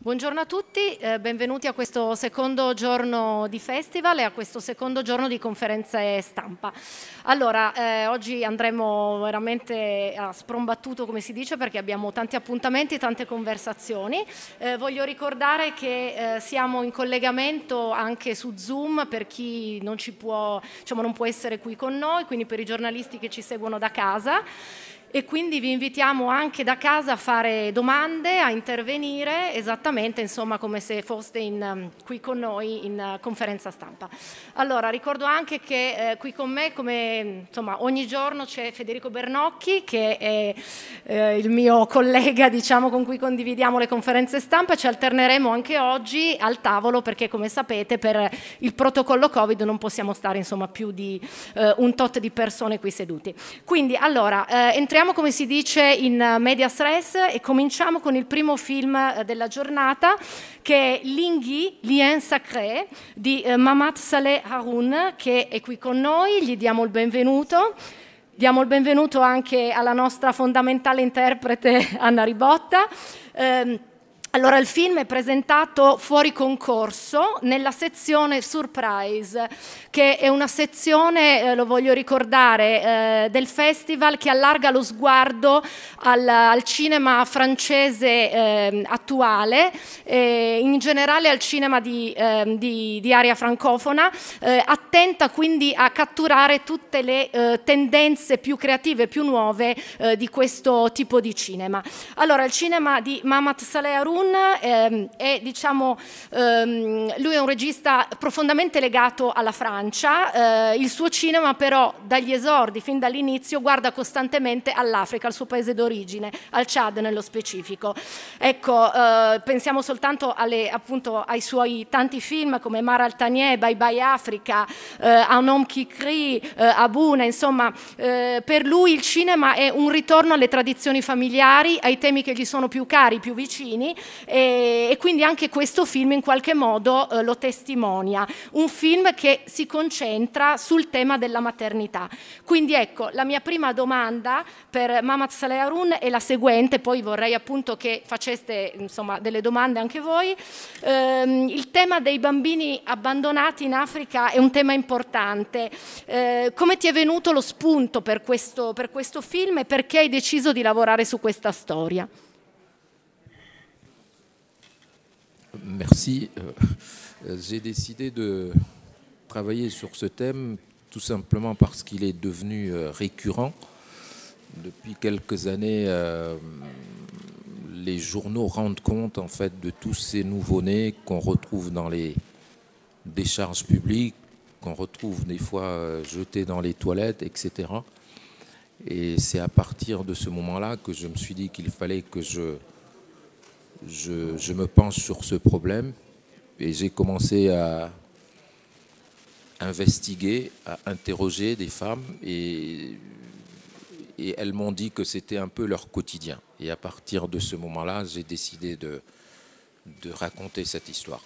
Buongiorno a tutti, eh, benvenuti a questo secondo giorno di festival e a questo secondo giorno di conferenze stampa. Allora, eh, oggi andremo veramente a ah, sprombattuto, come si dice, perché abbiamo tanti appuntamenti, tante conversazioni. Eh, voglio ricordare che eh, siamo in collegamento anche su Zoom per chi non, può, diciamo, non può essere qui con noi, quindi per i giornalisti che ci seguono da casa e quindi vi invitiamo anche da casa a fare domande, a intervenire, esattamente insomma come se foste in, um, qui con noi in uh, conferenza stampa. Allora, ricordo anche che eh, qui con me, come insomma, ogni giorno c'è Federico Bernocchi, che è eh, il mio collega, diciamo, con cui condividiamo le conferenze stampa, ci alterneremo anche oggi al tavolo perché come sapete per il protocollo Covid non possiamo stare insomma più di eh, un tot di persone qui seduti. Quindi, allora, eh, entriamo Entriamo, come si dice, in eh, media stress e cominciamo con il primo film eh, della giornata, che è Linghi, Lien Sacré, di eh, Mamat Saleh Haroun, che è qui con noi, gli diamo il benvenuto. Diamo il benvenuto anche alla nostra fondamentale interprete Anna Ribotta. Eh, allora il film è presentato fuori concorso nella sezione Surprise, che è una sezione, eh, lo voglio ricordare, eh, del festival che allarga lo sguardo al, al cinema francese ehm, eh, attuale, in generale al cinema di, ehm, di, di area francofona, eh, attenta quindi a catturare tutte le eh, tendenze più creative, più nuove eh, di questo tipo di cinema. Allora il cinema di Mamat Saleh Aroun Brown ehm, è, diciamo, ehm, lui è un regista profondamente legato alla Francia, eh, il suo cinema però dagli esordi, fin dall'inizio, guarda costantemente all'Africa, al suo paese d'origine, al Chad nello specifico. Ecco, eh, pensiamo soltanto alle, appunto, ai suoi tanti film come Mara Altanier, Bye Bye Africa, eh, Un homme qui crie, eh, Abuna, insomma, eh, per lui il cinema è un ritorno alle tradizioni familiari, ai temi che gli sono più cari, più vicini e, e quindi anche questo film in qualche modo eh, lo testimonia. Un film che si concentra sul tema della maternità. Quindi ecco, la mia prima domanda per Mamad Saleh Arun è la seguente, poi vorrei appunto che faceste insomma, delle domande anche voi. Eh, il tema dei bambini abbandonati in Africa è un tema importante. Eh, come ti è venuto lo spunto per questo, per questo film e perché hai deciso di lavorare su questa storia? Merci. Euh, j'ai décidé de travailler sur ce thème tout simplement parce qu'il est devenu euh, récurrent. Depuis quelques années, euh, les journaux rendent compte en fait de tous ces nouveaux-nés qu'on retrouve dans les décharges publiques, qu'on retrouve des fois jetés dans les toilettes, etc. Et c'est à partir de ce moment-là que je me suis dit qu'il fallait que je je, me penche sur ce problème et j'ai commencé à investiguer, à interroger des femmes et, elles m'ont dit que c'était un peu leur quotidien. Et à partir de ce moment-là, j'ai décidé de raconter cette histoire.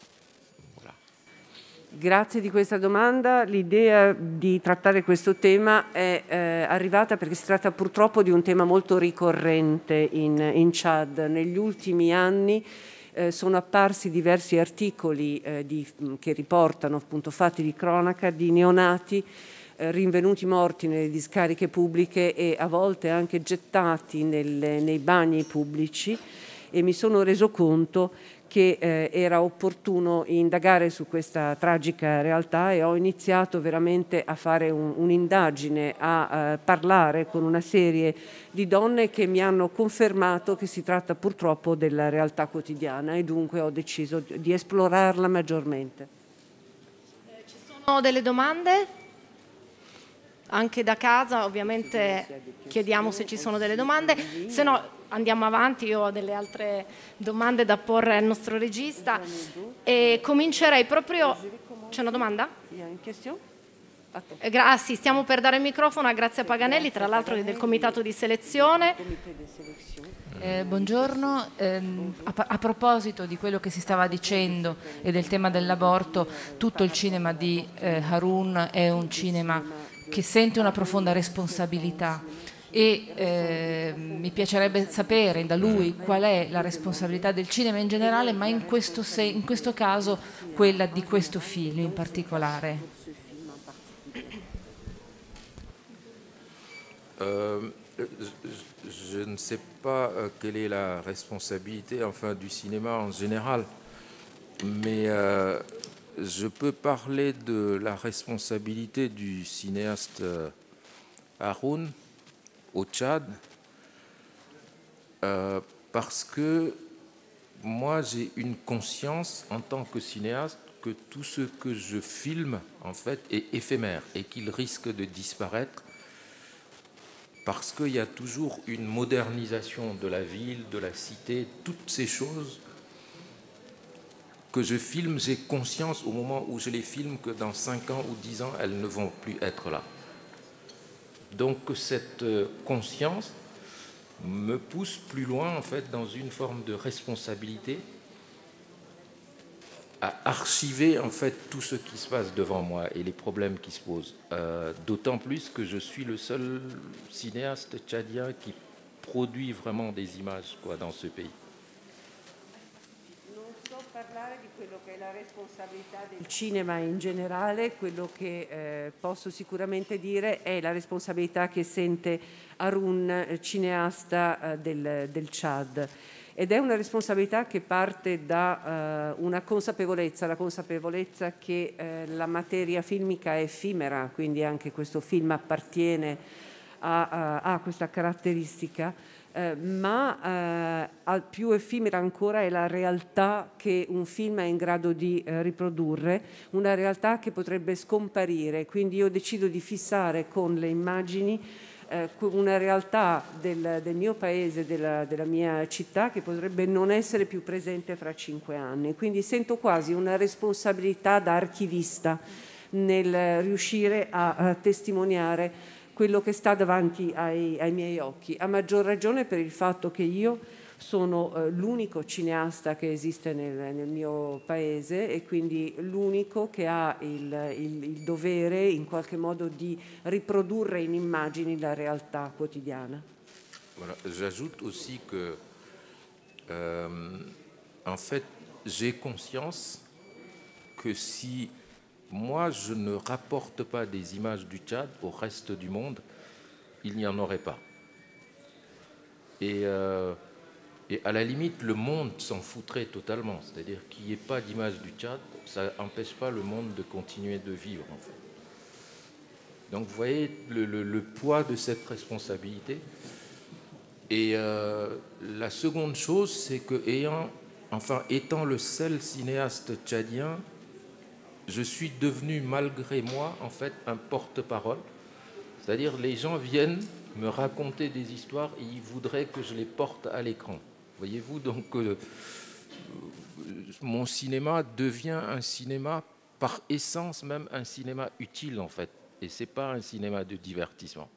Grazie di questa domanda. L'idea di trattare questo tema è eh, arrivata perché si tratta purtroppo di un tema molto ricorrente in, in Chad. Negli ultimi anni eh, sono apparsi diversi articoli eh, di, che riportano appunto, fatti di cronaca di neonati eh, rinvenuti morti nelle discariche pubbliche e a volte anche gettati nelle, nei bagni pubblici e mi sono reso conto che eh, era opportuno indagare su questa tragica realtà e ho iniziato veramente a fare un, un'indagine, a eh, parlare con una serie di donne che mi hanno confermato che si tratta purtroppo della realtà quotidiana e dunque ho deciso di esplorarla maggiormente. Eh, ci sono delle domande? Anche da casa ovviamente chiediamo se ci sono delle domande, se no andiamo avanti, io ho delle altre domande da porre al nostro regista e comincerei proprio... C'è una domanda? Eh, ah, sì, stiamo per dare il microfono a Grazia Paganelli, tra l'altro del comitato di selezione. Eh, buongiorno, eh, a, a, proposito di quello che si stava dicendo e del tema dell'aborto, tutto il cinema di eh, Harun è un cinema che sente una profonda responsabilità e eh, mi piacerebbe sapere da lui qual è la responsabilità del cinema in generale, ma in questo, se, in questo caso quella di questo film in particolare. Uh, je ne sais pas euh, quelle est la responsabilité enfin, du cinéma en général, mais uh, je peux parler de la responsabilité du cinéaste euh, Haroun. au Tchad, euh, parce que moi j'ai une conscience en tant que cinéaste que tout ce que je filme en fait est éphémère et qu'il risque de disparaître parce qu'il y a toujours une modernisation de la ville, de la cité, toutes ces choses que je filme, j'ai conscience au moment où je les filme que dans 5 ans ou 10 ans, elles ne vont plus être là. Donc cette euh, conscience me pousse plus loin en fait dans une forme de responsabilité à archiver en fait tout ce qui se passe devant moi et les problèmes qui se posent. Euh, d'autant plus que je suis le seul cinéaste tchadien qui produit vraiment des images quoi dans ce pays. parlare di quello che è la responsabilità del cinema in generale, quello che eh, posso sicuramente dire è la responsabilità che sente Arun, eh, cineasta eh, del, del, Chad. Ed è una responsabilità che parte da eh, una consapevolezza, la consapevolezza che eh, la materia filmica è effimera, quindi anche questo film appartiene a, a, eh, a questa caratteristica eh, ma eh, più effimera ancora è la realtà che un film è in grado di eh, riprodurre, una realtà che potrebbe scomparire, quindi io decido di fissare con le immagini eh, una realtà del, del mio paese, della, della, mia città che potrebbe non essere più presente fra cinque anni. Quindi sento quasi una responsabilità da archivista nel riuscire a, a testimoniare quello che sta davanti ai, ai miei occhi, a maggior ragione per il fatto che io sono eh, l'unico cineasta che esiste nel, nel, mio paese e quindi l'unico che ha il, il, il dovere in qualche modo di riprodurre in immagini la realtà quotidiana. Voilà. J'ajoute aussi che, euh, en fait, j'ai conscience que si moi, je ne rapporte pas des images du Tchad au reste du monde. Il n'y en aurait pas. Et, euh, à la limite, le monde s'en foutrait totalement. C'est-à-dire qu'il n'y ait pas d'image du Tchad, ça n'empêche pas le monde de continuer de vivre, Donc vous voyez le, poids de cette responsabilité. Et euh, la seconde chose, c'est que ayant, enfin, étant le seul cinéaste tchadien, je suis devenu malgré moi en fait un porte-parole. C'est-à-dire les gens viennent me raconter des histoires et ils voudraient que je les porte à l'écran. Voyez-vous, donc euh, mon cinéma devient un cinéma par essence même un cinéma utile en fait. Et ce n'est pas un cinéma de divertissement.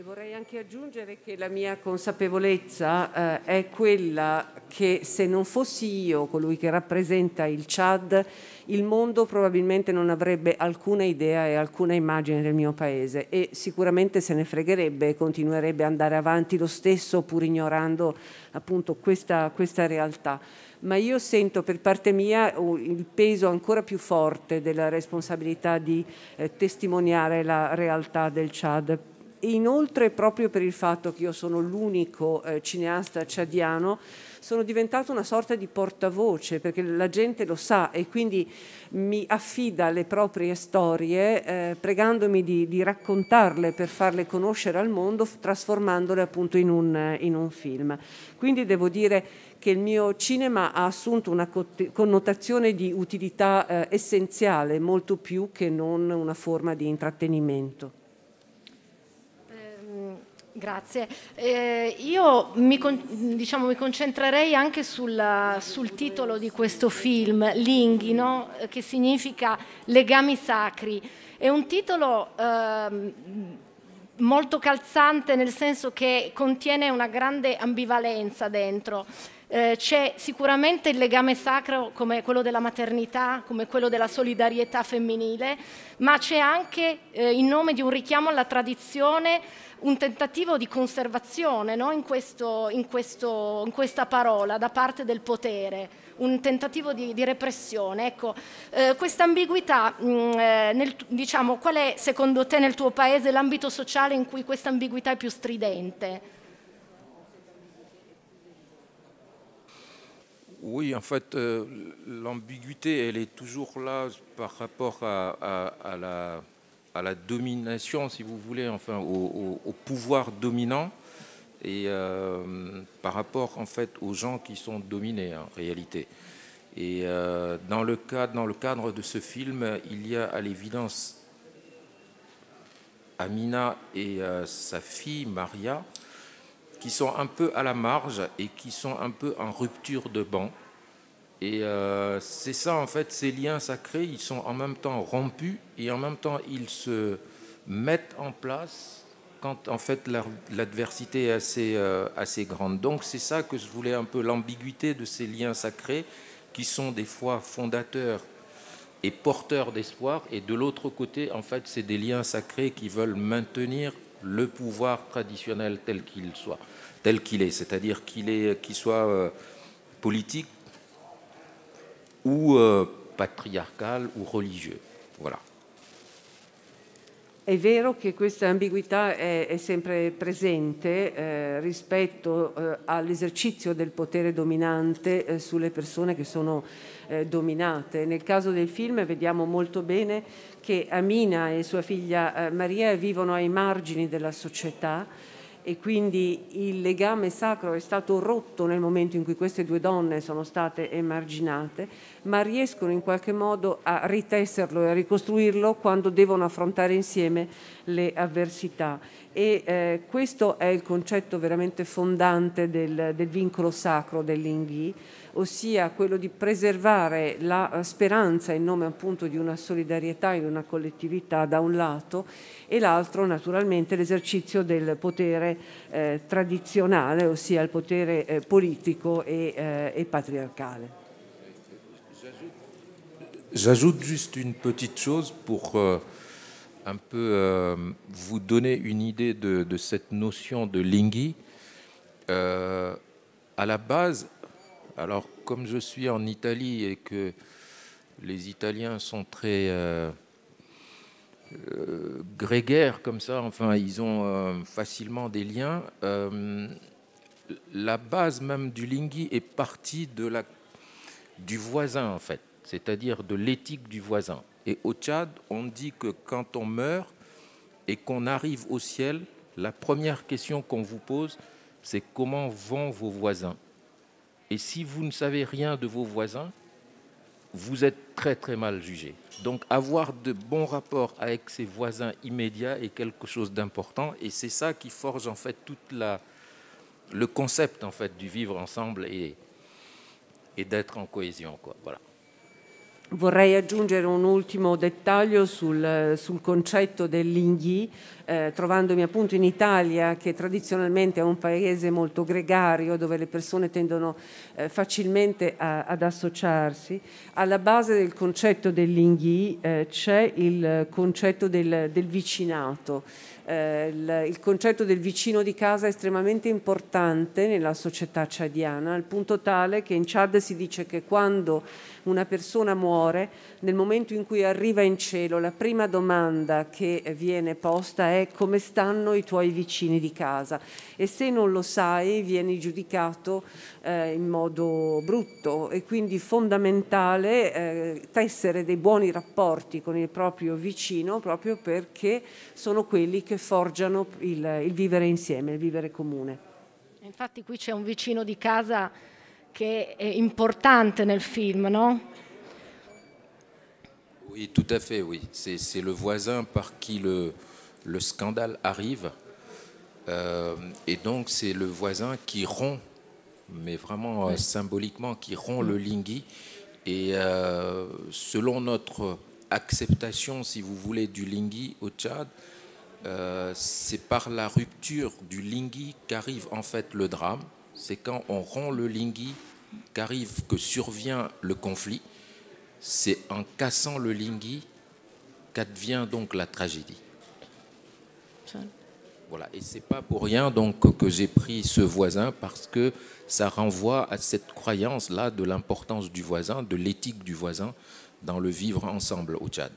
E vorrei anche aggiungere che la mia consapevolezza eh, è quella che se non fossi io colui che rappresenta il Chad, il mondo probabilmente non avrebbe alcuna idea e alcuna immagine del mio paese e sicuramente se ne fregherebbe e continuerebbe ad andare avanti lo stesso pur ignorando appunto questa, questa realtà ma io sento per parte mia uh, il peso ancora più forte della responsabilità di eh, testimoniare la realtà del Chad e inoltre proprio per il fatto che io sono l'unico eh, cineasta ciadiano sono diventato una sorta di portavoce perché la gente lo sa e quindi mi affida le proprie storie eh, pregandomi di, di, raccontarle per farle conoscere al mondo trasformandole appunto in un, in un film. Quindi devo dire che il mio cinema ha assunto una connotazione di utilità eh, essenziale molto più che non una forma di intrattenimento. Grazie. Eh, io mi, diciamo, mi, concentrerei anche sulla, sul titolo di questo film, Linghi, no? che significa Legami Sacri. È un titolo eh, molto calzante nel senso che contiene una grande ambivalenza dentro. Eh, c'è sicuramente il legame sacro come quello della maternità, come quello della solidarietà femminile, ma c'è anche, eh, in nome di un richiamo alla tradizione, un tentativo di conservazione no? in, questo, in, questo, in, questa parola da parte del potere, un tentativo di, di repressione. Ecco, eh, questa ambiguità, mm, eh, diciamo, qual è secondo te nel tuo paese l'ambito sociale in cui questa ambiguità è più stridente? Oui, en fait, euh, l'ambiguïté, elle est toujours là par rapport à, à, à la, à la domination, si vous voulez, enfin au, pouvoir dominant et euh, par rapport en fait aux gens qui sont dominés en réalité. Et euh, dans, le cadre, dans le cadre de ce film, il y a à l'évidence Amina et euh, sa fille Maria qui sont un peu à la marge et qui sont un peu en rupture de banc. Et euh, c'est ça, en fait, ces liens sacrés, ils sont en même temps rompus et en même temps, ils se mettent en place quand, en fait, l'adversité est assez, euh, assez grande. Donc, c'est ça que je voulais un peu, l'ambiguïté de ces liens sacrés qui sont des fois fondateurs et porteurs d'espoir. Et de l'autre côté, en fait, c'est des liens sacrés qui veulent maintenir le pouvoir traditionnel tel qu'il soit, tel qu'il est, c'est-à-dire qu'il est, soit euh, politique, ou euh, patriarcal ou religieux. Voilà. È vero che questa ambiguità è, è sempre presente eh, rispetto eh, all'esercizio del potere dominante eh, sulle persone che sono eh, dominate. Nel caso del film vediamo molto bene che Amina e sua figlia eh, Maria vivono ai margini della società e quindi il legame sacro è stato rotto nel momento in cui queste due donne sono state emarginate, ma riescono in qualche modo a ritesserlo e a ricostruirlo quando devono affrontare insieme le avversità. E eh, questo è il concetto veramente fondante del, del vincolo sacro dell'Inghì ossia quello di preservare la eh, speranza in nome appunto di una solidarietà, in una collettività da un lato e l'altro naturalmente l'esercizio del potere eh, tradizionale, ossia il potere eh, politico e, euh, et patriarcale. J'ajoute juste une petite chose pour euh, un peu euh, vous donner une idée de, de cette notion de lingui. Euh, à la base, Alors, comme je suis en Italie et que les Italiens sont très euh, euh, grégaires comme ça, enfin, ils ont euh, facilement des liens. la base même du lingui est partie de du voisin, en fait, c'est-à-dire de l'éthique du voisin. Et au Tchad, on dit que quand on meurt et qu'on arrive au ciel, la première question qu'on vous pose, c'est comment vont vos voisins et si vous ne savez rien de vos voisins, vous êtes très très mal jugé. Donc avoir de bons rapports avec ses voisins immédiats est quelque chose d'important et c'est ça qui forge en fait tout le concept en fait du vivre ensemble et, et d'être en cohésion quoi. Voilà. Vorrei aggiungere un ultimo dettaglio sul, sul concetto dell'inghi, eh, trovandomi appunto in Italia, che tradizionalmente è un paese molto gregario, dove le persone tendono eh, facilmente a, ad associarsi. Alla base del concetto dell'inghi eh, c'è il concetto del, del vicinato. Eh, il, il concetto del vicino di casa è estremamente importante nella società ciadiana, al punto tale che in Ciad si dice che quando una persona muore, nel momento in cui arriva in cielo, la prima domanda che viene posta è come stanno i tuoi vicini di casa e se non lo sai vieni giudicato eh, in modo brutto e quindi fondamentale eh, tessere dei buoni rapporti con il proprio vicino proprio perché sono quelli che forgiano il, il vivere insieme, il vivere comune. Infatti qui c'è un vicino di casa qui est importante le film, non Oui, tout à fait, oui. C'est le voisin par qui le, le scandale arrive. Euh, et donc, c'est le voisin qui rompt, mais vraiment euh, symboliquement, qui rompt mm. le lingui. Et euh, selon notre acceptation, si vous voulez, du lingui au Tchad, c'est par la rupture du lingui qu'arrive en fait le drame c'est quand on rompt le lingui qu'arrive, que survient le conflit. C'est en cassant le lingui qu'advient donc la tragédie. Voilà, et c'est pas pour rien donc que j'ai pris ce voisin parce que ça renvoie à cette croyance là de l'importance du voisin, de l'éthique du voisin dans le vivre ensemble au Tchad.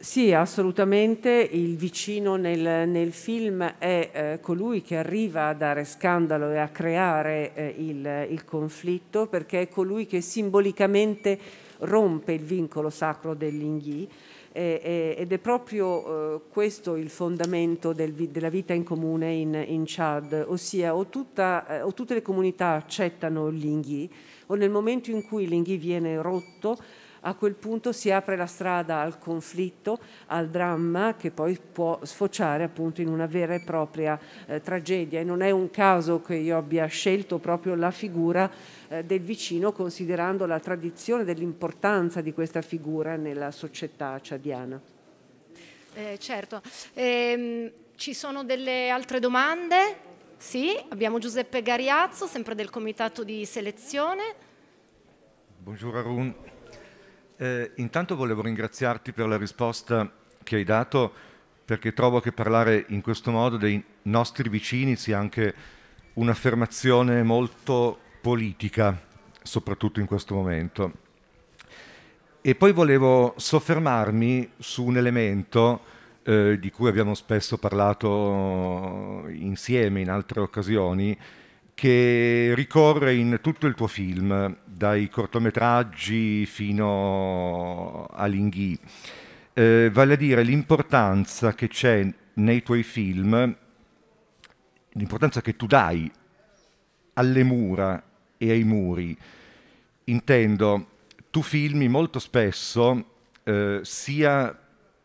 Sì, assolutamente. Il vicino nel, nel film è eh, colui che arriva a dare scandalo e a creare eh, il, il, conflitto perché è colui che simbolicamente rompe il vincolo sacro dell'inghi. eh, ed è proprio eh, questo il fondamento del, della vita in comune in, in Chad, ossia o, tutta, eh, o tutte le comunità accettano l'inghi o nel momento in cui l'inghi viene rotto a quel punto si apre la strada al conflitto, al dramma che poi può sfociare appunto in una vera e propria eh, tragedia. E non è un caso che io abbia scelto proprio la figura eh, del vicino considerando la tradizione dell'importanza di questa figura nella società ciadiana. Eh, certo. Ehm, ci sono delle altre domande? Sì, abbiamo Giuseppe Gariazzo, sempre del comitato di selezione. Buongiorno Arun. Eh, intanto volevo ringraziarti per la risposta che hai dato perché trovo che parlare in questo modo dei nostri vicini sia anche un'affermazione molto politica, soprattutto in questo momento. E poi volevo soffermarmi su un elemento eh, di cui abbiamo spesso parlato eh, insieme in altre occasioni, che ricorre in tutto il tuo film, dai cortometraggi fino all'inghì. Eh, vale a dire l'importanza che c'è nei tuoi film, l'importanza che tu dai alle mura e ai muri. Intendo, tu filmi molto spesso eh, sia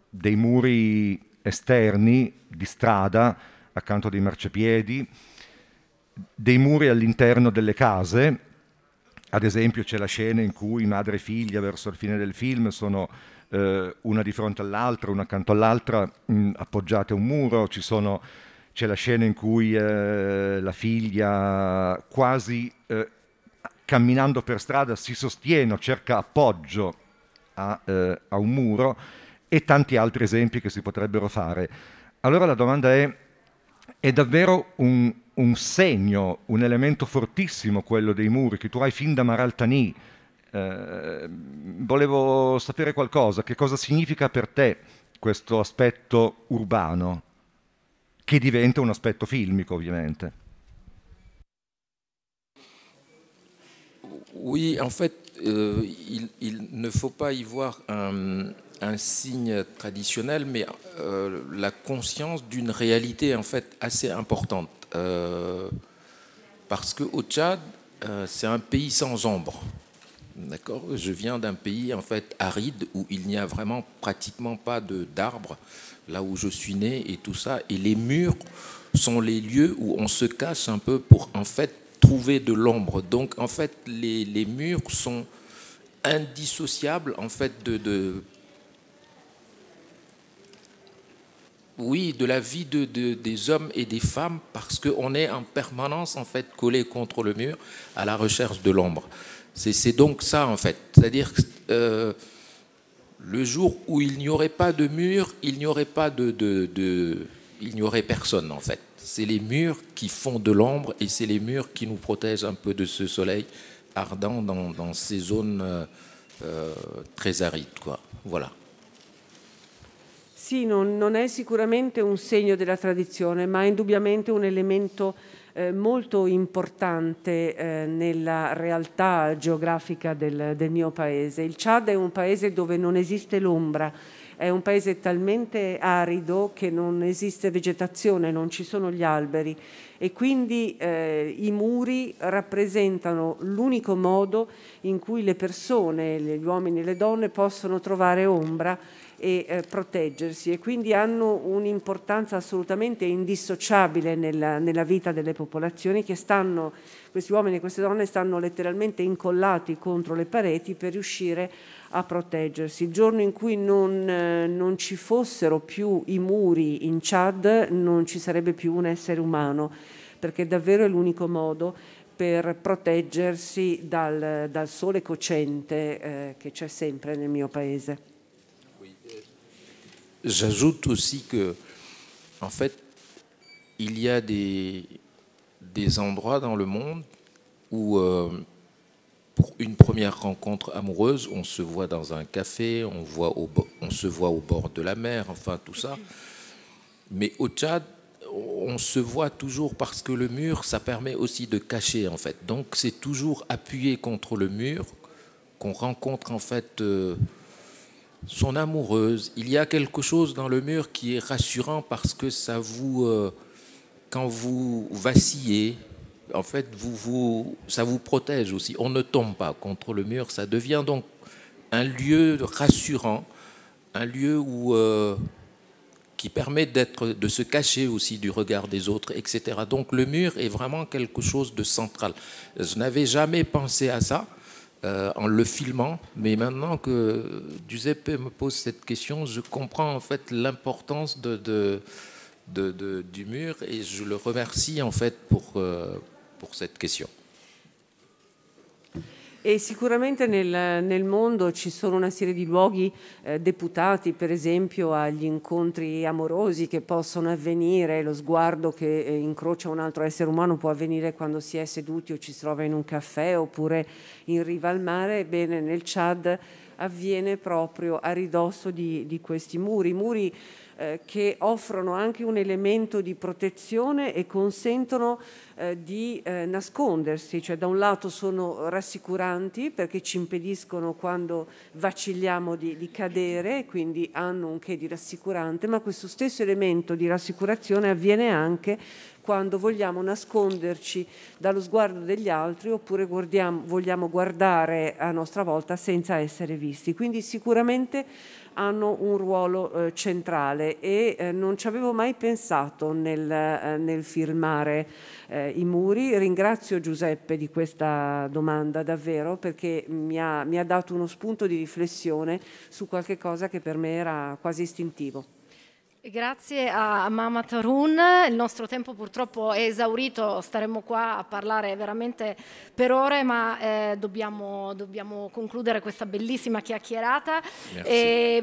dei muri esterni di strada accanto ai marciapiedi, dei muri all'interno delle case, ad esempio c'è la scena in cui madre e figlia verso la fine del film sono eh, una di fronte all'altra, una accanto all'altra, mh, mm, appoggiate a un muro, Ci sono, c'è la scena in cui eh, la figlia quasi eh, camminando per strada si sostiene, o cerca appoggio a, eh, a un muro e tanti altri esempi che si potrebbero fare. Allora la domanda è, è davvero un, un segno, un elemento fortissimo quello dei muri che tu hai fin da Maraltani. Eh, volevo sapere qualcosa, che cosa significa per te questo aspetto urbano, che diventa un aspetto filmico ovviamente. Oui, en fait, euh, il, il, ne faut pas y voir un, un signe traditionnel, mais euh, la conscience d'une réalité en fait assez importante. Euh, parce parce au Tchad, euh, c'est un pays sans ombre. D'accord Je viens d'un pays en fait aride où il n'y a vraiment pratiquement pas d'arbres, là où je suis né et tout ça. Et les murs sont les lieux où on se cache un peu pour en fait trouver de l'ombre. Donc en fait, les, murs sont indissociables en fait de oui, de la vie de, des hommes et des femmes, parce qu'on est en permanence, en fait, collé contre le mur à la recherche de l'ombre. C'est donc ça, en fait. C'est-à-dire que euh, le jour où il n'y aurait pas de mur, il n'y aurait pas de, il n'y aurait personne, en fait. C'est les murs qui font de l'ombre et c'est les murs qui nous protègent un peu de ce soleil ardent dans, ces zones euh, euh, très arides, quoi. Voilà. Sì, non, non, è sicuramente un segno della tradizione, ma è indubbiamente un elemento eh, molto importante eh, nella realtà geografica del, del mio paese. Il Chad è un paese dove non esiste l'ombra, è un paese talmente arido che non esiste vegetazione, non ci sono gli alberi e quindi eh, i muri rappresentano l'unico modo in cui le persone, gli uomini e le donne possono trovare ombra e eh, proteggersi e quindi hanno un'importanza assolutamente indissociabile nella, nella, vita delle popolazioni che stanno, questi uomini e queste donne stanno letteralmente incollati contro le pareti per riuscire a proteggersi. Il giorno in cui non, eh, non ci fossero più i muri in Chad non ci sarebbe più un essere umano perché davvero è l'unico modo per proteggersi dal, dal sole cocente eh, che c'è sempre nel mio paese. J'ajoute aussi que, en fait, il y a des, des endroits dans le monde où, euh, pour une première rencontre amoureuse, on se voit dans un café, on, voit on se voit au bord de la mer, enfin tout ça. Mais au Tchad, on se voit toujours parce que le mur, ça permet aussi de cacher en fait. Donc c'est toujours appuyé contre le mur qu'on rencontre en fait euh, son amoureuse. Il y a quelque chose dans le mur qui est rassurant parce que ça vous, euh, quand vous vacillez, en fait, vous, vous, ça vous protège aussi. On ne tombe pas contre le mur. Ça devient donc un lieu rassurant, un lieu où, euh, qui permet d'être, de se cacher aussi du regard des autres, etc. Donc le mur est vraiment quelque chose de central. Je n'avais jamais pensé à ça. Euh, en le filmant. Mais maintenant que Giuseppe me pose cette question, je comprends en fait l'importance de, du mur et je le remercie en fait pour euh, cette question. e sicuramente nel, nel, mondo ci sono una serie di luoghi eh, deputati per esempio agli incontri amorosi che possono avvenire, lo sguardo che eh, incrocia un altro essere umano può avvenire quando si è seduti o ci si trova in un caffè oppure in riva al mare, ebbene nel Chad avviene proprio a ridosso di, di questi muri, muri eh, che offrono anche un elemento di protezione e consentono eh, di eh, nascondersi, cioè da un lato sono rassicuranti perché ci impediscono quando vacilliamo di, di cadere, quindi hanno un che di rassicurante, ma questo stesso elemento di rassicurazione avviene anche quando vogliamo nasconderci dallo sguardo degli altri oppure guardiamo, vogliamo guardare a nostra volta senza essere visti. Quindi sicuramente hanno un ruolo eh, centrale e eh, non ci avevo mai pensato nel, eh, nel firmare i muri. Ringrazio Giuseppe di questa domanda davvero perché mi ha, mi ha dato uno spunto di riflessione su qualche cosa che per me era quasi istintivo. Grazie a Mama Tarun, il nostro tempo purtroppo è esaurito, staremmo qua a parlare veramente per ore, ma eh, dobbiamo, dobbiamo, concludere questa bellissima chiacchierata.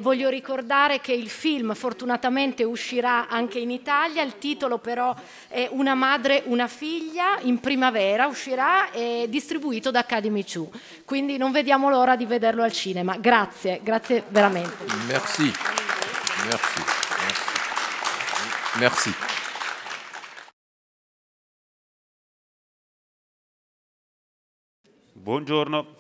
voglio ricordare che il film fortunatamente uscirà anche in Italia, il titolo però è Una madre, una figlia, in primavera uscirà e distribuito da Academy 2, quindi non vediamo l'ora di vederlo al cinema. Grazie, grazie veramente. Merci. Merci. Merci. Buongiorno.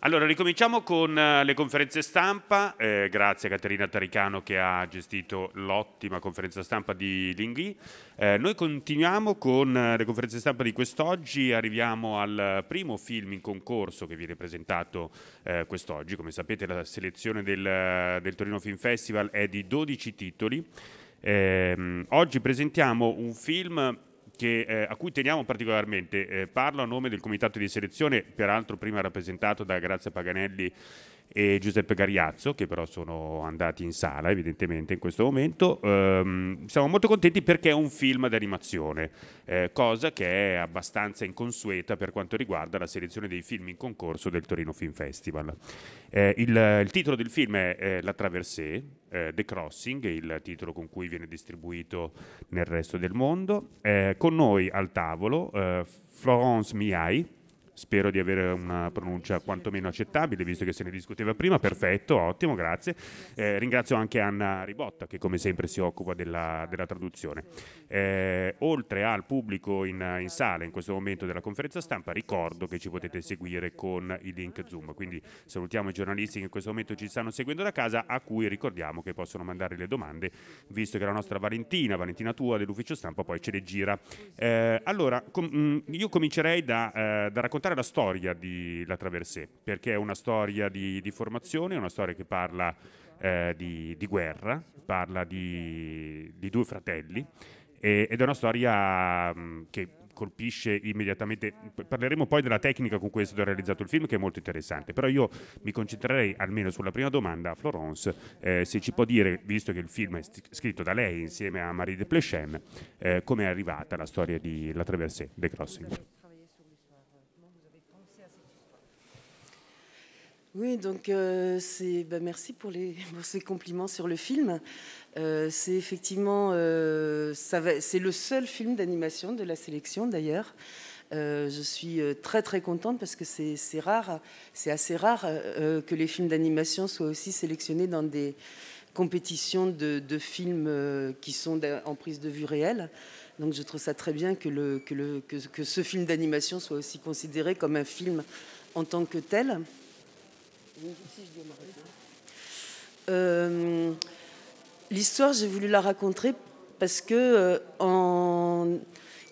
Allora, ricominciamo con eh, le conferenze stampa. Eh, grazie a Caterina Taricano che ha gestito l'ottima conferenza stampa di Linghi. Eh, noi continuiamo con eh, le conferenze stampa di quest'oggi. Arriviamo al primo film in concorso che viene presentato eh, quest'oggi. Come sapete, la selezione del, eh, del Torino Film Festival è di 12 titoli. Eh, oggi presentiamo un film che, eh, a cui teniamo particolarmente. Eh, parlo a nome del comitato di selezione, peraltro prima rappresentato da Grazia Paganelli e Giuseppe Gariazzo, che però sono andati in sala evidentemente in questo momento. Ehm, siamo molto contenti perché è un film d'animazione, eh, cosa che è abbastanza inconsueta per quanto riguarda la selezione dei film in concorso del Torino Film Festival. Eh, il, il, titolo del film è eh, La Traversée, eh, The Crossing, il titolo con cui viene distribuito nel resto del mondo. Eh, con noi al tavolo eh, Florence Miai, spero di avere una pronuncia quantomeno accettabile, visto che se ne discuteva prima, perfetto, ottimo, grazie. Eh, ringrazio anche Anna Ribotta che come sempre si occupa della, della traduzione. Eh, oltre al pubblico in, in, sala in questo momento della conferenza stampa, ricordo che ci potete seguire con i link Zoom, quindi salutiamo i giornalisti che in questo momento ci stanno seguendo da casa, a cui ricordiamo che possono mandare le domande, visto che la nostra Valentina, Valentina tua dell'ufficio stampa, poi ce le gira. Eh, allora, com- mm, io comincerei da, eh, da raccontare raccontare la storia di La Traversée, perché è una storia di, di formazione, è una storia che parla eh, di, di, guerra, parla di, di due fratelli e, ed è una storia mh, mm, che colpisce immediatamente. Parleremo poi della tecnica con cui è stato realizzato il film, che è molto interessante. Però io mi concentrerei almeno sulla prima domanda a Florence, eh, se ci può dire, visto che il film è st- scritto da lei insieme a Marie de Plechem, eh, come è arrivata la storia di La Traversée, The Crossing. Oui, donc euh, bah, merci pour, ces compliments sur le film. Euh, c'est effectivement euh, c'est le seul film d'animation de la sélection d'ailleurs. je suis très très contente parce que c'est c'est assez rare que les films d'animation soient aussi sélectionnés dans des compétitions de, films qui sont en prise de vue réelle. Donc je trouve ça très bien que ce film d'animation soit aussi considéré comme un film en tant que tel. Euh, l'histoire, j'ai voulu la raconter parce que euh,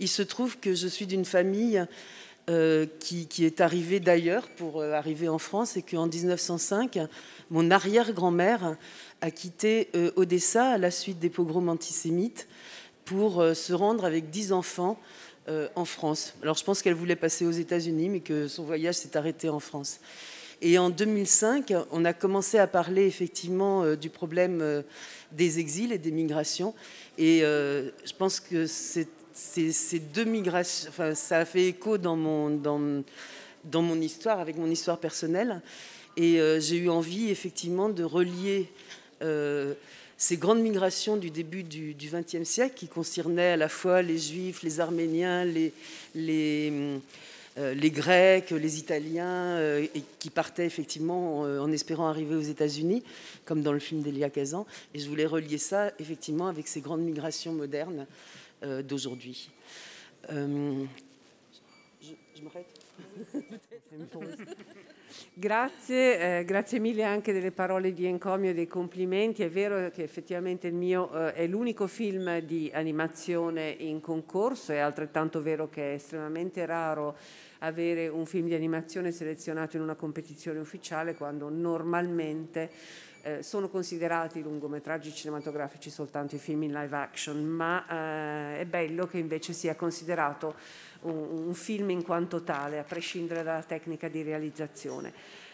il se trouve que je suis d'une famille euh, qui, qui, est arrivée d'ailleurs pour arriver en France et qu'en 1905, mon arrière-grand-mère a quitté Odessa à la suite des pogroms antisémites pour se rendre avec dix enfants en France. Alors je pense qu'elle voulait passer aux États-Unis, mais que son voyage s'est arrêté en France. Et en 2005, on a commencé à parler effectivement euh, du problème euh, des exils et des migrations. Et euh, je pense que ces, deux migrations, ça a fait écho dans mon, dans, dans mon histoire, avec mon histoire personnelle. Et j'ai eu envie, effectivement, de relier ces grandes migrations du début du XXe siècle, qui concernaient à la fois les Juifs, les Arméniens, les, les, euh, les Grecs, euh, les Italiens, euh, qui partaient effectivement en espérant arriver aux États-Unis, comme dans le film d'Elia Kazan. Et je voulais relier ça effectivement avec ces grandes migrations modernes d'aujourd'hui. je m'arrête Grazie, eh, grazie mille anche delle parole di encomio e dei complimenti. È vero che effettivamente il mio eh, è l'unico film di animazione in concorso, è altrettanto vero che è estremamente raro avere un film di animazione selezionato in una competizione ufficiale quando normalmente eh, sono considerati lungometraggi cinematografici soltanto i film in live action, ma eh, è bello che invece sia considerato un, un, film in quanto tale, a prescindere dalla tecnica di realizzazione.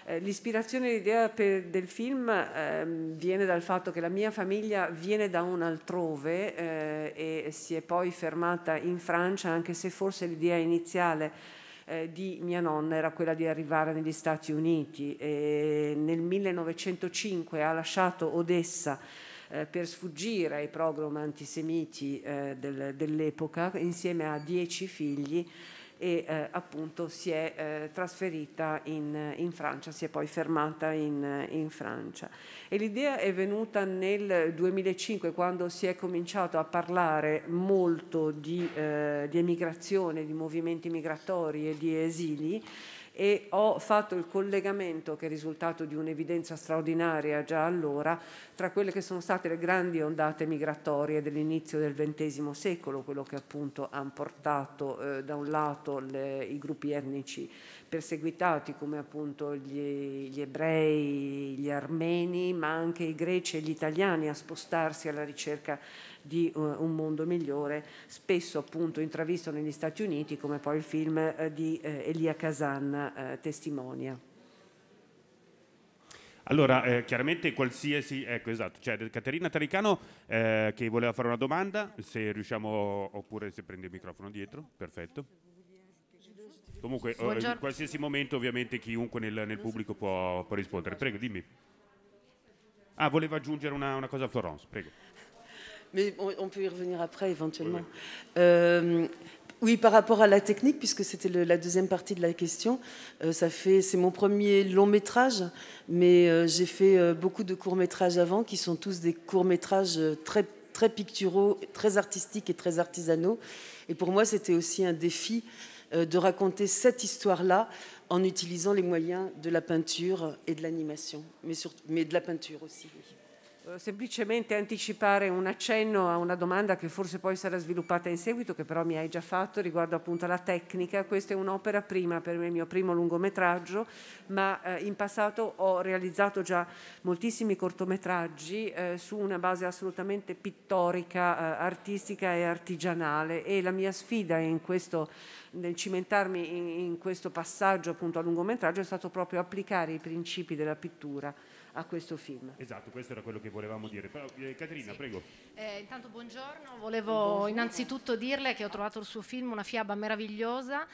Eh, l'ispirazione e l'idea per, del film ehm, viene dal fatto che la mia famiglia viene da un altrove eh, e si è poi fermata in Francia, anche se forse l'idea iniziale eh, di mia nonna era quella di arrivare negli Stati Uniti. E nel 1905 ha lasciato Odessa eh, per sfuggire ai pogrom antisemiti eh, del, dell'epoca insieme a dieci figli e eh, appunto si è eh, trasferita in, eh, in, Francia, si è poi fermata in, eh, in Francia. E l'idea è venuta nel 2005 quando si è cominciato a parlare molto di, eh, di emigrazione, di movimenti migratori e di esili e ho fatto il collegamento che è risultato di un'evidenza straordinaria già allora tra quelle che sono state le grandi ondate migratorie dell'inizio del XX secolo, quello che appunto hanno portato eh, da un lato le, i gruppi etnici perseguitati come appunto gli, gli ebrei, gli armeni, ma anche i greci e gli italiani a spostarsi alla ricerca di uh, un mondo migliore, spesso appunto intravisto negli Stati Uniti come poi il film uh, di eh, Elia Kazan testimonia. Allora, eh, chiaramente qualsiasi... Ecco, esatto. Cioè, Caterina Taricano eh, che voleva fare una domanda, se riusciamo oppure se prende il microfono dietro, perfetto. Comunque, in qualsiasi momento ovviamente chiunque nel, nel pubblico può, può rispondere. Prego, dimmi. Ah, voleva aggiungere una, una cosa a Florence, prego. Mais on, peut y revenir après éventuellement. Euh, oui. par rapport à la technique, puisque c'était la deuxième partie de la question, euh, ça fait, c'est mon premier long métrage, mais euh, j'ai fait beaucoup de courts métrages avant, qui sont tous des courts métrages très très picturaux, très artistiques et très artisanaux. Et pour moi, c'était aussi un défi de raconter cette histoire-là en utilisant les moyens de la peinture et de l'animation, mais, surtout mais de la peinture aussi. Eh, semplicemente anticipare un accenno a una domanda che forse poi sarà sviluppata in seguito, che però mi hai già fatto riguardo appunto alla tecnica. Questa è un'opera prima per me, il mio primo lungometraggio, ma eh, in passato ho realizzato già moltissimi cortometraggi eh, su una base assolutamente pittorica, eh, artistica e artigianale e la mia sfida questo, nel cimentarmi in, in questo passaggio appunto a lungometraggio è stato proprio applicare i principi della pittura a questo film. Esatto, questo era quello che volevamo dire. Però, eh, Caterina, sì. prego. Eh, intanto buongiorno, volevo buongiorno. innanzitutto dirle che ho trovato il suo film una fiaba meravigliosa,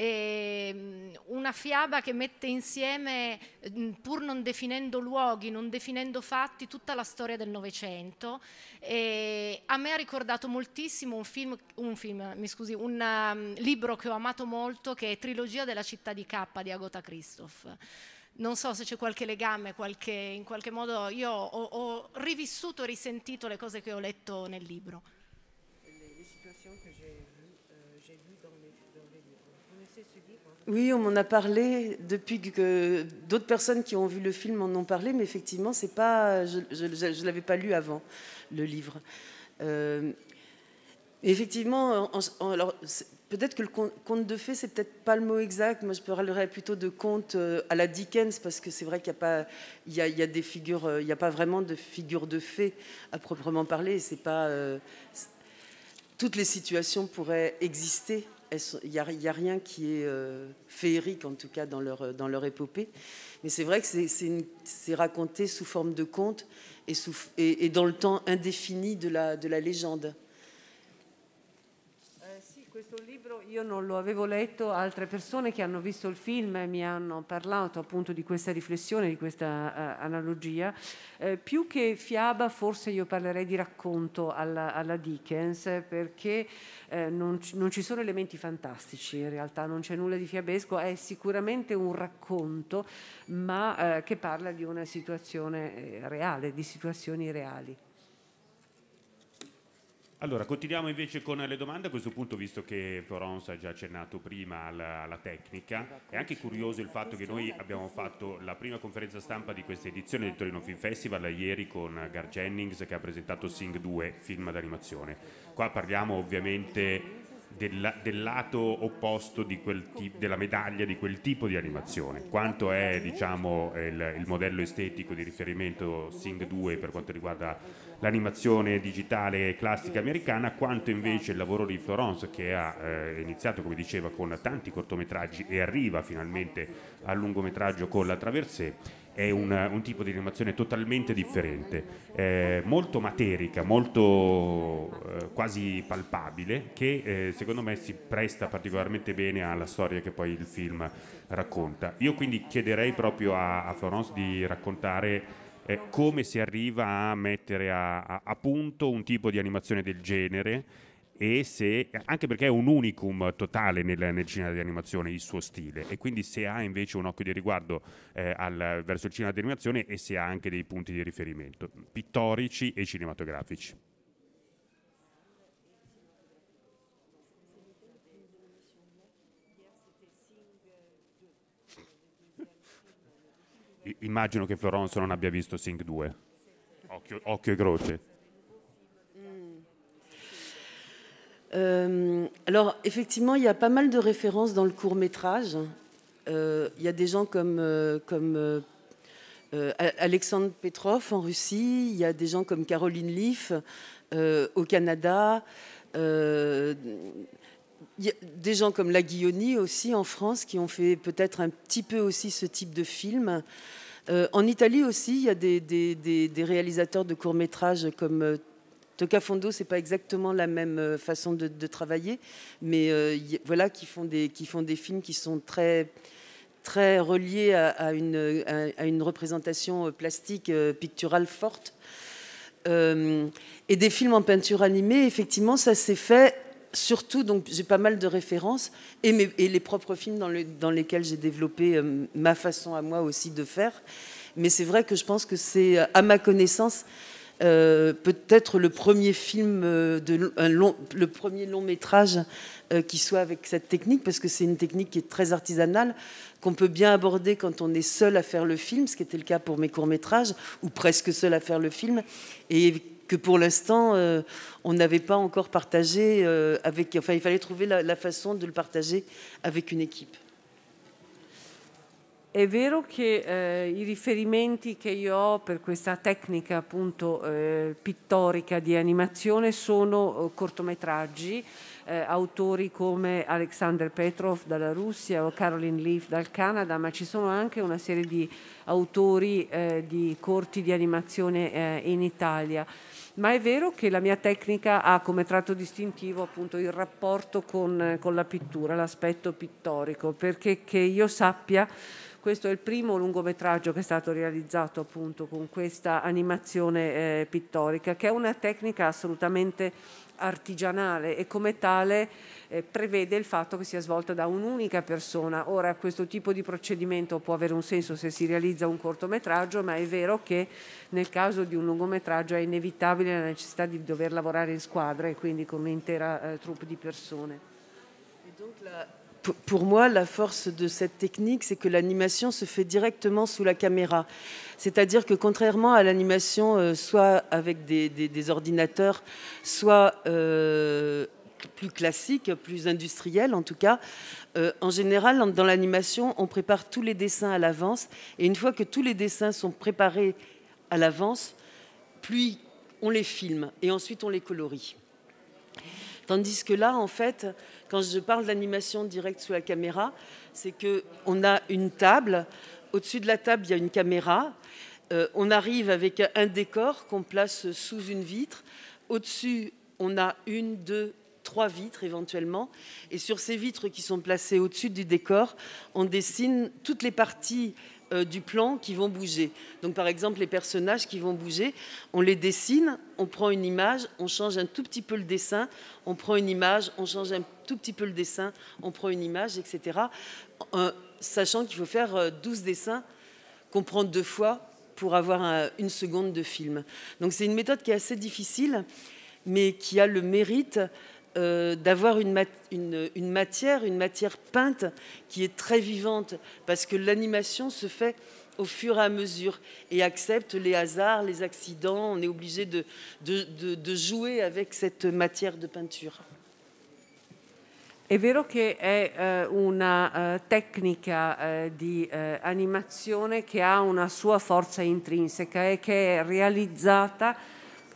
mm, una fiaba che mette insieme, mm, pur non definendo luoghi, non definendo fatti, tutta la storia del Novecento. A me ha ricordato moltissimo un film, un, film, mi scusi, un um, libro che ho amato molto, che è Trilogia della città di K di Agota Christoph. non so se c'è qualche legame, qualche, in qualche modo io ho, ho rivissuto e risentito le cose che ho letto nel libro. Oui, on m'en a parlé depuis que d'autres personnes qui ont vu le film en ont parlé, mais effectivement, c'est pas, je ne l'avais pas lu avant le livre. Euh, effectivement, en, alors, Peut-être que le conte de fées, c'est peut-être pas le mot exact. Moi, je parlerais plutôt de conte euh, à la Dickens, parce que c'est vrai qu'il n'y a pas, il y a, des figures, euh, il a pas vraiment de figure de fées à proprement parler. C'est pas euh, toutes les situations pourraient exister. Il n'y a, rien qui est féerique, en tout cas, dans leur, dans leur épopée. Mais c'est vrai que c'est raconté sous forme de conte et, et dans le temps indéfini de la, de la légende. questo libro io non lo avevo letto, altre persone che hanno visto il film mi hanno parlato appunto di questa riflessione, di questa uh, analogia. Eh, più che fiaba forse io parlerei di racconto alla, alla Dickens perché eh, non, non, ci sono elementi fantastici in realtà, non c'è nulla di fiabesco, è sicuramente un racconto ma eh, che parla di una situazione eh, reale, di situazioni reali. Allora, continuiamo invece con le domande. A questo punto, visto che Florence ha già accennato prima alla, alla, tecnica, è anche curioso il fatto che noi abbiamo fatto la prima conferenza stampa di questa edizione del Torino Film Festival ieri con Gar Jennings che ha presentato Sing 2, film d'animazione. Qua parliamo ovviamente del, del lato opposto tip, della medaglia di quel tipo di animazione. Quanto è diciamo, il, il modello estetico di riferimento Sing 2 per quanto riguarda l'animazione digitale classica americana, quanto invece il lavoro di Florence che ha eh, iniziato, come diceva, con tanti cortometraggi e arriva finalmente al lungometraggio con la Traversée è un, un, tipo di animazione totalmente differente, eh, molto materica, molto eh, quasi palpabile, che eh, secondo me si presta particolarmente bene alla storia che poi il film racconta. Io quindi chiederei proprio a, a Florence di raccontare eh, come si arriva a mettere a, a, a punto un tipo di animazione del genere e se, anche perché è un unicum totale nel, nel, cinema di animazione il suo stile e quindi se ha invece un occhio di riguardo eh, al, verso il cinema di animazione e se ha anche dei punti di riferimento pittorici e cinematografici. immagino que Florence n'a pas vu Sync 2. Occhio, occhio e ehm, alors, effectivement, il y a pas mal de références dans le court métrage. Euh, il y a des gens comme, euh, comme euh, Alexandre Petrov en Russie, il y a des gens comme Caroline Leaf au Canada, il y a des gens comme La Guilloni aussi en France qui ont fait peut-être un petit peu aussi ce type de film. Euh, en Italie aussi, il y a des, réalisateurs de courts-métrages comme euh, ce c'est pas exactement la même euh, façon de, travailler, mais euh, voilà, qui font, des, qui font des films qui sont très très reliés à, à, une, à une, représentation plastique, picturale forte. et des films en peinture animée, effectivement, ça s'est fait surtout, donc j'ai pas mal de références et, les propres films dans, lesquels j'ai développé euh, ma façon à moi aussi de faire. Mais c'est vrai que je pense que c'est, à ma connaissance, euh, peut-être le premier film, euh, long, le premier long métrage qui soit avec cette technique, parce que c'est une technique qui est très artisanale, qu'on peut bien aborder quand on est seul à faire le film, ce qui était le cas pour mes courts métrages, ou presque seul à faire le film, et que pour l'instant, euh, on n'avait pas encore partagé euh, avec. Enfin, il fallait trouver la, la, façon de le partager avec une équipe. È vero che eh, i riferimenti che io ho per questa tecnica appunto eh, pittorica di animazione sono eh, cortometraggi, eh, autori come Alexander Petrov dalla Russia o Caroline Leaf dal Canada, ma ci sono anche una serie di autori eh, di corti di animazione eh, in Italia ma è vero che la mia tecnica ha come tratto distintivo appunto il rapporto con, con la pittura, l'aspetto pittorico, perché che io sappia questo è il primo lungometraggio che è stato realizzato appunto con questa animazione eh, pittorica, che è una tecnica assolutamente artigianale e come tale eh, prevede il fatto che sia svolta da un'unica persona. Ora questo tipo di procedimento può avere un senso se si realizza un cortometraggio, ma è vero che nel caso di un lungometraggio è inevitabile la necessità di dover lavorare in squadra e quindi come intera eh, troupe di persone. pour moi, la force de cette technique, c'est que l'animation se fait directement sous la caméra. C'est-à-dire que contrairement à l'animation, euh, soit avec des, ordinateurs, soit euh, plus classique, plus industriel en tout cas, euh, en général, dans l'animation, on prépare tous les dessins à l'avance. Et une fois que tous les dessins sont préparés à l'avance, puis on les filme et ensuite on les colorie. Tandis que là, en fait, quand je parle d'animation directe sous la caméra, c'est qu'on a une table. Au-dessus de la table, il y a une caméra. Euh, on arrive avec un décor qu'on place sous une vitre. Au-dessus, on a une, deux, trois vitres éventuellement. Et sur ces vitres qui sont placées au-dessus du décor, on dessine toutes les parties euh, du plan qui vont bouger. Donc par exemple, les personnages qui vont bouger, on les dessine, on prend une image, on change un tout petit peu le dessin, on prend une image, on change un tout petit peu le dessin, on prend une image, etc. Euh, sachant qu'il faut faire 12 euh, dessins qu'on prend deux fois pour avoir une seconde de film. Donc c'est une méthode qui est assez difficile, mais qui a le mérite euh, d'avoir une, matière, une matière peinte qui est très vivante, parce que l'animation se fait au fur et à mesure et accepte les hasards, les accidents. On est obligé de, jouer avec cette matière de peinture. tecnica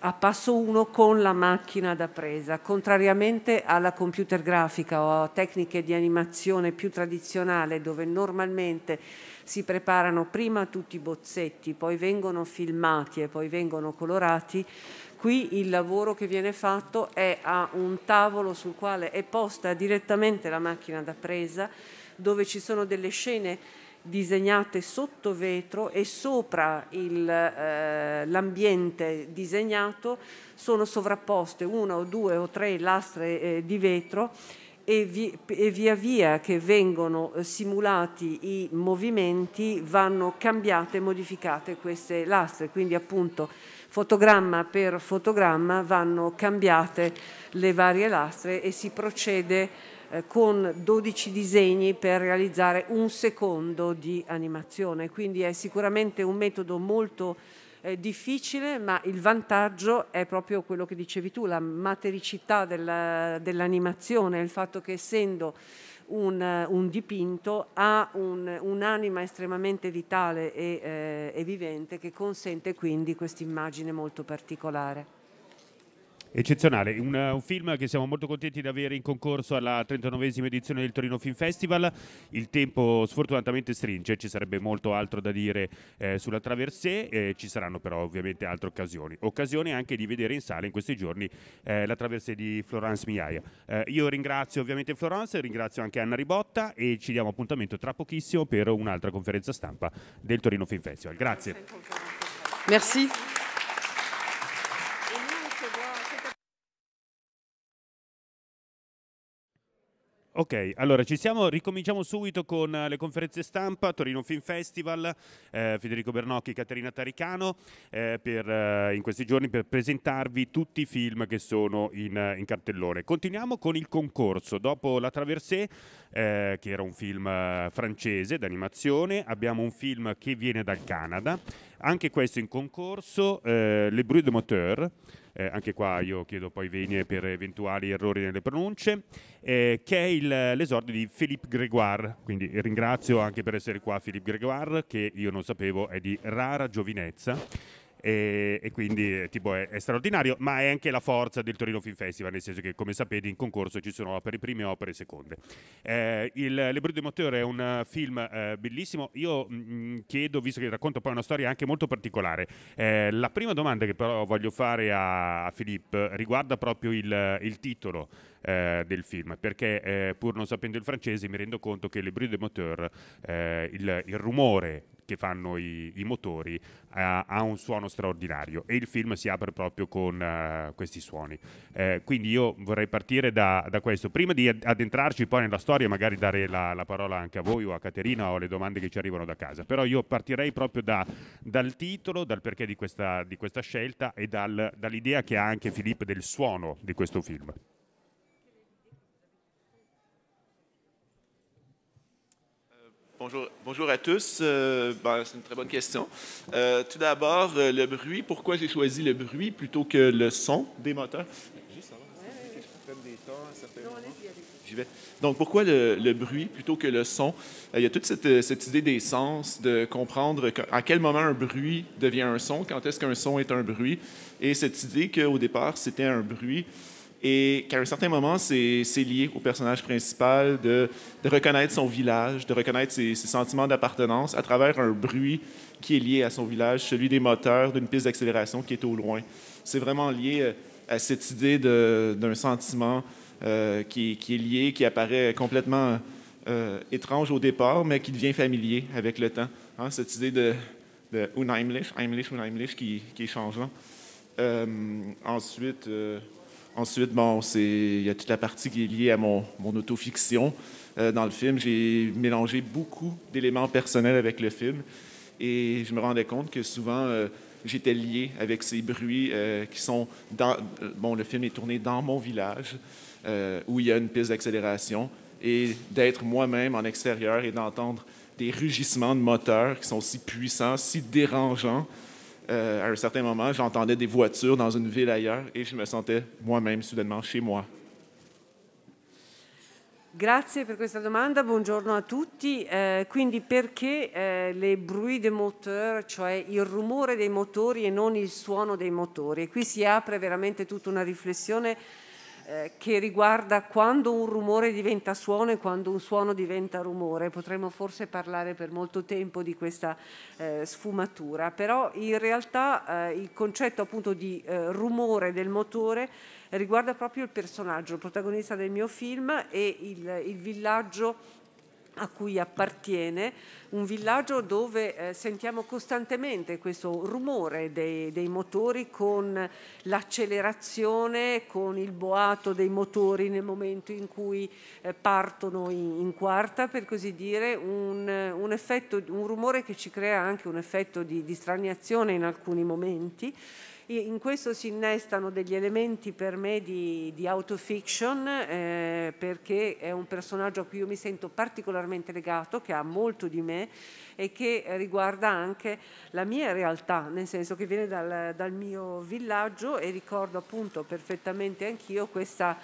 a passo 1 con la macchina da presa. Contrariamente alla computer grafica o a tecniche di animazione più tradizionale dove normalmente si preparano prima tutti i bozzetti, poi vengono filmati e poi vengono colorati, qui il lavoro che viene fatto è a un tavolo sul quale è posta direttamente la macchina da presa dove ci sono delle scene disegnate sotto vetro e sopra eh, l'ambiente eh, disegnato sono sovrapposte una o due o tre lastre eh, di vetro e, vi, e, via via che vengono eh, simulati i movimenti vanno cambiate e modificate queste lastre, quindi appunto fotogramma per fotogramma vanno cambiate le varie lastre e si procede eh, con 12 disegni per realizzare un secondo di animazione, quindi è sicuramente un metodo molto eh, difficile, ma il vantaggio è proprio quello che dicevi tu, la matericità dell'animazione, il fatto che essendo un, eh, un dipinto ha un'anima estremamente vitale e, eh, e vivente che consente quindi questa immagine molto particolare. Eccezionale, un, eh, un, film che siamo molto contenti di avere in concorso alla 39esima edizione del Torino Film Festival. Il tempo sfortunatamente stringe, ci sarebbe molto altro da dire eh, sulla Traversée, eh, ci saranno però ovviamente altre occasioni. Occasione anche di vedere in sala in questi giorni eh, la Traversée di Florence Miaia. Eh, io ringrazio ovviamente Florence, ringrazio anche Anna Ribotta e ci diamo appuntamento tra pochissimo per un'altra conferenza stampa del Torino Film Festival. Grazie. Merci. Ok, allora ci siamo, ricominciamo subito con eh, le conferenze stampa, Torino Film Festival, eh, Federico Bernocchi, e Caterina Taricano, eh, per, eh, in questi giorni per presentarvi tutti i film che sono in, eh, in cartellone. Continuiamo con il concorso, dopo La Traversée, eh, che era un film francese d'animazione, abbiamo un film che viene dal Canada, anche questo in concorso, Le Bruit de Moteur, eh, anche qua io chiedo poi venie per eventuali errori nelle pronunce, eh, che è il, l'esordio di Philippe Gregoire, quindi ringrazio anche per essere qua Philippe Gregoire, che io non sapevo è di rara giovinezza e, e quindi eh, tipo, è, è, straordinario, ma è anche la forza del Torino Film Festival, nel senso che come sapete in concorso ci sono opere prime e opere seconde. Eh, il Le Brute Motore è un eh, film eh, bellissimo, io mh, mm, mm, chiedo, visto che racconto poi una storia anche molto particolare, eh, la prima domanda che però voglio fare a, a Filippo riguarda proprio il, eh, il titolo. Eh, del film, perché eh, pur non sapendo il francese mi rendo conto che le bruit de moteur, eh, il, il, rumore che fanno i, i motori, eh, ha un suono straordinario e il film si apre proprio con eh, questi suoni. Eh, quindi io vorrei partire da, da, questo. Prima di addentrarci poi nella storia, magari dare la, la, parola anche a voi o a Caterina o alle domande che ci arrivano da casa, però io partirei proprio da, dal titolo, dal perché di questa, di questa scelta e dal, dall'idea che ha anche Filippo del suono di questo film. Bonjour, à tous. Euh, ben, c'est une très bonne question. Euh, tout d'abord, euh, le bruit. Pourquoi j'ai choisi le bruit plutôt que le son des moteurs? J'y vais. Donc, pourquoi le, bruit plutôt que le son? il y a toute cette, cette, idée des sens, de comprendre à quel moment un bruit devient un son, quand est-ce qu'un son est un bruit. Et cette idée qu'au départ, c'était un bruit et qu'à un certain moment, c'est lié au personnage principal de, reconnaître son village, de reconnaître ses, sentiments d'appartenance à travers un bruit qui est lié à son village, celui des moteurs d'une piste d'accélération qui est au loin. C'est vraiment lié euh, à cette idée d'un sentiment euh, qui, est lié, qui apparaît complètement euh, étrange au départ, mais qui devient familier avec le temps. Hein, cette idée de, de Unheimlich, Heimlich, Unheimlich qui, qui est changeant. ensuite... Ensuite, bon, il y a toute la partie qui est liée à mon, mon autofiction euh, dans le film. J'ai mélangé beaucoup d'éléments personnels avec le film et je me rendais compte que souvent, euh, j'étais lié avec ces bruits euh, qui sont dans... Bon, le film est tourné dans mon village où il y a une piste d'accélération et d'être moi-même en extérieur et d'entendre des rugissements de moteurs qui sont si puissants, si dérangeants. euh, à un certain moment, j'entendais des voitures dans une ville ailleurs et je me sentais moi-même soudainement chez moi. Grazie per questa domanda, buongiorno a tutti. Eh, quindi perché eh, le bruit de moteur, cioè il rumore dei motori e non il suono dei motori? E qui si apre veramente tutta una riflessione eh, che riguarda quando un rumore diventa suono e quando un suono diventa rumore. Potremmo forse parlare per molto tempo di questa eh, sfumatura, però in realtà eh, il concetto appunto di eh, rumore del motore riguarda proprio il personaggio, il protagonista del mio film e il, il villaggio a cui appartiene, un villaggio dove eh, sentiamo costantemente questo rumore dei, dei motori con l'accelerazione, con il boato dei motori nel momento in cui eh, partono in, in, quarta, per così dire, un, un, effetto, un rumore che ci crea anche un effetto di, di straniazione in alcuni momenti. In questo si innestano degli elementi per me di, di autofiction eh, perché è un personaggio a cui io mi sento particolarmente legato, che ha molto di me e che riguarda anche la mia realtà, nel senso che viene dal, dal mio villaggio e ricordo appunto perfettamente anch'io questa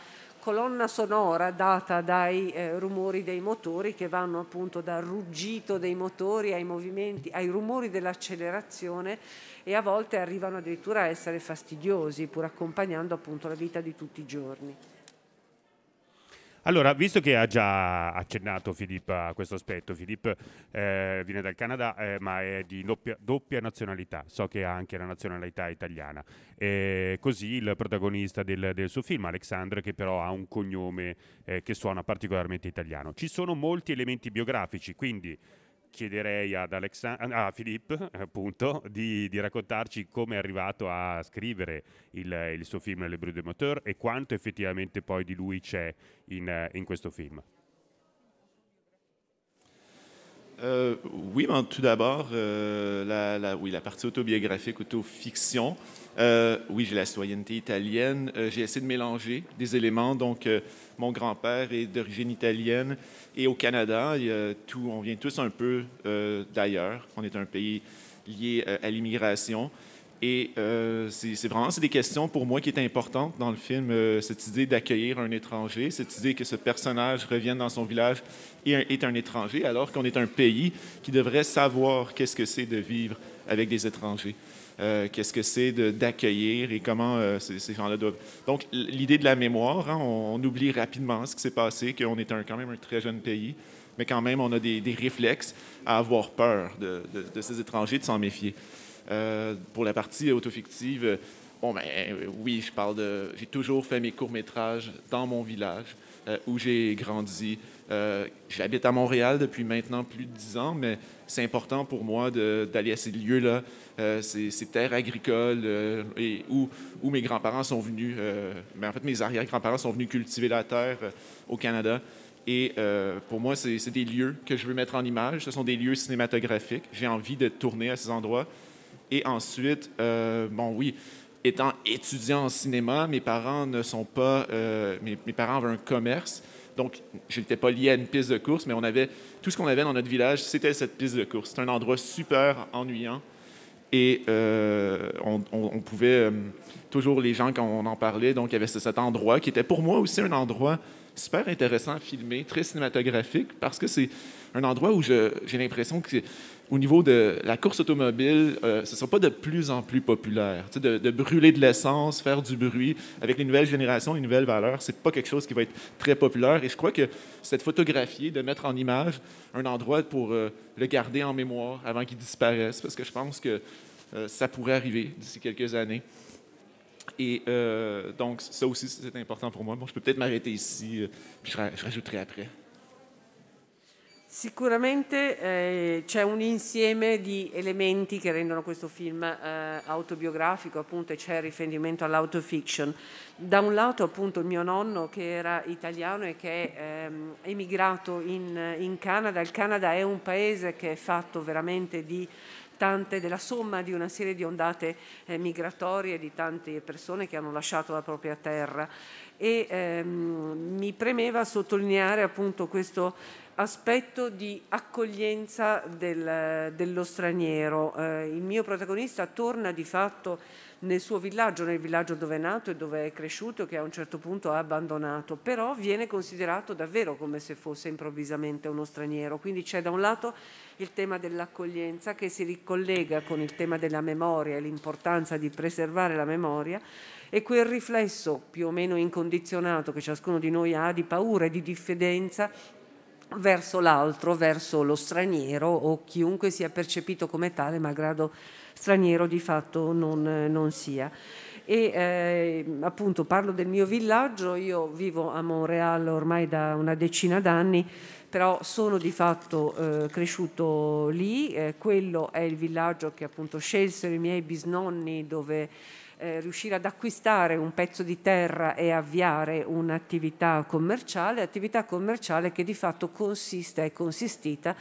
colonna sonora data dai eh, rumori dei motori che vanno appunto dal ruggito dei motori ai movimenti, ai rumori dell'accelerazione e a volte arrivano addirittura a essere fastidiosi pur accompagnando appunto la vita di tutti i giorni. Allora, visto che ha già accennato Filippo a questo aspetto, Filippo eh, viene dal Canada eh, ma è di doppia, doppia, nazionalità, so che ha anche la nazionalità italiana, eh, così il protagonista del, del, suo film, Alexandre, che però ha un cognome eh, che suona particolarmente italiano. Ci sono molti elementi biografici, quindi chiederei ad Alexand- a Filippo appunto di, di, raccontarci come è arrivato a scrivere il, il suo film Le Brut de Moteur e quanto effettivamente poi di lui c'è in, in questo film. Euh, oui, tout d'abord, euh, la, oui, la partie autobiographique, autofiction. Euh, oui, j'ai la citoyenneté italienne. Euh, j'ai essayé de mélanger des éléments. Donc, mon grand-père est d'origine italienne. Et au Canada, tout, on vient tous un peu d'ailleurs. On est un pays lié à l'immigration. Et euh, c'est vraiment c'est des questions pour moi qui est importante dans le film, euh, cette idée d'accueillir un étranger, cette idée que ce personnage revienne dans son village et est un étranger, alors qu'on est un pays qui devrait savoir qu'est-ce que c'est de vivre avec des étrangers, euh, qu'est-ce que c'est d'accueillir et comment ces, gens-là doivent. Donc l'idée de la mémoire, hein, on, oublie rapidement ce qui s'est passé, qu'on est un, quand même un très jeune pays, mais quand même on a des, réflexes à avoir peur de ces étrangers, de s'en méfier. Euh, pour la partie autofictive, euh, bon, ben, euh, oui, je parle de. J'ai toujours fait mes courts-métrages dans mon village où j'ai grandi. J'habite à Montréal depuis maintenant plus de dix ans, mais c'est important pour moi d'aller à ces lieux-là, C'est ces, terres agricoles et où, où mes grands-parents sont venus, mais en fait mes arrière-grands-parents sont venus cultiver la terre au Canada. Et pour moi, c'est des lieux que je veux mettre en image. Ce sont des lieux cinématographiques. J'ai envie de tourner à ces endroits. Et ensuite, euh, bon, oui, étant étudiant en cinéma, mes parents ne sont pas. Euh, mes, parents avaient un commerce. Donc, je n'étais pas lié à une piste de course, mais on avait tout ce qu'on avait dans notre village, c'était cette piste de course. C'était un endroit super ennuyant. Et euh, on, pouvait, toujours les gens quand on en parlait, donc il y avait cet endroit qui était pour moi aussi un endroit super intéressant à filmer, très cinématographique, parce que c'est un endroit où j'ai l'impression que au niveau de la course automobile, euh, ce ne sera pas de plus en plus populaire. de, brûler de l'essence, faire du bruit, avec les nouvelles générations, les nouvelles valeurs, c'est pas quelque chose qui va être très populaire. Et je crois que cette photographie, de mettre en image un endroit pour euh, le garder en mémoire avant qu'il disparaisse, parce que je pense que euh, ça pourrait arriver d'ici quelques années. Et donc, ça aussi, c'est important pour moi. Bon, je peux peut-être m'arrêter ici, puis je rajouterai après. Sicuramente eh, c'è un insieme di elementi che rendono questo film eh, autobiografico, appunto, e c'è riferimento all'autofiction. Da un lato, appunto, mio nonno che era italiano e che è ehm, emigrato in, in Canada. Il Canada è un paese che è fatto veramente di tante, della somma di una serie di ondate eh, migratorie di tante persone che hanno lasciato la propria terra e ehm, mi premeva sottolineare appunto questo aspetto di accoglienza del, dello straniero. Eh, il mio protagonista torna di fatto nel suo villaggio, nel villaggio dove è nato e dove è cresciuto, che a un certo punto ha abbandonato, però viene considerato davvero come se fosse improvvisamente uno straniero. Quindi c'è da un lato il tema dell'accoglienza che si ricollega con il tema della memoria e l'importanza di preservare la memoria e quel riflesso più o meno incondizionato che ciascuno di noi ha di paura e di diffidenza verso l'altro, verso lo straniero o chiunque sia percepito come tale, malgrado straniero di fatto non, non sia. E eh, appunto parlo del mio villaggio, io vivo a Montreal ormai da una decina d'anni, però sono di fatto eh, cresciuto lì, eh, quello è il villaggio che appunto scelsero i miei bisnonni dove eh, riuscire ad acquistare un pezzo di terra e avviare un'attività commerciale, attività commerciale che di fatto consiste e consistita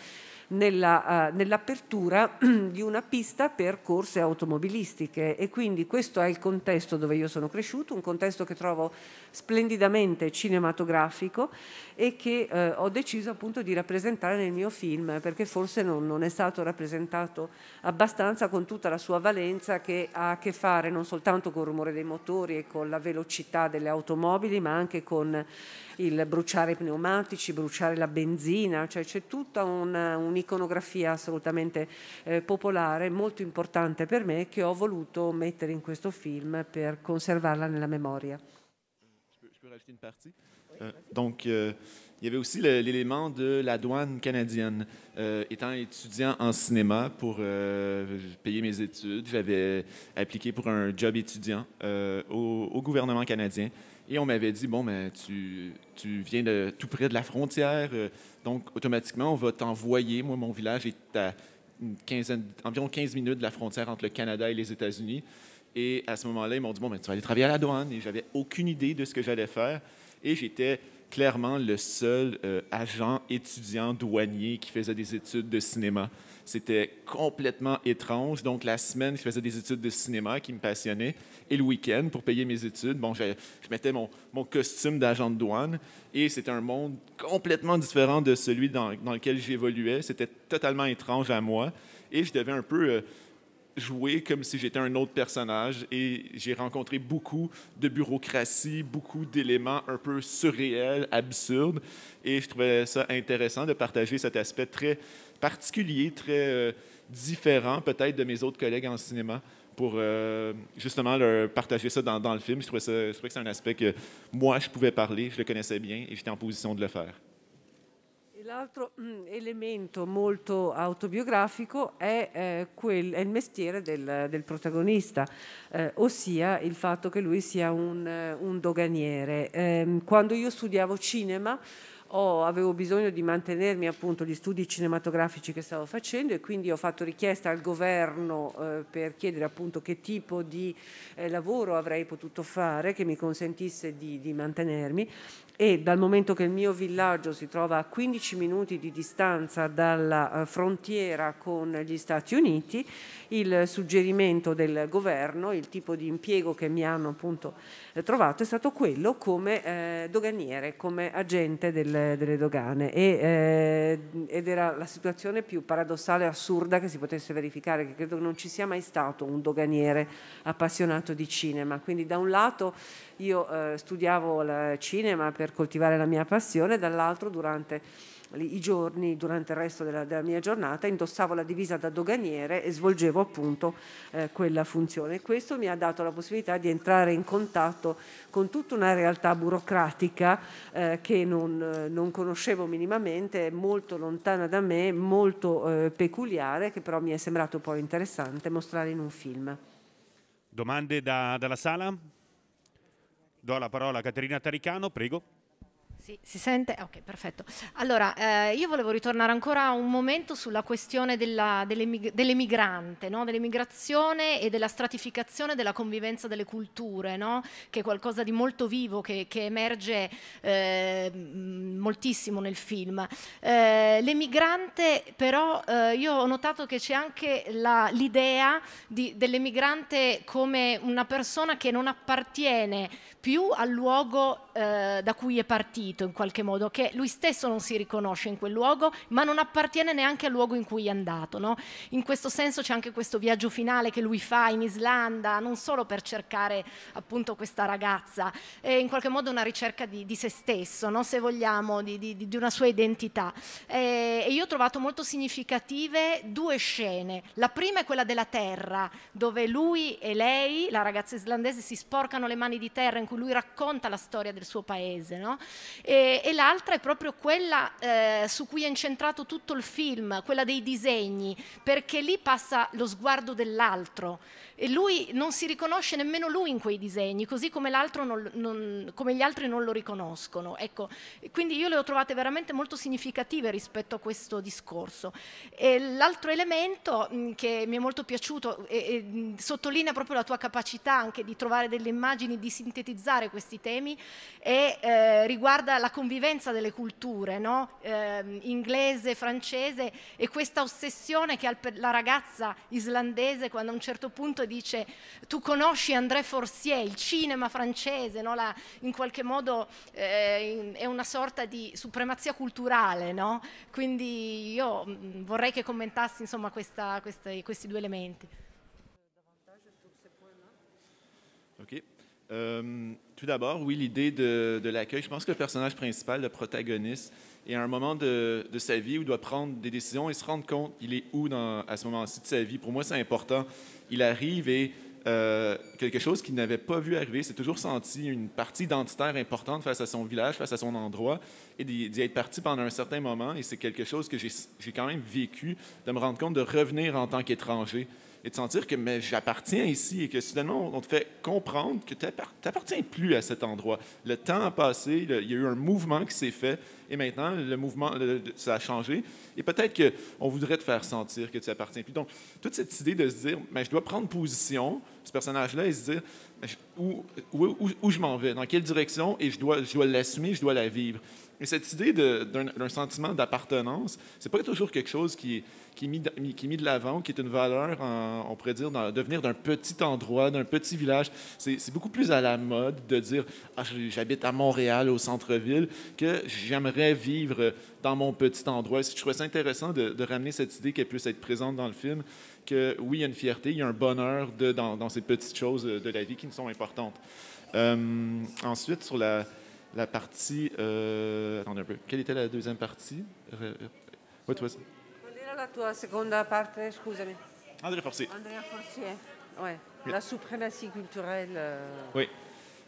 nella, uh, nell'apertura di una pista per corse automobilistiche e quindi questo è il contesto dove io sono cresciuto, un contesto che trovo splendidamente cinematografico e che uh, ho deciso appunto di rappresentare nel mio film perché forse non, non è stato rappresentato abbastanza con tutta la sua valenza che ha a che fare non soltanto con il rumore dei motori e con la velocità delle automobili ma anche con il bruciare i pneumatici, bruciare la benzina, cioè c'è tutta un, un iconographie assolutamente populaire eh, popolare, molto importante per me, che ho voluto mettre in questo film per conservarla la memoria. Je peux, rajouter une partie? Euh, donc, euh, il y avait aussi l'élément de la douane canadienne. Euh, étant étudiant en cinéma pour payer mes études, j'avais appliqué pour un job étudiant au, gouvernement canadien. Et on m'avait dit, bon, ben tu, tu, viens de tout près de la frontière, euh, donc automatiquement, on va t'envoyer. Moi, mon village est à une quinzaine, environ 15 minutes de la frontière entre le Canada et les États-Unis. Et à ce moment-là, ils m'ont dit, bon, tu vas aller travailler à la douane. Et j'avais aucune idée de ce que j'allais faire. Et j'étais clairement le seul euh, agent étudiant douanier qui faisait des études de cinéma. C'était complètement étrange. Donc, la semaine, je faisais des études de cinéma qui me passionnaient. Et le week-end, pour payer mes études, bon, je, mettais mon, costume d'agent de douane. Et c'était un monde complètement différent de celui dans, lequel j'évoluais. C'était totalement étrange à moi. Et je devais un peu... Euh, jouer comme si j'étais un autre personnage et j'ai rencontré beaucoup de bureaucratie, beaucoup d'éléments un peu surréels, absurdes et je trouvais ça intéressant de partager cet aspect très particulier, très euh, différent peut-être de mes autres collègues en cinéma pour euh, justement leur partager ça dans, le film. Je trouvais, que c'est un aspect que moi, je pouvais parler, je le connaissais bien et j'étais en position de le faire. L'altro mm, elemento molto autobiografico est eh, le quel, è il mestiere del, del protagonista, eh, ossia il fatto che lui sia un, eh, un doganiere. Eh, quando io studiavo cinema, o avevo bisogno di mantenermi appunto gli studi cinematografici che stavo facendo e quindi ho fatto richiesta al governo eh, per chiedere appunto che tipo di eh, lavoro avrei potuto fare che mi consentisse di, di mantenermi e dal momento che il mio villaggio si trova a 15 minuti di distanza dalla eh, frontiera con gli Stati Uniti, il suggerimento del governo, il tipo di impiego che mi hanno appunto eh, trovato è stato quello come eh, doganiere, come agente del, delle dogane e, eh, ed era la situazione più paradossale e assurda che si potesse verificare, che credo non ci sia mai stato un doganiere appassionato di cinema, quindi da un lato io eh, studiavo il cinema per coltivare la mia passione, dall'altro durante i giorni, durante il resto della, della, mia giornata, indossavo la divisa da doganiere e svolgevo appunto eh, quella funzione. Questo mi ha dato la possibilità di entrare in contatto con tutta una realtà burocratica eh, che non, eh, non, conoscevo minimamente, molto lontana da me, molto eh, peculiare, che però mi è sembrato poi interessante mostrare in un film. Domande da, dalla sala? do la parola a Caterina Taricano, prego. Sì, si sente? Ok, perfetto. Allora, eh, io volevo ritornare ancora un momento sulla questione dell'emigrante, no? dell'emigrazione e della stratificazione della convivenza delle culture, no? che è qualcosa di molto vivo che, che emerge eh, moltissimo nel film. Eh, l'emigrante però, eh, io ho notato che c'è anche l'idea dell'emigrante come una persona che non appartiene più al luogo eh, da cui è partita capito in qualche modo che lui stesso non si riconosce in quel luogo, ma non appartiene neanche al luogo in cui è andato. No? In questo senso c'è anche questo viaggio finale che lui fa in Islanda, non solo per cercare appunto questa ragazza, è in qualche modo una ricerca di, di se stesso, no? se vogliamo, di, di, di, una sua identità. Eh, e io ho trovato molto significative due scene. La prima è quella della terra, dove lui e lei, la ragazza islandese, si sporcano le mani di terra, in cui lui racconta la storia del suo paese. No? e, e l'altra è proprio quella eh, su cui è incentrato tutto il film, quella dei disegni, perché lì passa lo sguardo dell'altro e lui non si riconosce nemmeno lui in quei disegni, così come, non, non, come gli altri non lo riconoscono. Ecco, quindi io le ho trovate veramente molto significative rispetto a questo discorso. l'altro elemento mh, mm, che mi è molto piaciuto e, e, mm, sottolinea proprio la tua capacità anche di trovare delle immagini, di sintetizzare questi temi e eh, riguarda la convivenza delle culture, no? eh, inglese, francese, e questa ossessione che ha la ragazza islandese quando a un certo punto dice tu conosci André Forcier, il cinema francese, no? la, in qualche modo eh, è una sorta di supremazia culturale, no? quindi io mm, vorrei che commentassi insomma, questa, queste, questi due elementi. Okay. Um... Tout d'abord, oui, l'idée de, de l'accueil. Je pense que le personnage principal, le protagoniste, est à un moment de, de, sa vie où il doit prendre des décisions et se rendre compte il est où dans, à ce moment-ci de sa vie. Pour moi, c'est important. Il arrive et euh, quelque chose qu'il n'avait pas vu arriver, c'est toujours senti une partie identitaire importante face à son village, face à son endroit, et d'y être parti pendant un certain moment. Et c'est quelque chose que j'ai quand même vécu, de me rendre compte de revenir en tant qu'étranger et de sentir que mais, j'appartiens ici et que soudainement, on te fait comprendre que tu n'appartiens plus à cet endroit. Le temps a passé, il y a eu un mouvement qui s'est fait et maintenant, le mouvement, ça a changé. Et peut-être qu'on voudrait te faire sentir que tu appartiens plus. Donc, toute cette idée de se dire, mais je dois prendre position, ce personnage-là, et se dire où, où, où, où je m'en vais, dans quelle direction, et je dois, je dois l'assumer, je dois la vivre. Mais cette idée d'un sentiment d'appartenance, c'est pas toujours quelque chose qui est, qui mis, qui de l'avant, qui est une valeur, on pourrait dire, dans, devenir d'un petit endroit, d'un petit village. C'est beaucoup plus à la mode de dire ah, j'habite à Montréal, au centre-ville, que j'aimerais vivre dans mon petit endroit. Je trouvais ça intéressant de, ramener cette idée qu'elle puisse être présente dans le film, que oui, il y a une fierté, il y a un bonheur de, dans, ces petites choses de la vie qui nous sont importantes. Euh, ensuite, sur la la partie. Euh, un peu. Quelle était la deuxième partie Oui, toi. la André Forcier. André Forcier, La suprématie culturelle. Euh. Oui.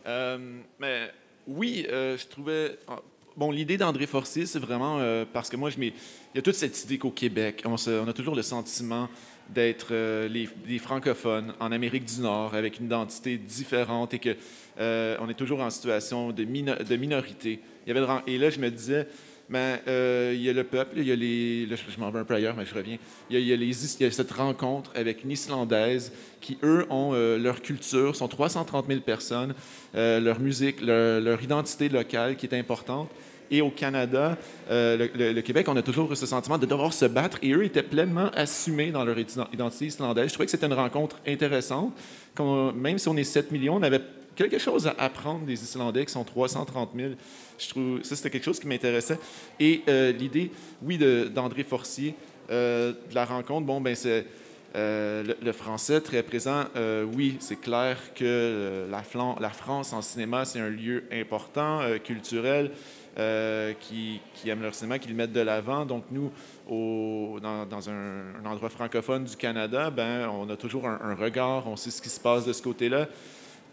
Euh, mais oui, je trouvais. Ah, bon, l'idée d'André Forcier, c'est vraiment parce que moi, je Il y a toute cette idée qu'au Québec, on, on, a toujours le sentiment d'être les... francophones en Amérique du Nord avec une identité différente et que euh, on est toujours en situation de, de minorité. Il y avait et là, je me disais, mais ben, euh, il y a le peuple, il y a les. je m'en vais un peu ailleurs, mais je reviens. Il y a, les, cette rencontre avec une Islandaise qui, eux, ont euh, leur culture, sont 330 000 personnes, leur musique, leur, identité locale qui est importante. Et au Canada, le, Québec, on a toujours ce sentiment de devoir se battre et eux étaient pleinement assumés dans leur identité islandaise. Je trouvais que c'était une rencontre intéressante. même si on est 7 millions, on avait quelque chose à apprendre des Islandais qui sont 330 000. Je trouve ça, c'était quelque chose qui m'intéressait. Et euh, l'idée, oui, d'André Forcier, euh, de la rencontre, bon, ben c'est. Euh, le, français très présent, oui, c'est clair que la, la, France en cinéma, c'est un lieu important, culturel, qui, aime leur cinéma, qui le mettent de l'avant. Donc nous, au, dans, un, endroit francophone du Canada, ben, on a toujours un regard, on sait ce qui se passe de ce côté-là.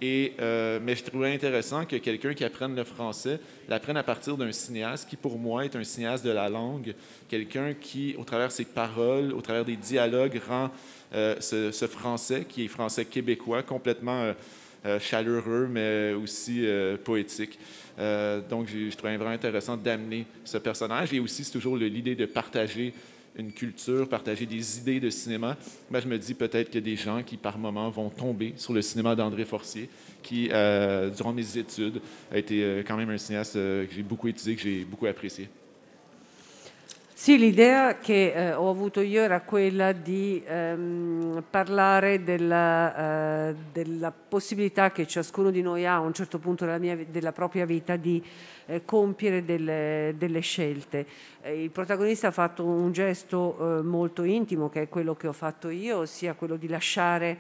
Et, euh, mais je trouvais intéressant que quelqu'un qui apprenne le français l'apprenne à partir d'un cinéaste qui, pour moi, est un cinéaste de la langue, quelqu'un qui, au travers ses paroles, au travers des dialogues, rend euh, ce, français, qui est français québécois, complètement euh, chaleureux, mais aussi poétique. donc, je, je trouvais vraiment intéressant d'amener ce personnage. Et aussi, c'est toujours l'idée de partager une culture, partager des idées de cinéma, Moi, ben, je me dis peut-être que des gens qui, par moment, vont tomber sur le cinéma d'André Forcier, qui, euh, durant mes études, a été euh, quand même un cinéaste euh, que j'ai beaucoup étudié, que j'ai beaucoup apprécié. Sì, l'idea che eh, ho avuto io era quella di ehm, parlare della, eh, della, possibilità che ciascuno di noi ha a un certo punto della, mia, della propria vita di eh, compiere delle, delle scelte. Eh, il protagonista ha fatto un gesto eh, molto intimo che è quello che ho fatto io, ossia quello di lasciare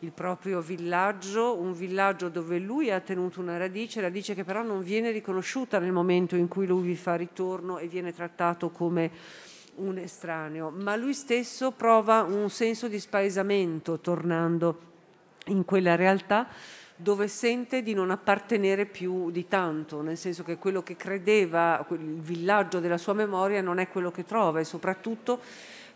il proprio villaggio, un villaggio dove lui ha tenuto una radice, radice che però non viene riconosciuta nel momento in cui lui vi fa ritorno e viene trattato come un estraneo, ma lui stesso prova un senso di spaesamento tornando in quella realtà dove sente di non appartenere più di tanto, nel senso che quello che credeva, il villaggio della sua memoria non è quello che trova e soprattutto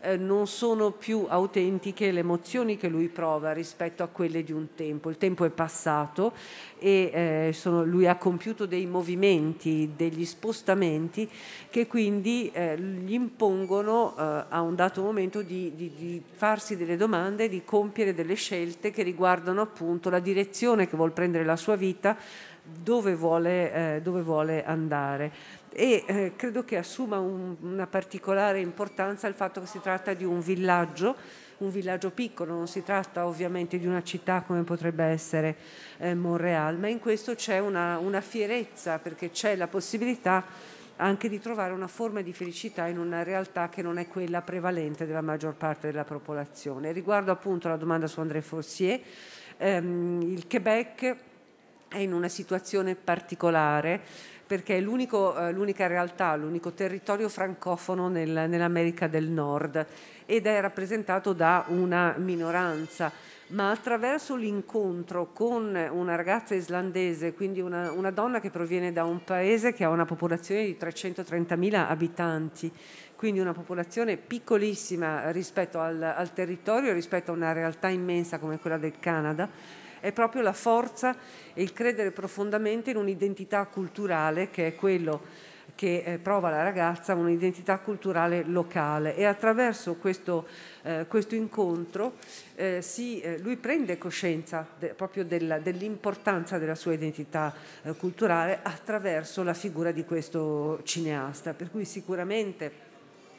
eh, non sono più autentiche le emozioni che lui prova rispetto a quelle di un tempo. Il tempo è passato e eh, sono, lui ha compiuto dei movimenti, degli spostamenti che quindi eh, gli impongono eh, a un dato momento di, di, di farsi delle domande, di compiere delle scelte che riguardano appunto la direzione che vuole prendere la sua vita, dove vuole, eh, dove vuole, andare e eh, credo che assuma un, una particolare importanza il fatto che si tratta di un villaggio, un villaggio piccolo, non si tratta ovviamente di una città come potrebbe essere eh, Montreal, ma in questo c'è una, una fierezza perché c'è la possibilità anche di trovare una forma di felicità in una realtà che non è quella prevalente della maggior parte della popolazione. Riguardo appunto alla domanda su André Fossier, ehm, il Quebec è in una situazione particolare perché è eh, l'unica realtà, l'unico territorio francofono nel, nell'America del Nord ed è rappresentato da una minoranza. Ma attraverso l'incontro con una ragazza islandese, quindi una, una donna che proviene da un paese che ha una popolazione di 330.000 abitanti, quindi una popolazione piccolissima rispetto al, al territorio, rispetto a una realtà immensa come quella del Canada, è proprio la forza e il credere profondamente in un'identità culturale che è quello che eh, prova la ragazza un'identità culturale locale e attraverso questo, eh, questo incontro eh, si, eh, lui prende coscienza de, proprio della, dell'importanza della sua identità eh, culturale attraverso la figura di questo cineasta, per cui sicuramente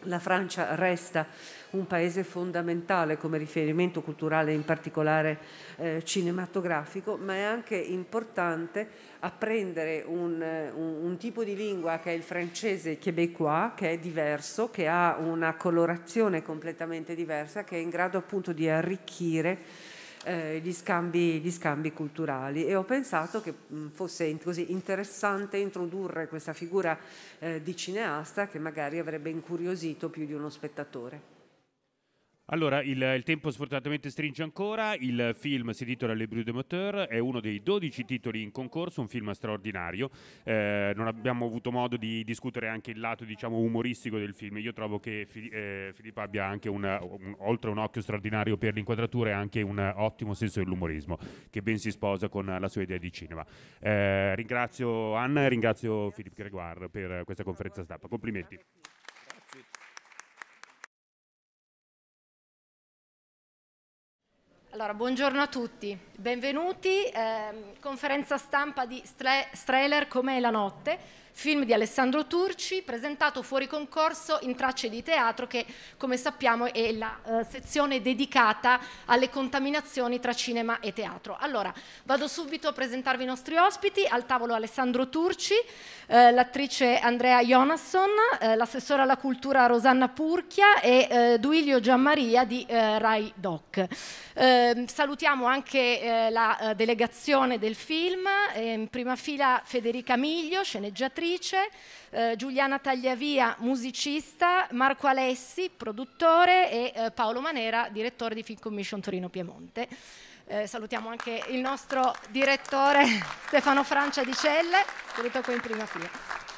la Francia resta un paese fondamentale come riferimento culturale, in particolare eh, cinematografico, ma è anche importante apprendere un, un, un, tipo di lingua che è il francese québécois, che è diverso, che ha una colorazione completamente diversa, che è in grado appunto di arricchire eh, gli, scambi, gli, scambi, culturali e ho pensato che mh, mm, fosse così interessante introdurre questa figura eh, di cineasta che magari avrebbe incuriosito più di uno spettatore. Allora, il, il, tempo sfortunatamente stringe ancora, il film si titola Le Brue de Moteur, è uno dei 12 titoli in concorso, un film straordinario, eh, non abbiamo avuto modo di discutere anche il lato diciamo, umoristico del film, io trovo che eh, Filippo abbia anche un, un, oltre un occhio straordinario per l'inquadratura e anche un ottimo senso dell'umorismo che ben si sposa con la sua idea di cinema. Eh, ringrazio Anna e ringrazio Filippo Gregoire per questa conferenza stampa, complimenti. Allora, buongiorno a tutti, benvenuti, eh, conferenza stampa di Stre Streller come la notte, film di Alessandro Turci, presentato fuori concorso in Tracce di Teatro, che come sappiamo è la eh, sezione dedicata alle contaminazioni tra cinema e teatro. Allora, vado subito a presentarvi i nostri ospiti, al tavolo Alessandro Turci, eh, l'attrice Andrea Jonasson, eh, l'assessora alla cultura Rosanna Purchia e eh, Duilio Gianmaria di eh, Rai Doc. Ehm, salutiamo anche eh, la delegazione del film, ehm, in prima fila Federica Miglio, sceneggiatrice, attrice, eh, Giuliana Tagliavia, musicista, Marco Alessi, produttore e eh, Paolo Manera, direttore di Film Commission Torino Piemonte. Eh, salutiamo anche il nostro direttore Stefano Francia di Celle, saluto qui in prima fila.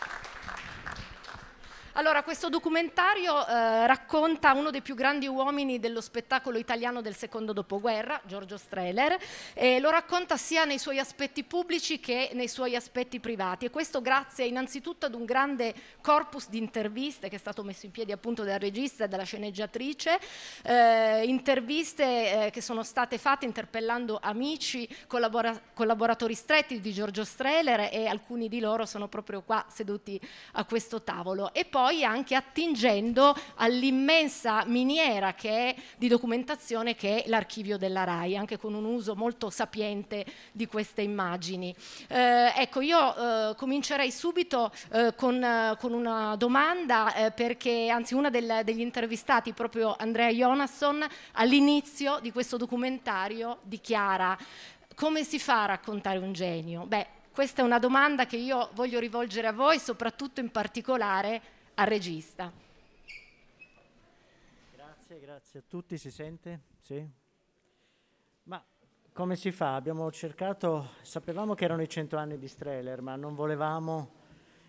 Allora, questo documentario eh, racconta uno dei più grandi uomini dello spettacolo italiano del secondo dopoguerra, Giorgio Streller, e lo racconta sia nei suoi aspetti pubblici che nei suoi aspetti privati e questo grazie innanzitutto ad un grande corpus di interviste che è stato messo in piedi appunto dal regista e dalla sceneggiatrice, eh, interviste eh, che sono state fatte interpellando amici, collabora collaboratori stretti di Giorgio Streller e alcuni di loro sono proprio qua seduti a questo tavolo. E poi poi anche attingendo all'immensa miniera che è, di documentazione che è l'archivio della RAI, anche con un uso molto sapiente di queste immagini. Eh, ecco, io eh, comincerei subito eh, con, eh, con, una domanda, eh, perché anzi una del, degli intervistati, proprio Andrea Jonasson, all'inizio di questo documentario dichiara come si fa a raccontare un genio? Beh, questa è una domanda che io voglio rivolgere a voi, soprattutto in particolare al regista. Grazie, grazie a tutti. Si sente? Sì? Ma come si fa? Abbiamo cercato, sapevamo che erano i cento anni di Streller, ma non volevamo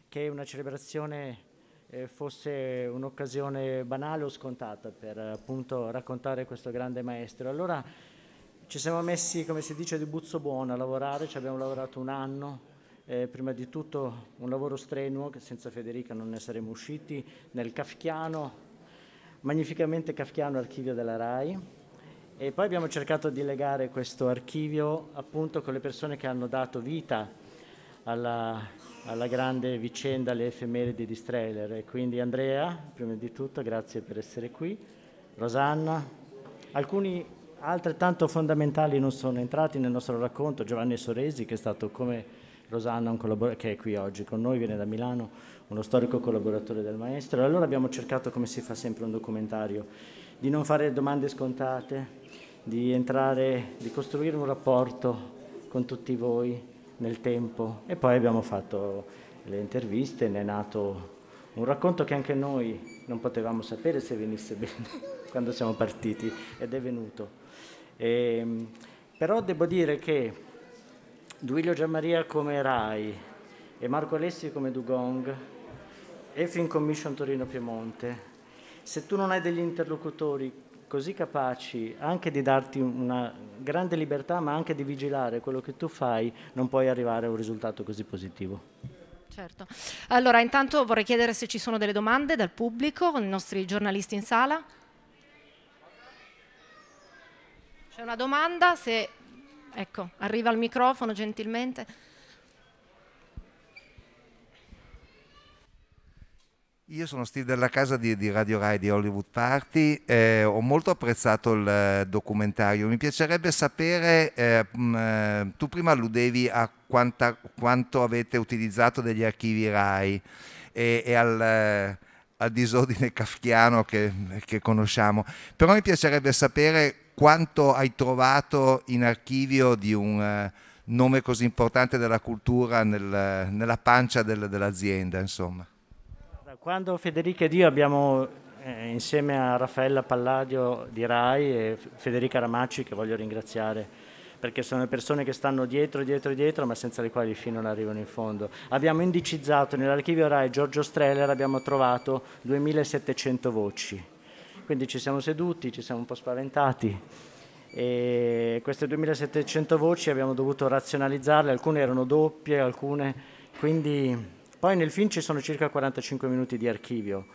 che una celebrazione eh, fosse un'occasione banale o scontata per appunto raccontare questo grande maestro. Allora ci siamo messi, come si dice, di buzzo buono a lavorare, ci abbiamo lavorato un anno, eh, prima di tutto un lavoro strenuo che senza Federica non ne saremmo usciti, nel kafkiano, magnificamente kafkiano archivio della RAI. E poi abbiamo cercato di legare questo archivio appunto con le persone che hanno dato vita alla, alla grande vicenda, alle effemeridi di Strehler. quindi Andrea, prima di tutto, grazie per essere qui. Rosanna, alcuni altrettanto fondamentali non sono entrati nel nostro racconto, Giovanni Soresi che è stato come Rosanna, che è qui oggi con noi, viene da Milano, uno storico collaboratore del maestro. Allora abbiamo cercato, come si fa sempre un documentario, di non fare domande scontate, di entrare, di costruire un rapporto con tutti voi nel tempo e poi abbiamo fatto le interviste, ne è nato un racconto che anche noi non potevamo sapere se venisse bene quando siamo partiti ed è venuto. E, ehm, però devo dire che Duilio Giammaria come Rai e Marco Alessi come Dugong e Film Commission Torino Piemonte. Se tu non hai degli interlocutori così capaci anche di darti una grande libertà, ma anche di vigilare quello che tu fai, non puoi arrivare a un risultato così positivo. Certo. Allora, intanto vorrei chiedere se ci sono delle domande dal pubblico, con i nostri giornalisti in sala. C'è una domanda, se Ecco, arriva al microfono gentilmente. Io sono Steve della casa di, di Radio Rai di Hollywood Party, eh, ho molto apprezzato il eh, documentario, mi piacerebbe sapere, eh, mh, eh, tu prima alludevi a quanta, quanto avete utilizzato degli archivi Rai e, e al... Eh, al disordine kafkiano che, che, conosciamo. Però mi piacerebbe sapere quanto hai trovato in archivio di un eh, nome così importante della cultura nel, nella pancia del, dell'azienda, insomma? Quando Federica ed io abbiamo, eh, insieme a Raffaella Palladio di RAI e Federica Ramacci, che voglio ringraziare, perché sono le persone che stanno dietro, dietro, dietro, ma senza le quali fino non arrivano in fondo. Abbiamo indicizzato nell'archivio RAI Giorgio Streller, abbiamo trovato 2700 voci quindi ci siamo seduti, ci siamo un po' spaventati. E queste 2700 voci abbiamo dovuto razionalizzarle, alcune erano doppie, alcune... Quindi... Poi nel film ci sono circa 45 minuti di archivio.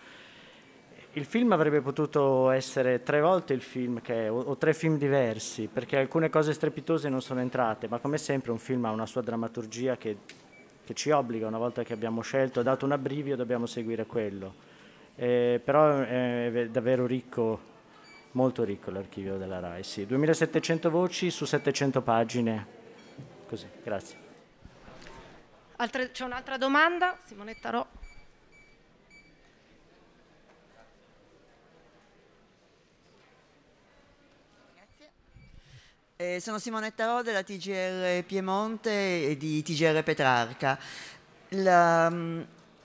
Il film avrebbe potuto essere tre volte il film che è, o, o tre film diversi, perché alcune cose strepitose non sono entrate, ma come sempre un film ha una sua drammaturgia che, che ci obbliga, una volta che abbiamo scelto, dato un abbrivio, dobbiamo seguire quello eh, però è davvero ricco, molto ricco l'archivio della RAI, sì, 2700 voci su 700 pagine, così, grazie. Altre, c'è un'altra domanda, Simonetta Ro. Eh, sono Simonetta Ro della TGR Piemonte e di TGR Petrarca. La, mm,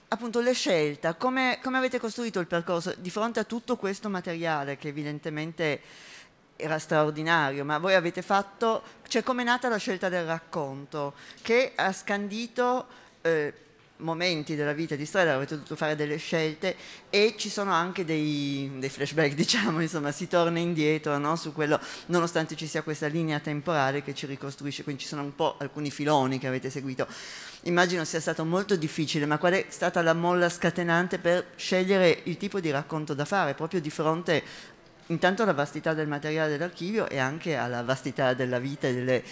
appunto le scelte, come, come, avete costruito il percorso di fronte a tutto questo materiale che evidentemente era straordinario, ma voi avete fatto, cioè come è nata la scelta del racconto che ha scandito... Eh, momenti della vita di strada avete dovuto fare delle scelte e ci sono anche dei, dei flashback diciamo insomma si torna indietro no? su quello nonostante ci sia questa linea temporale che ci ricostruisce quindi ci sono un po' alcuni filoni che avete seguito immagino sia stato molto difficile ma qual è stata la molla scatenante per scegliere il tipo di racconto da fare proprio di fronte intanto alla vastità del materiale dell'archivio e anche alla vastità della vita e, delle,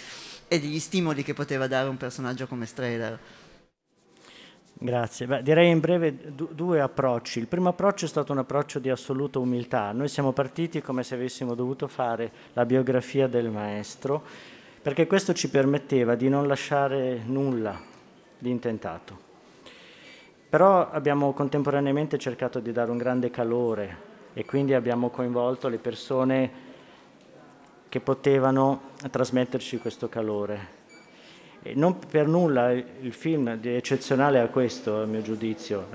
e degli stimoli che poteva dare un personaggio come Strehler Grazie. Beh, direi in breve du due approcci. Il primo approccio è stato un approccio di assoluta umiltà. Noi siamo partiti come se avessimo dovuto fare la biografia del maestro, perché questo ci permetteva di non lasciare nulla di intentato. Però abbiamo contemporaneamente cercato di dare un grande calore e quindi abbiamo coinvolto le persone che potevano trasmetterci questo calore non per nulla il film è eccezionale a questo, a mio giudizio.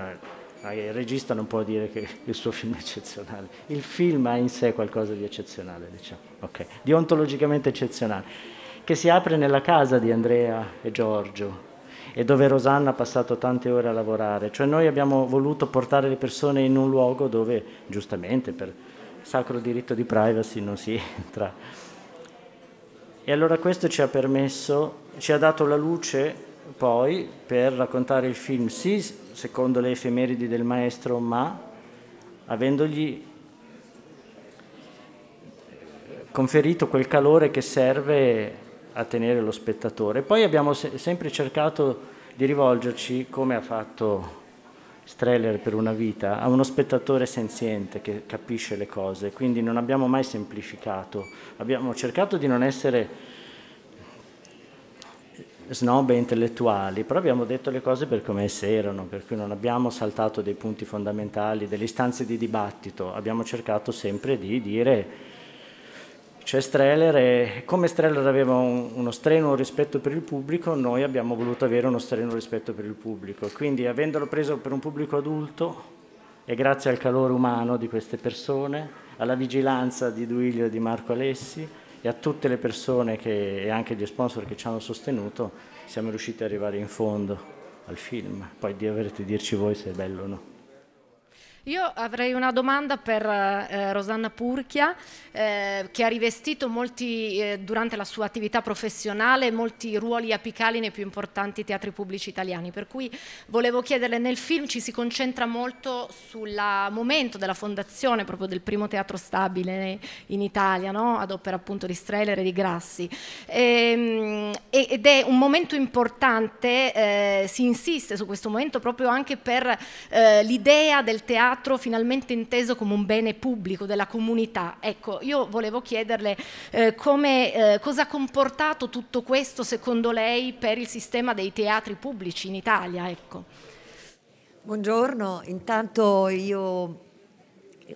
Eh, eh, il regista non può dire che il suo film è eccezionale. Il film ha in sé qualcosa di eccezionale, diciamo, okay. di ontologicamente eccezionale, che si apre nella casa di Andrea e Giorgio e dove Rosanna ha passato tante ore a lavorare. Cioè noi abbiamo voluto portare le persone in un luogo dove, giustamente, per sacro diritto di privacy non si entra e allora questo ci ha permesso, ci ha dato la luce poi per raccontare il film, sì, secondo le efemeridi del maestro, ma avendogli eh, conferito quel calore che serve a tenere lo spettatore. Poi abbiamo se sempre cercato di rivolgerci, come ha fatto Streller per una vita, a uno spettatore senziente che capisce le cose, quindi non abbiamo mai semplificato, abbiamo cercato di non essere snob e intellettuali, però abbiamo detto le cose per come esse erano, per cui non abbiamo saltato dei punti fondamentali, delle istanze di dibattito, abbiamo cercato sempre di dire cioè Streller, è, come Streller aveva un, uno strenuo rispetto per il pubblico, noi abbiamo voluto avere uno strenuo rispetto per il pubblico. Quindi avendolo preso per un pubblico adulto e grazie al calore umano di queste persone, alla vigilanza di Duilio e di Marco Alessi e a tutte le persone che, e anche gli sponsor che ci hanno sostenuto, siamo riusciti ad arrivare in fondo al film. Poi dovrete dirci voi se è bello o no. Io avrei una domanda per eh, eh, Rosanna Purchia, eh, che ha rivestito molti, eh, durante la sua attività professionale molti ruoli apicali nei più importanti teatri pubblici italiani, per cui volevo chiederle, nel film ci si concentra molto sul momento della fondazione proprio del primo teatro stabile in Italia, no? ad opera appunto di Streller e di Grassi, ehm, e, ed è un momento importante, eh, si insiste su questo momento proprio anche per eh, l'idea del teatro, teatro finalmente inteso come un bene pubblico della comunità. Ecco, io volevo chiederle eh, come, eh, cosa ha comportato tutto questo secondo lei per il sistema dei teatri pubblici in Italia. Ecco. Buongiorno, intanto io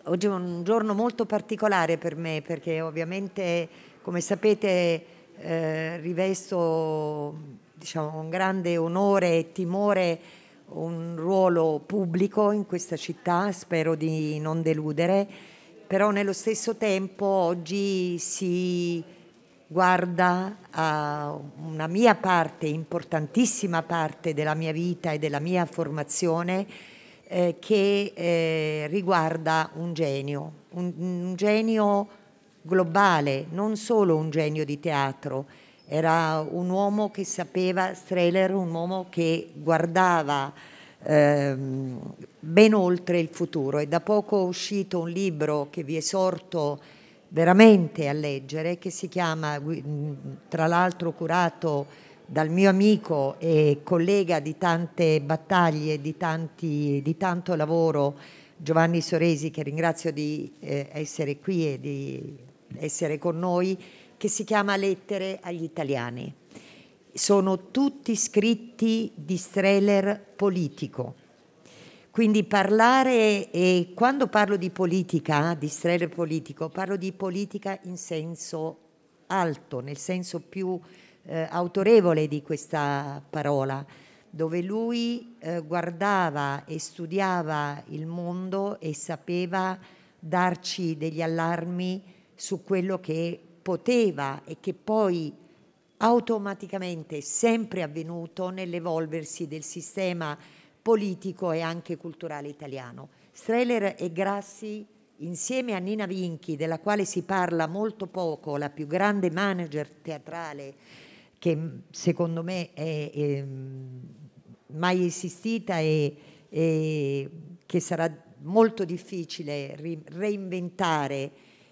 oggi è un giorno molto particolare per me perché ovviamente come sapete eh, rivesto diciamo, un grande onore e timore un ruolo pubblico in questa città, spero di non deludere, però nello stesso tempo oggi si guarda a una mia parte, importantissima parte della mia vita e della mia formazione eh, che eh, riguarda un genio, un, un genio globale, non solo un genio di teatro era un uomo che sapeva, Strehler, un uomo che guardava ehm, ben oltre il futuro. È da poco uscito un libro che vi esorto veramente a leggere, che si chiama, tra l'altro curato dal mio amico e collega di tante battaglie, di, tanti, di tanto lavoro, Giovanni Soresi, che ringrazio di eh, essere qui e di essere con noi, che si chiama Lettere agli italiani. Sono tutti scritti di streller politico. Quindi parlare, e quando parlo di politica, di streller politico, parlo di politica in senso alto, nel senso più eh, autorevole di questa parola, dove lui eh, guardava e studiava il mondo e sapeva darci degli allarmi su quello che poteva e che poi automaticamente è sempre avvenuto nell'evolversi del sistema politico e anche culturale italiano. Streller e Grassi, insieme a Nina Vinchi, della quale si parla molto poco, la più grande manager teatrale che mm, secondo me è, è ehm, mai esistita e, e, che sarà molto difficile reinventare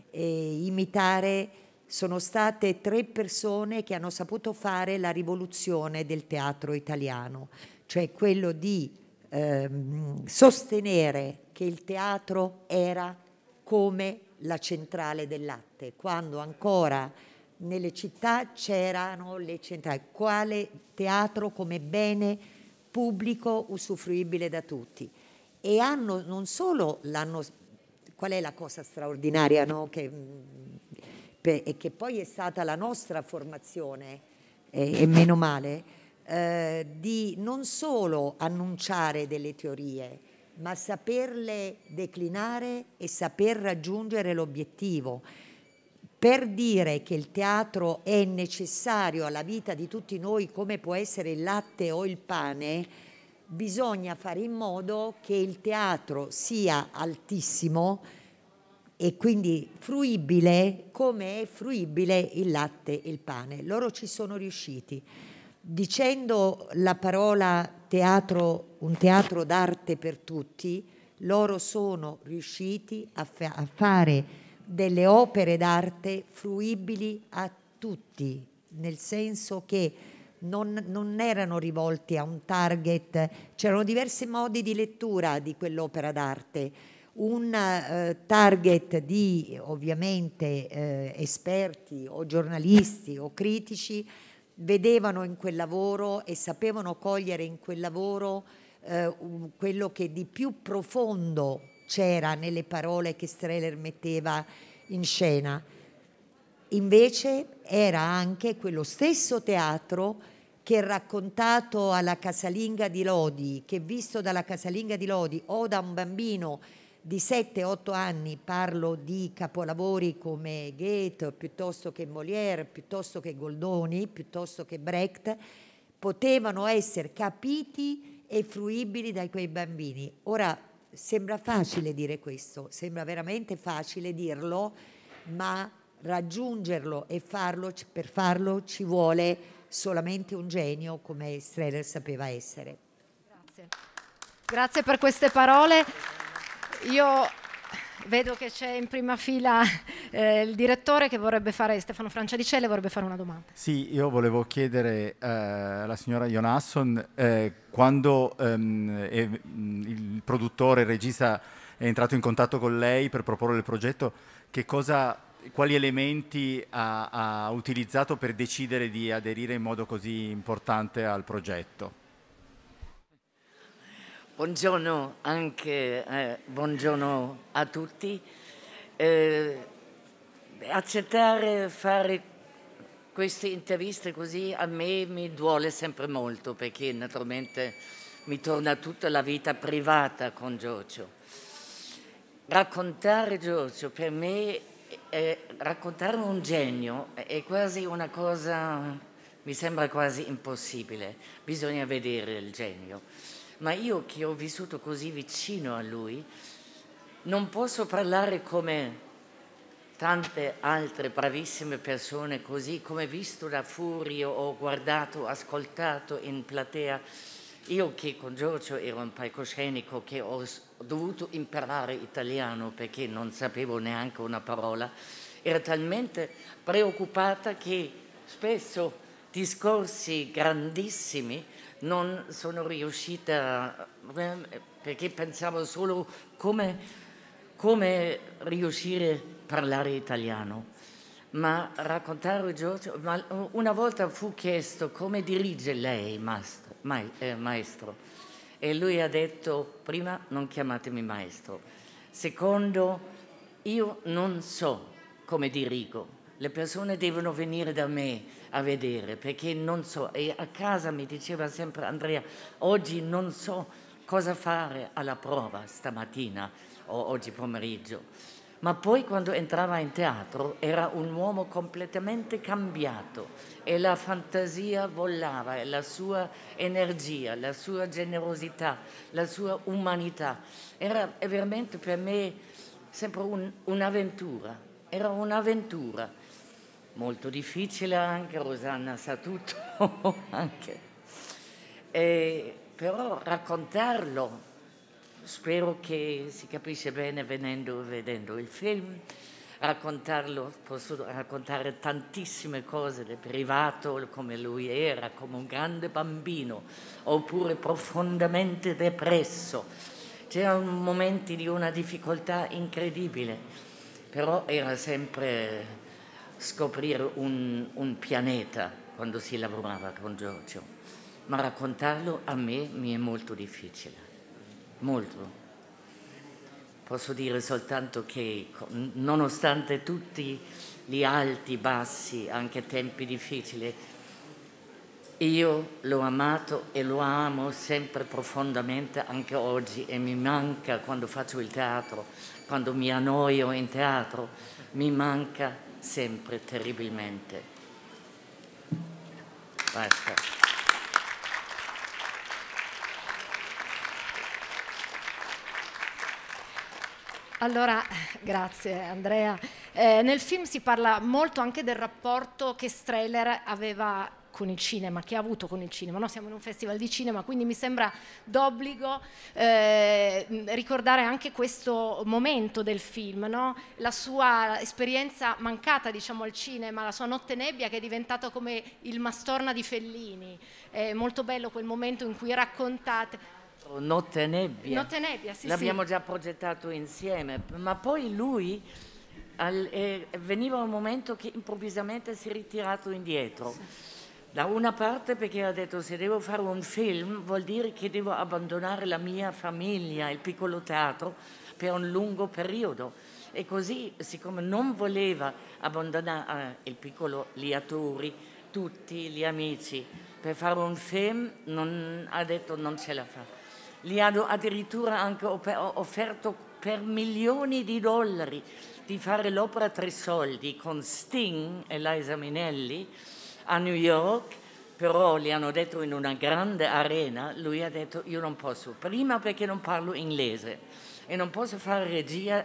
e imitare sono state tre persone che hanno saputo fare la rivoluzione del teatro italiano, cioè quello di ehm, sostenere che il teatro era come la centrale del latte, quando ancora nelle città c'erano le centrali, quale teatro come bene pubblico usufruibile da tutti. E hanno non solo l'hanno, qual è la cosa straordinaria no? che mm, e che poi è stata la nostra formazione, e, e meno male, eh, di non solo annunciare delle teorie, ma saperle declinare e saper raggiungere l'obiettivo. Per dire che il teatro è necessario alla vita di tutti noi come può essere il latte o il pane, bisogna fare in modo che il teatro sia altissimo, e quindi fruibile come è fruibile il latte e il pane. Loro ci sono riusciti. Dicendo la parola teatro, un teatro d'arte per tutti, loro sono riusciti a, fa- a fare delle opere d'arte fruibili a tutti, nel senso che non, non, erano rivolti a un target, c'erano diversi modi di lettura di quell'opera d'arte un eh, target di ovviamente eh, esperti o giornalisti o critici vedevano in quel lavoro e sapevano cogliere in quel lavoro eh, quello che di più profondo c'era nelle parole che Streller metteva in scena. Invece era anche quello stesso teatro che raccontato alla casalinga di Lodi, che visto dalla casalinga di Lodi o da un bambino di 7-8 anni parlo di capolavori come Goethe, piuttosto che Molière, piuttosto che Goldoni, piuttosto che Brecht, potevano essere capiti e fruibili da quei bambini. Ora sembra facile dire questo, sembra veramente facile dirlo, ma raggiungerlo e farlo, per farlo ci vuole solamente un genio come Streller sapeva essere. Grazie. Grazie per queste parole. Io vedo che c'è in prima fila eh, il direttore che vorrebbe fare, Stefano Franciadicele, vorrebbe fare una domanda. Sì, io volevo chiedere eh, alla signora Jonasson eh, quando ehm, mm, il produttore, il regista è entrato in contatto con lei per proporre il progetto, cosa, quali elementi ha, ha utilizzato per decidere di aderire in modo così importante al progetto? Buongiorno, anche, eh, buongiorno a tutti. Eh, accettare fare queste interviste così a me mi duole sempre molto perché naturalmente mi torna tutta la vita privata con Giorgio. Raccontare Giorgio per me, è, eh, raccontare un genio è quasi una cosa, mi sembra quasi impossibile, bisogna vedere il genio ma io che ho vissuto così vicino a lui, non posso parlare come tante altre bravissime persone così come visto da Furio ho guardato, ascoltato in platea. Io che con Giorgio ero un palcoscenico che ho dovuto imparare italiano perché non sapevo neanche una parola, ero talmente preoccupata che spesso discorsi grandissimi non sono riuscita, eh, perché pensavo solo come, come riuscire a parlare italiano. Ma raccontare Giorgio, ma una volta fu chiesto come dirige lei, maestro, eh, maestro, e lui ha detto, prima non chiamatemi maestro, secondo io non so come dirigo, le persone devono venire da me a vedere perché non so, e a casa mi diceva sempre Andrea, oggi non so cosa fare alla prova stamattina o oggi pomeriggio, ma poi quando entrava in teatro era un uomo completamente cambiato e la fantasia volava, e la sua energia, la sua generosità, la sua umanità, era veramente per me sempre un, un'avventura, era un'avventura molto difficile anche, Rosanna sa tutto anche, e, eh, però raccontarlo, spero che si capisce bene venendo e vedendo il film, raccontarlo, posso raccontare tantissime cose del privato, come lui era, come un grande bambino, oppure profondamente depresso. C'erano momenti di una difficoltà incredibile, però era sempre scoprire un, un pianeta quando si lavorava con Giorgio, ma raccontarlo a me mi è molto difficile, molto. Posso dire soltanto che nonostante tutti gli alti, bassi, anche tempi difficili, io l'ho amato e lo amo sempre profondamente anche oggi e mi manca quando faccio il teatro, quando mi annoio in teatro, mi manca sempre terribilmente. Basta. Allora, grazie Andrea. Eh, nel film si parla molto anche del rapporto che Strehler aveva con il cinema, che ha avuto con il cinema. No? Siamo in un festival di cinema, quindi mi sembra d'obbligo eh, ricordare anche questo momento del film, no? la sua esperienza mancata diciamo, al cinema, la sua notte nebbia che è diventata come il Mastorna di Fellini. È molto bello quel momento in cui raccontate... Notte nebbia. Notte nebbia, sì. L'abbiamo sì. già progettato insieme, ma poi lui... Al, eh, veniva un momento che improvvisamente si è ritirato indietro. Sì da una parte perché ha detto se devo fare un film vuol dire che devo abbandonare la mia famiglia, il piccolo teatro, per un lungo periodo. E così, siccome non voleva abbandonare eh, il piccolo Liaturi, tutti gli amici, per fare un film non, ha detto non ce la fa. Gli hanno addirittura anche offerto per milioni di dollari di fare l'opera Tre Soldi con Sting e Liza Minelli a New York, però gli hanno detto in una grande arena, lui ha detto io non posso, prima perché non parlo inglese e non posso fare regia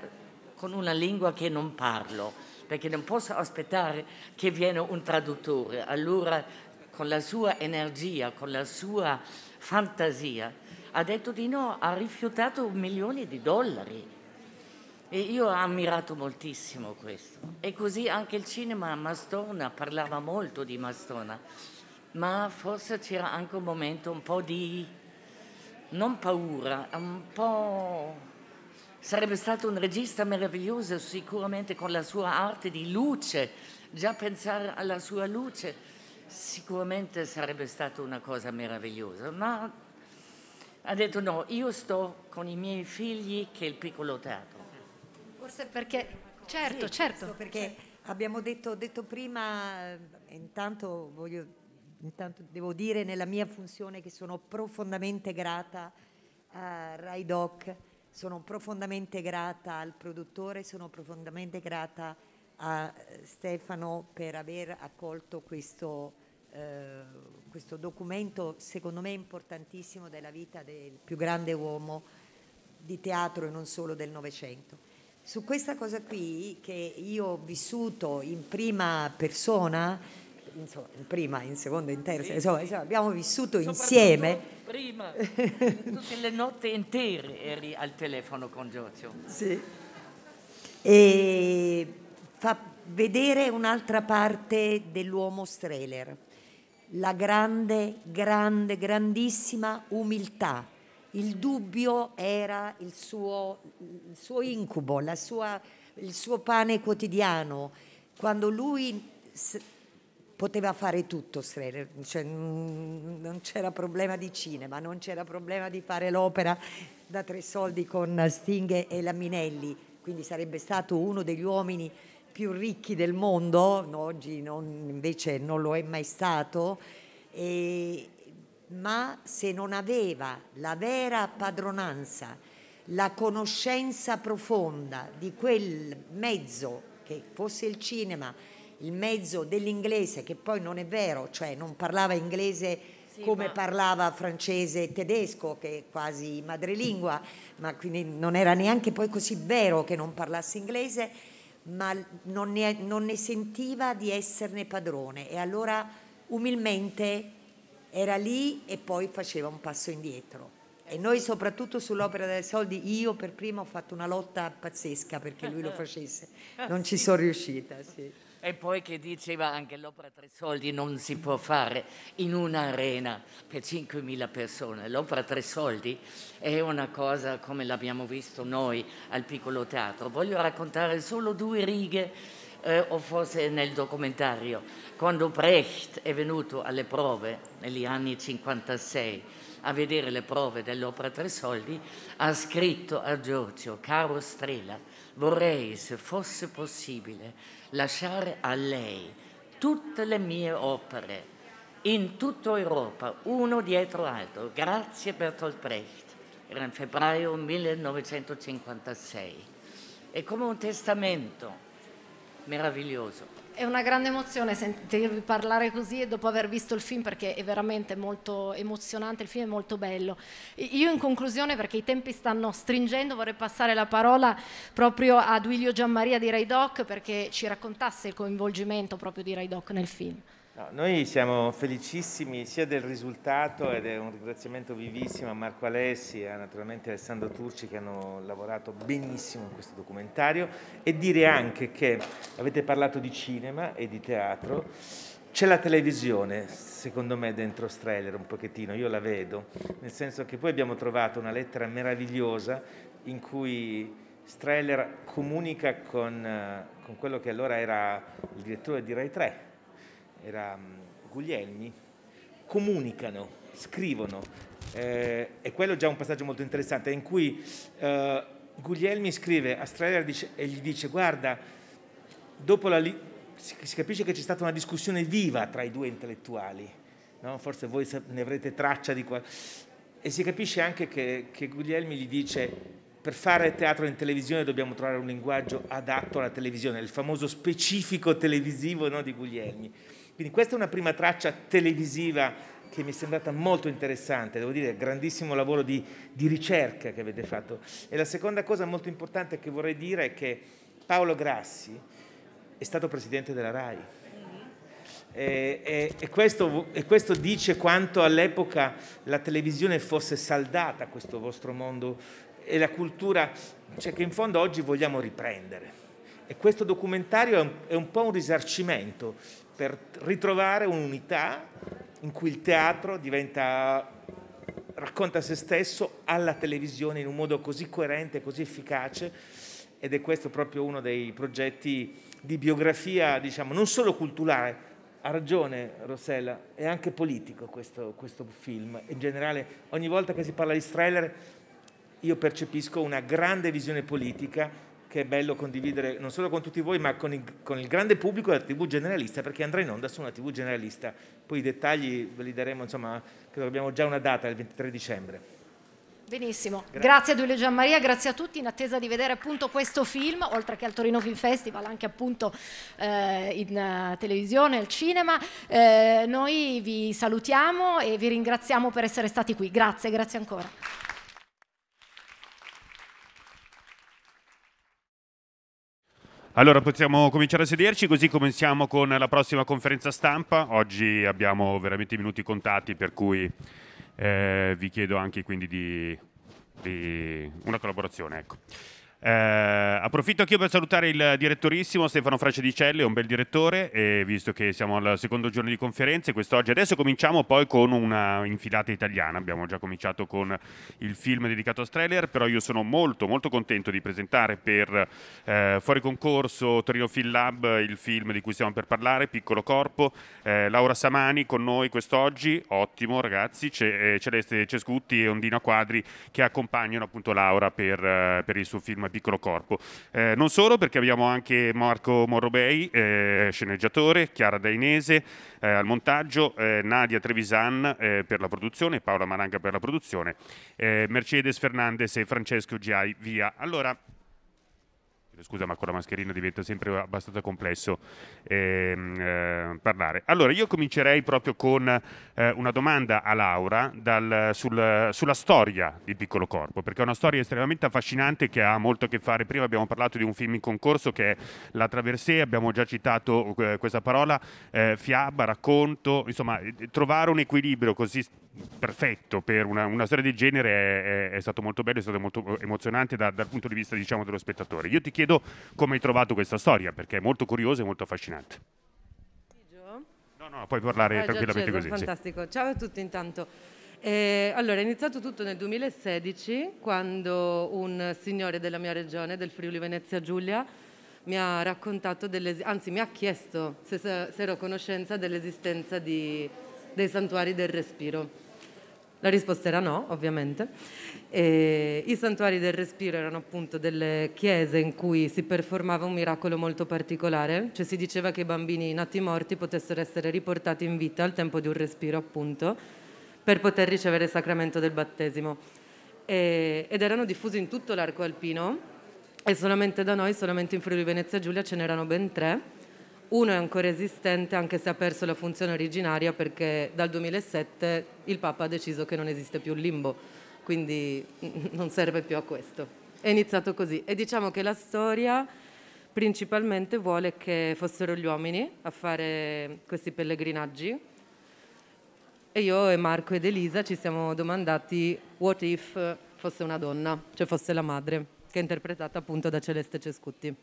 con una lingua che non parlo, perché non posso aspettare che viene un traduttore. Allora con la sua energia, con la sua fantasia, ha detto di no, ha rifiutato milioni di dollari e io ho ammirato moltissimo questo. E così anche il cinema Mastona parlava molto di Mastona, ma forse c'era anche un momento un po' di non paura, un po'. Sarebbe stato un regista meraviglioso sicuramente con la sua arte di luce, già pensare alla sua luce sicuramente sarebbe stata una cosa meravigliosa, ma ha detto no, io sto con i miei figli che è il piccolo teatro Forse perché... Certo, sì, certo. Perché abbiamo detto, detto prima, eh, intanto, voglio, intanto devo dire nella mia funzione che sono profondamente grata a Rai Doc, sono profondamente grata al produttore, sono profondamente grata a Stefano per aver accolto questo, eh, questo documento, secondo me importantissimo, della vita del più grande uomo di teatro e non solo del Novecento su questa cosa qui che io ho vissuto in prima persona, insomma, in prima, in seconda, in terza, sì, insomma, sì. abbiamo vissuto insieme. Prima, tutte le notti intere eri al telefono con Giorgio. Sì. E fa vedere un'altra parte dell'uomo streller, la grande, grande, grandissima umiltà il dubbio era il suo, il suo incubo, sua, il suo pane quotidiano. Quando lui s- poteva fare tutto, cioè, non c'era problema di cinema, non c'era problema di fare l'opera da tre soldi con Sting e Laminelli, quindi sarebbe stato uno degli uomini più ricchi del mondo, oggi non, invece non lo è mai stato. E, ma se non aveva la vera padronanza, la conoscenza profonda di quel mezzo, che fosse il cinema, il mezzo dell'inglese, che poi non è vero, cioè non parlava inglese sì, come ma... parlava francese e tedesco, che è quasi madrelingua, ma quindi non era neanche poi così vero che non parlasse inglese, ma non ne, non ne sentiva di esserne padrone. E allora umilmente era lì e poi faceva un passo indietro. E noi soprattutto sull'opera dei soldi, io per prima ho fatto una lotta pazzesca perché lui lo facesse, ah, non ci sono riuscita. Sì. E poi che diceva anche l'opera Tre Soldi non si può fare in un'arena per 5.000 persone. L'opera Tre Soldi è una cosa come l'abbiamo visto noi al piccolo teatro. Voglio raccontare solo due righe eh, o forse nel documentario, quando Brecht è venuto alle prove negli anni 56 a vedere le prove dell'opera Tre Soldi, ha scritto a Giorgio, caro Strela, vorrei, se fosse possibile, lasciare a lei tutte le mie opere in tutta Europa, uno dietro l'altro. Grazie Bertolt Brecht. Era in febbraio 1956. È come un testamento meraviglioso. È una grande emozione sentirvi parlare così e dopo aver visto il film perché è veramente molto emozionante, il film è molto bello. Io in conclusione, perché i tempi stanno stringendo, vorrei passare la parola proprio a Duilio Giammaria di Rai Doc perché ci raccontasse il coinvolgimento proprio di Rai Doc nel film. No, noi siamo felicissimi sia del risultato ed è un ringraziamento vivissimo a Marco Alessi e a naturalmente Alessandro Turci che hanno lavorato benissimo in questo documentario e dire anche che avete parlato di cinema e di teatro. C'è la televisione, secondo me, dentro Streller un pochettino, io la vedo, nel senso che poi abbiamo trovato una lettera meravigliosa in cui Streller comunica con, eh, con quello che allora era il direttore di Rai 3, era mm, Guglielmi, comunicano, scrivono. Eh, e quello è già un passaggio molto interessante in cui eh, Guglielmi scrive a Strahler e gli dice guarda, dopo la li- si capisce che c'è stata una discussione viva tra i due intellettuali, no? forse voi ne avrete traccia di qua. E si capisce anche che, che Guglielmi gli dice per fare teatro in televisione dobbiamo trovare un linguaggio adatto alla televisione, il famoso specifico televisivo no, di Guglielmi. Quindi questa è una prima traccia televisiva che mi è sembrata molto interessante, devo dire, grandissimo lavoro di, di ricerca che avete fatto. E la seconda cosa molto importante che vorrei dire è che Paolo Grassi è stato presidente della RAI. E, e, e, questo, e, questo, dice quanto all'epoca la televisione fosse saldata, questo vostro mondo, e la cultura, cioè che in fondo oggi vogliamo riprendere. E questo documentario è un, è un po' un risarcimento per ritrovare un'unità in cui il teatro diventa, racconta se stesso alla televisione in un modo così coerente, così efficace ed è questo proprio uno dei progetti di biografia, diciamo, non solo culturale, ha ragione Rossella, è anche politico questo, questo film. In generale, ogni volta che si parla di trailer, io percepisco una grande visione politica che è bello condividere non solo con tutti voi, ma con il, con il grande pubblico della TV generalista, perché andrà in onda su una TV generalista. Poi i dettagli ve li daremo, insomma, credo abbiamo già una data, il 23 dicembre. Benissimo, grazie, a Giulio Gianmaria, grazie a tutti in attesa di vedere appunto questo film, oltre che al Torino Film Festival, anche appunto eh, in eh, televisione, al cinema. Eh, noi vi salutiamo e vi ringraziamo per essere stati qui. Grazie, grazie ancora. Allora possiamo cominciare a sederci così cominciamo con la prossima conferenza stampa. Oggi abbiamo veramente minuti contati per cui eh, vi chiedo anche quindi di, di una collaborazione. Ecco. Eh, approfitto anch'io per salutare il direttorissimo Stefano Fracedicelli, è un bel direttore, e visto che siamo al secondo giorno di conferenze quest'oggi. Adesso cominciamo poi con una infilata italiana. Abbiamo già cominciato con il film dedicato a Streller, però io sono molto molto contento di presentare per eh, fuori concorso Torino Film Lab il film di cui stiamo per parlare, Piccolo Corpo. Eh, Laura Samani con noi quest'oggi, ottimo ragazzi, eh, Celeste Cescutti e Ondina Quadri che accompagnano appunto Laura per, eh, per il suo film come piccolo corpo. Eh, non solo, perché abbiamo anche Marco Morrobei, eh, sceneggiatore, Chiara Dainese eh, al montaggio, eh, Nadia Trevisan eh, per la produzione, Paola Maranga per la produzione, eh, Mercedes Fernandez e Francesco Giai via. Allora, scusa ma con la mascherina diventa sempre abbastanza complesso ehm, eh, parlare. Allora io comincerei proprio con eh, una domanda a Laura dal, sul, sulla storia di Piccolo Corpo, perché è una storia estremamente affascinante che ha molto a che fare, prima abbiamo parlato di un film in concorso che è La Traversée, abbiamo già citato eh, questa parola, eh, fiaba, racconto, insomma eh, trovare un equilibrio così perfetto per una, una storia del genere è, è, è, stato molto bello, è stato molto emozionante da, dal punto di vista diciamo dello spettatore. Io ti chiedo chiedo come hai trovato questa storia, perché è molto curiosa e molto affascinante. No, no, puoi parlare ah, tranquillamente acceso, così. Fantastico. Sì. Ciao a tutti intanto. Eh, allora, è iniziato tutto nel 2016 quando un signore della mia regione, del Friuli Venezia Giulia, mi ha raccontato, anzi mi ha chiesto se, se ero a conoscenza dell'esistenza di, dei santuari del respiro. La risposta era no, ovviamente. E I santuari del respiro erano appunto delle chiese in cui si performava un miracolo molto particolare, cioè si diceva che i bambini nati morti potessero essere riportati in vita al tempo di un respiro, appunto, per poter ricevere il sacramento del battesimo. E, ed erano diffusi in tutto l'arco alpino e solamente da noi, solamente in Friuli Venezia Giulia ce n'erano ben tre uno è ancora esistente anche se ha perso la funzione originaria perché dal 2007 il Papa ha deciso che non esiste più il limbo, quindi non serve più a questo. È iniziato così e diciamo che la storia principalmente vuole che fossero gli uomini a fare questi pellegrinaggi e io e Marco ed Elisa ci siamo domandati what if fosse una donna, cioè fosse la madre, che è interpretata appunto da Celeste Cescutti.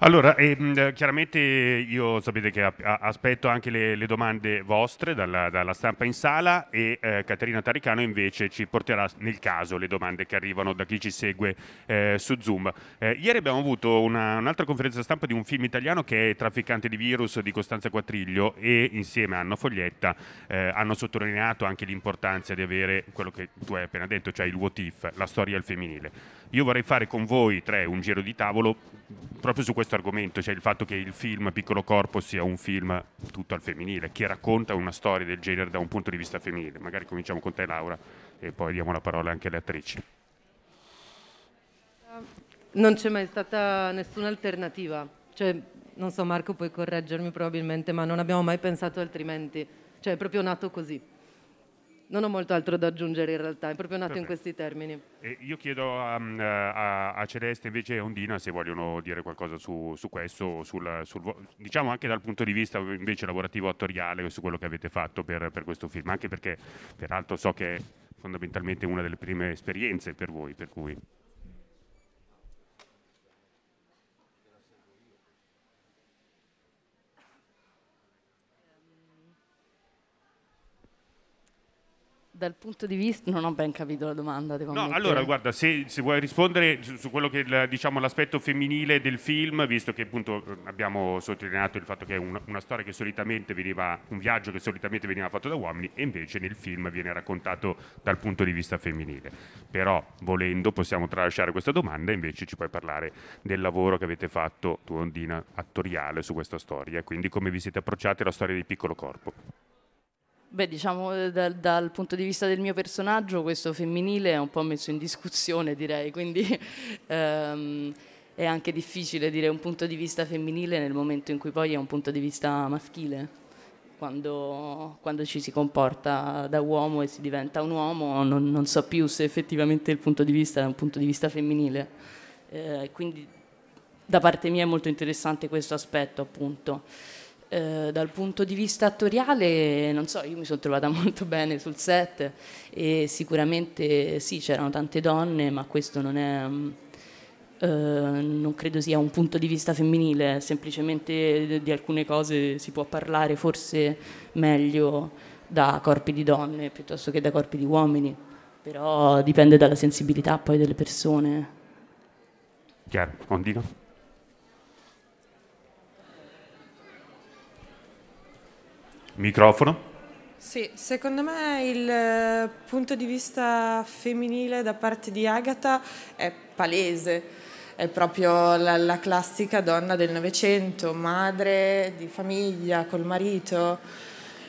Allora, ehm, chiaramente io sapete che aspetto anche le, le domande vostre dalla, dalla, stampa in sala e eh, Caterina Taricano invece ci porterà nel caso le domande che arrivano da chi ci segue eh, su Zoom. Eh, ieri abbiamo avuto una, un'altra conferenza stampa di un film italiano che è Trafficante di virus di Costanza Quattriglio e insieme a Anna Foglietta eh, hanno sottolineato anche l'importanza di avere quello che tu hai appena detto, cioè il what if, la storia al femminile. Io vorrei fare con voi tre un giro di tavolo proprio su questo argomento, cioè il fatto che il film Piccolo Corpo sia un film tutto al femminile, che racconta una storia del genere da un punto di vista femminile. Magari cominciamo con te Laura e poi diamo la parola anche alle attrici. Eh, non c'è mai stata nessuna alternativa, cioè, non so Marco puoi correggermi probabilmente, ma non abbiamo mai pensato altrimenti, cioè è proprio nato così. Non ho molto altro da aggiungere in realtà, è proprio nato Perfetto. in questi termini. E io chiedo a, mm, a, a, Celeste invece e Ondina se vogliono dire qualcosa su, su questo, sul, sul, diciamo anche dal punto di vista invece lavorativo attoriale, su quello che avete fatto per, per questo film, anche perché peraltro so che è fondamentalmente una delle prime esperienze per voi, per cui... Dal punto di vista, non ho ben capito la domanda. Devo no, allora guarda, se, se, vuoi rispondere su, su quello che è diciamo, l'aspetto femminile del film, visto che appunto abbiamo sottolineato il fatto che è una, una, storia che solitamente veniva, un viaggio che solitamente veniva fatto da uomini e invece nel film viene raccontato dal punto di vista femminile. Però volendo possiamo tralasciare questa domanda e invece ci puoi parlare del lavoro che avete fatto tu, Ondina, attoriale su questa storia, quindi come vi siete approcciati alla storia di Piccolo Corpo. Beh, diciamo eh, dal, dal, punto di vista del mio personaggio, questo femminile è un po' messo in discussione, direi, quindi ehm, è anche difficile dire un punto di vista femminile nel momento in cui poi è un punto di vista maschile. Quando, quando ci si comporta da uomo e si diventa un uomo, non, non, so più se effettivamente il punto di vista è un punto di vista femminile. Eh, quindi da parte mia è molto interessante questo aspetto, appunto. Eh, dal punto di vista attoriale, non so, io mi sono trovata molto bene sul set e sicuramente sì, c'erano tante donne, ma questo non è... Mm, eh, non credo sia un punto di vista femminile, semplicemente di alcune cose si può parlare forse meglio da corpi di donne piuttosto che da corpi di uomini, però dipende dalla sensibilità poi delle persone. Chiaro, non Microfono. Sì, secondo me il eh, punto di vista femminile da parte di Agatha è palese è proprio la, la, classica donna del Novecento, madre di famiglia, col marito,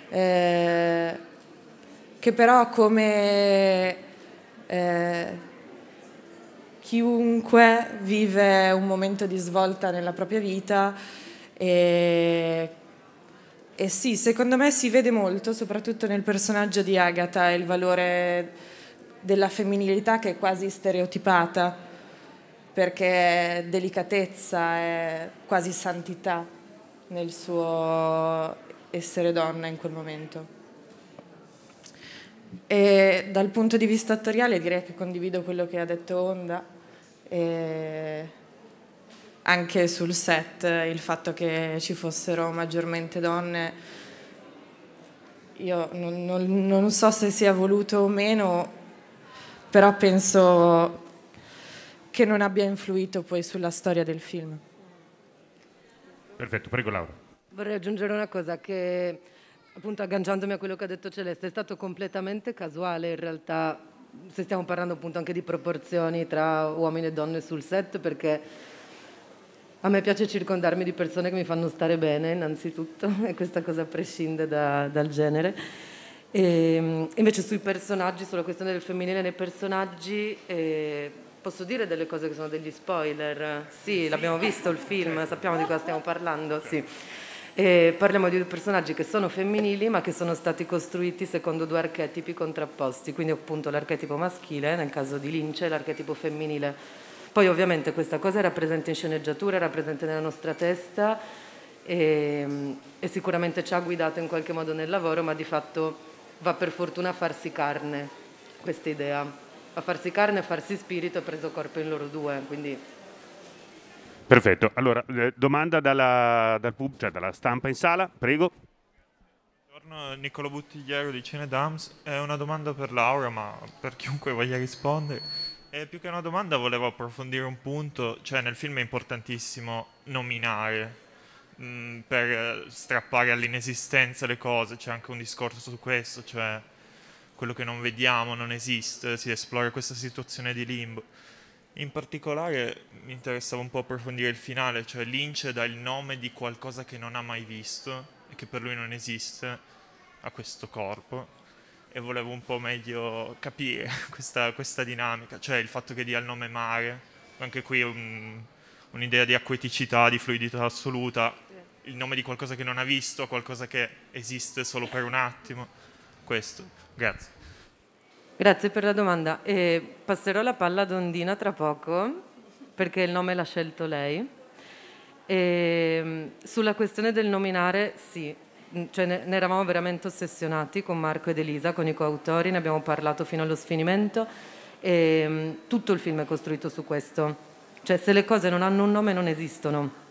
eh, che però come eh, chiunque vive un momento di svolta nella propria vita e e eh sì, secondo me si vede molto, soprattutto nel personaggio di Agatha, il valore della femminilità che è quasi stereotipata, perché è delicatezza, è quasi santità nel suo essere donna in quel momento. E dal punto di vista attoriale direi che condivido quello che ha detto Onda. E anche sul set eh, il fatto che ci fossero maggiormente donne, io non, non, non so se sia voluto o meno, però penso che non abbia influito poi sulla storia del film. Perfetto, prego Laura. Vorrei aggiungere una cosa che appunto agganciandomi a quello che ha detto Celeste, è stato completamente casuale in realtà, se stiamo parlando appunto anche di proporzioni tra uomini e donne sul set, perché a me piace circondarmi di persone che mi fanno stare bene, innanzitutto, e questa cosa prescinde da, dal genere. E, ehm, invece sui personaggi, sulla questione del femminile nei personaggi, eh, posso dire delle cose che sono degli spoiler? Sì, sì. l'abbiamo visto il film, certo. sappiamo di cosa stiamo parlando, sì. E eh, parliamo di personaggi che sono femminili ma che sono stati costruiti secondo due archetipi contrapposti, quindi appunto l'archetipo maschile, nel caso di Lince, l'archetipo femminile poi ovviamente questa cosa era presente in sceneggiatura, era presente nella nostra testa e, ehm, e sicuramente ci ha guidato in qualche modo nel lavoro, ma di fatto va per fortuna a farsi carne questa idea. A farsi carne, a farsi spirito, ha preso corpo in loro due, quindi Perfetto, allora eh, domanda dalla, dal pub, cioè dalla stampa in sala, prego. Buongiorno Niccolo Buttigliero di Cine Dams, è una domanda per Laura ma per chiunque voglia rispondere eh, più che una domanda volevo approfondire un punto, cioè nel film è importantissimo nominare mh, mm, per eh, strappare all'inesistenza le cose, c'è anche un discorso su questo, cioè quello che non vediamo non esiste, si esplora questa situazione di limbo. In particolare mi interessava un po' approfondire il finale, cioè Lynch dà il nome di qualcosa che non ha mai visto e che per lui non esiste a questo corpo e volevo un po' meglio capire questa, questa dinamica, cioè il fatto che dia il nome mare, anche qui un, un'idea di acqueticità, di fluidità assoluta, il nome di qualcosa che non ha visto, qualcosa che esiste solo per un attimo, questo, grazie. Grazie per la domanda. E passerò la palla ad Ondina tra poco, perché il nome l'ha scelto lei. E ehm, sulla questione del nominare, sì, Mm, cioè ne, ne, eravamo veramente ossessionati con Marco ed Elisa, con i coautori, ne abbiamo parlato fino allo sfinimento e mm, tutto il film è costruito su questo. Cioè se le cose non hanno un nome non esistono.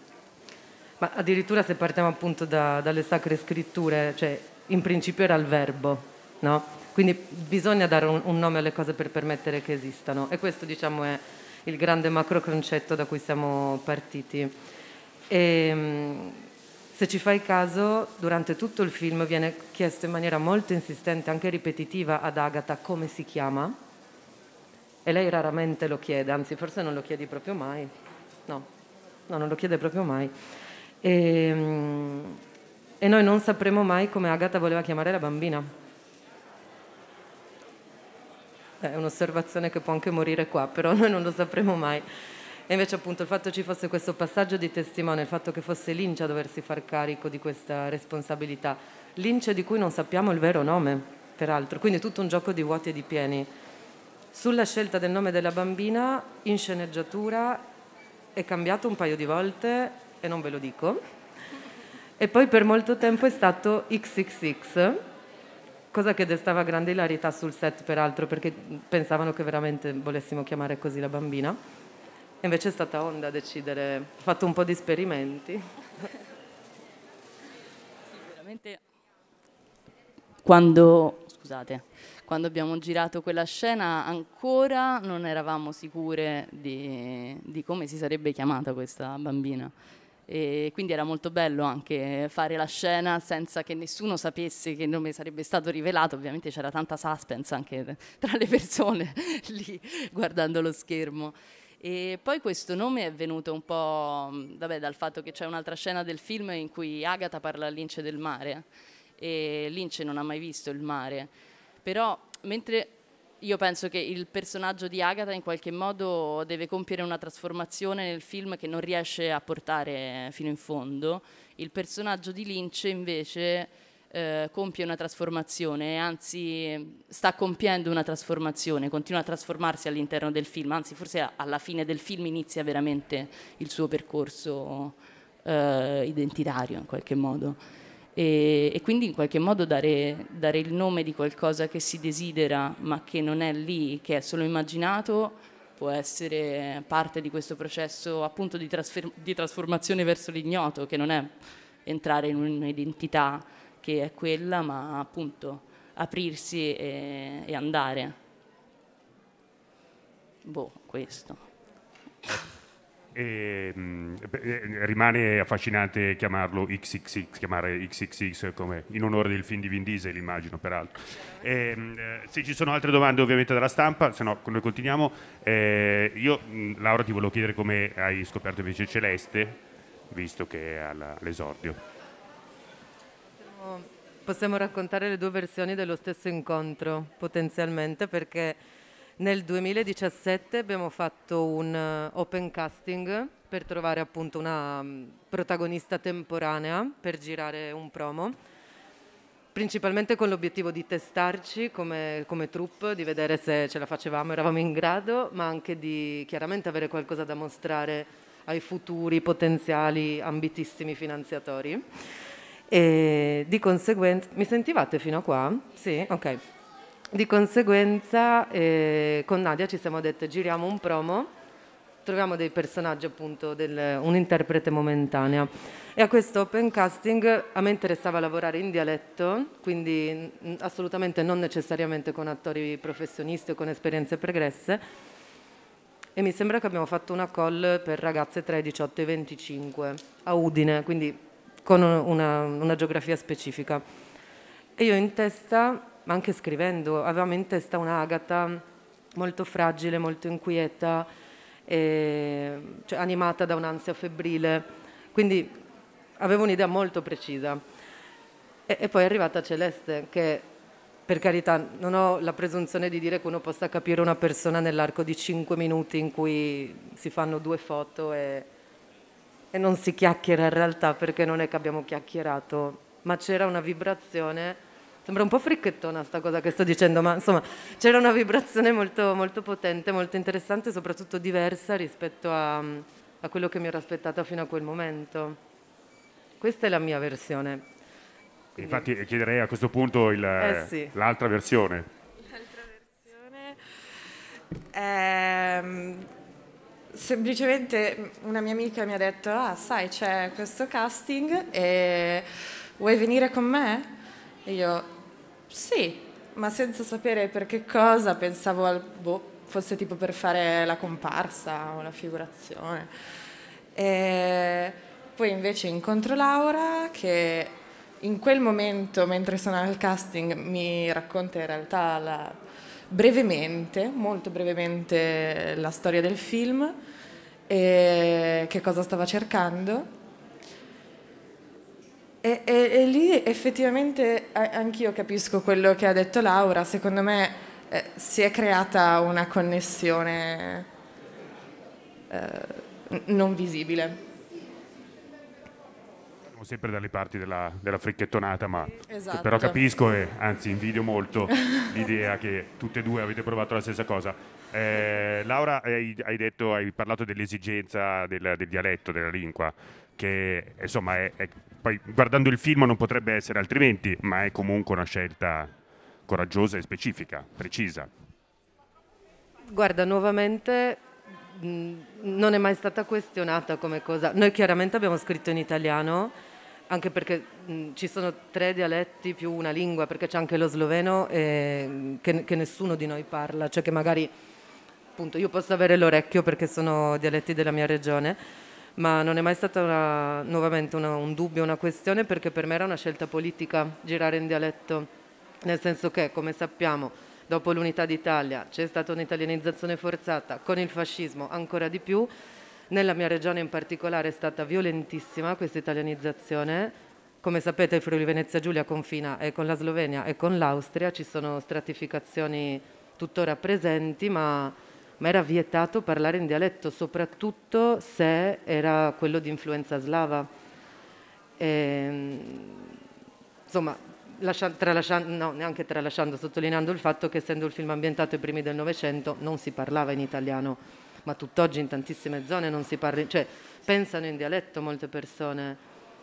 Ma addirittura se partiamo appunto da, dalle sacre scritture, cioè in principio era il verbo, no? Quindi bisogna dare un, un nome alle cose per permettere che esistano e questo diciamo è il grande macro concetto da cui siamo partiti. E, mm, se ci fai caso, durante tutto il film viene chiesto in maniera molto insistente, anche ripetitiva, ad Agatha come si chiama e lei raramente lo chiede, anzi forse non lo chiedi proprio mai, no, no non lo chiede proprio mai. E, ehm, e noi non sapremo mai come Agatha voleva chiamare la bambina. È un'osservazione che può anche morire qua, però noi non lo sapremo mai. E invece appunto il fatto che ci fosse questo passaggio di testimone, il fatto che fosse Lynch a doversi far carico di questa responsabilità, Lynch di cui non sappiamo il vero nome, peraltro, quindi tutto un gioco di vuoti e di pieni. Sulla scelta del nome della bambina, in sceneggiatura, è cambiato un paio di volte e non ve lo dico. E poi per molto tempo è stato XXX, cosa che destava grande ilarità sul set peraltro, perché pensavano che veramente volessimo chiamare così la bambina invece è stata Honda a decidere, ho fatto un po' di esperimenti. Sicuramente quando, scusate, quando abbiamo girato quella scena ancora non eravamo sicure di, di come si sarebbe chiamata questa bambina. E quindi era molto bello anche fare la scena senza che nessuno sapesse che il nome sarebbe stato rivelato, ovviamente c'era tanta suspense anche tra le persone lì guardando lo schermo. E poi questo nome è venuto un po' mm, vabbè, dal fatto che c'è un'altra scena del film in cui Agatha parla lince del mare e l'ince non ha mai visto il mare, però mentre io penso che il personaggio di Agatha in qualche modo deve compiere una trasformazione nel film che non riesce a portare fino in fondo. Il personaggio di Lince invece eh, compie una trasformazione, anzi sta compiendo una trasformazione, continua a trasformarsi all'interno del film, anzi forse alla fine del film inizia veramente il suo percorso eh, identitario in qualche modo. E, e, quindi in qualche modo dare, dare il nome di qualcosa che si desidera ma che non è lì, che è solo immaginato, può essere parte di questo processo appunto di, di trasformazione verso l'ignoto, che non è entrare in un'identità che è quella, ma appunto aprirsi e, e andare. Boh, questo. E, beh, mm, rimane affascinante chiamarlo XXX, chiamare XXX come, in onore del film di Vin Diesel, immagino peraltro. E, mm, se ci sono altre domande ovviamente dalla stampa, se no noi continuiamo. E, io, mm, Laura, ti volevo chiedere come hai scoperto invece Celeste, visto che è all'esordio possiamo raccontare le due versioni dello stesso incontro, potenzialmente, perché nel 2017 abbiamo fatto un eh, open casting per trovare appunto una mm, protagonista temporanea per girare un promo, principalmente con l'obiettivo di testarci come, come troupe, di vedere se ce la facevamo, eravamo in grado, ma anche di chiaramente avere qualcosa da mostrare ai futuri potenziali ambitissimi finanziatori. E di conseguenza, mi sentivate fino a qua? Sì, ok. Di conseguenza eh, con Nadia ci siamo dette giriamo un promo, troviamo dei personaggi appunto, del, un momentanea. E a questo open casting a me interessava lavorare in dialetto, quindi mm, mm, assolutamente non necessariamente con attori professionisti o con esperienze pregresse. E mi sembra che abbiamo fatto una call per ragazze tra i 18 e i 25 a Udine, quindi con una, una geografia specifica. E io in testa, ma anche scrivendo, avevamo in testa un'agata molto fragile, molto inquieta, e, cioè, animata da un'ansia febbrile, quindi avevo un'idea molto precisa. E, e poi è arrivata Celeste, che per carità, non ho la presunzione di dire che uno possa capire una persona nell'arco di 5 minuti in cui si fanno due foto e e non si chiacchiera in realtà perché non è che abbiamo chiacchierato, ma c'era una vibrazione, sembra un po' fricchettona sta cosa che sto dicendo, ma insomma c'era una vibrazione molto, molto potente, molto interessante, soprattutto diversa rispetto a, a quello che mi ero aspettata fino a quel momento. Questa è la mia versione. Quindi... Infatti eh, chiederei a questo punto il, eh sì. l'altra versione. L'altra versione. Eh, semplicemente una mia amica mi ha detto, ah sai c'è questo casting e vuoi venire con me? E io sì, ma senza sapere per che cosa, pensavo al, boh, fosse tipo per fare la comparsa o la figurazione. E poi invece incontro Laura che in quel momento, mentre sono al casting, mi racconta in realtà la brevemente, molto brevemente, la storia del film e che cosa stava cercando. E, e, e lì effettivamente anch'io capisco quello che ha detto Laura, secondo me eh, si è creata una connessione eh, non visibile. Siamo sempre dalle parti della, della fricchettonata, ma esatto. però capisco e anzi invidio molto l'idea che tutte e due avete provato la stessa cosa. Eh, Laura, hai, hai, detto, hai, parlato dell'esigenza del, del dialetto, della lingua che insomma è, è, poi guardando il film non potrebbe essere altrimenti, ma è comunque una scelta coraggiosa e specifica, precisa. Guarda, nuovamente mh, mm, non è mai stata questionata come cosa. Noi chiaramente abbiamo scritto in italiano anche perché mh, ci sono tre dialetti più una lingua, perché c'è anche lo sloveno eh, che, che, nessuno di noi parla, cioè che magari appunto io posso avere l'orecchio perché sono dialetti della mia regione, ma non è mai stata una, nuovamente una, un dubbio, una questione, perché per me era una scelta politica girare in dialetto, nel senso che, come sappiamo, dopo l'unità d'Italia c'è stata un'italianizzazione forzata, con il fascismo ancora di più, nella mia regione in particolare è stata violentissima questa italianizzazione. Come sapete il Friuli Venezia Giulia confina e con la Slovenia e con l'Austria, ci sono stratificazioni tuttora presenti, ma, ma era vietato parlare in dialetto, soprattutto se era quello di influenza slava. E, ehm, insomma, Lascia, tralasciando, no, neanche tralasciando, sottolineando il fatto che essendo il film ambientato ai primi del Novecento non si parlava in italiano ma tutt'oggi in tantissime zone non si parla, cioè pensano in dialetto molte persone,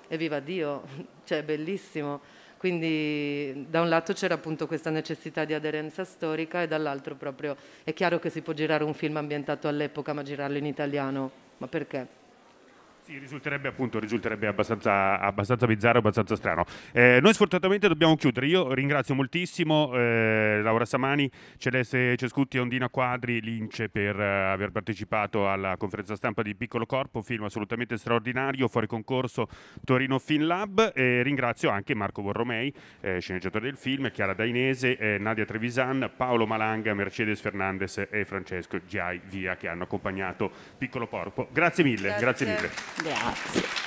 evviva Dio, cioè è bellissimo. Quindi da un lato c'era appunto questa necessità di aderenza storica e dall'altro proprio è chiaro che si può girare un film ambientato all'epoca ma girarlo in italiano, ma perché? Sì, risulterebbe appunto, risulterebbe abbastanza, abbastanza bizzarro, abbastanza strano. Eh, noi sfortunatamente dobbiamo chiudere. Io ringrazio moltissimo eh, Laura Samani, Celeste Cescutti e Ondina Quadri, Lince, per eh, aver partecipato alla conferenza stampa di Piccolo Corpo, film assolutamente straordinario, fuori concorso Torino Film Lab. ringrazio anche Marco Borromei, eh, sceneggiatore del film, Chiara Dainese, eh, Nadia Trevisan, Paolo Malanga, Mercedes Fernandez e Francesco Giai Via che hanno accompagnato Piccolo Corpo. Grazie mille, grazie, grazie mille. Grazie.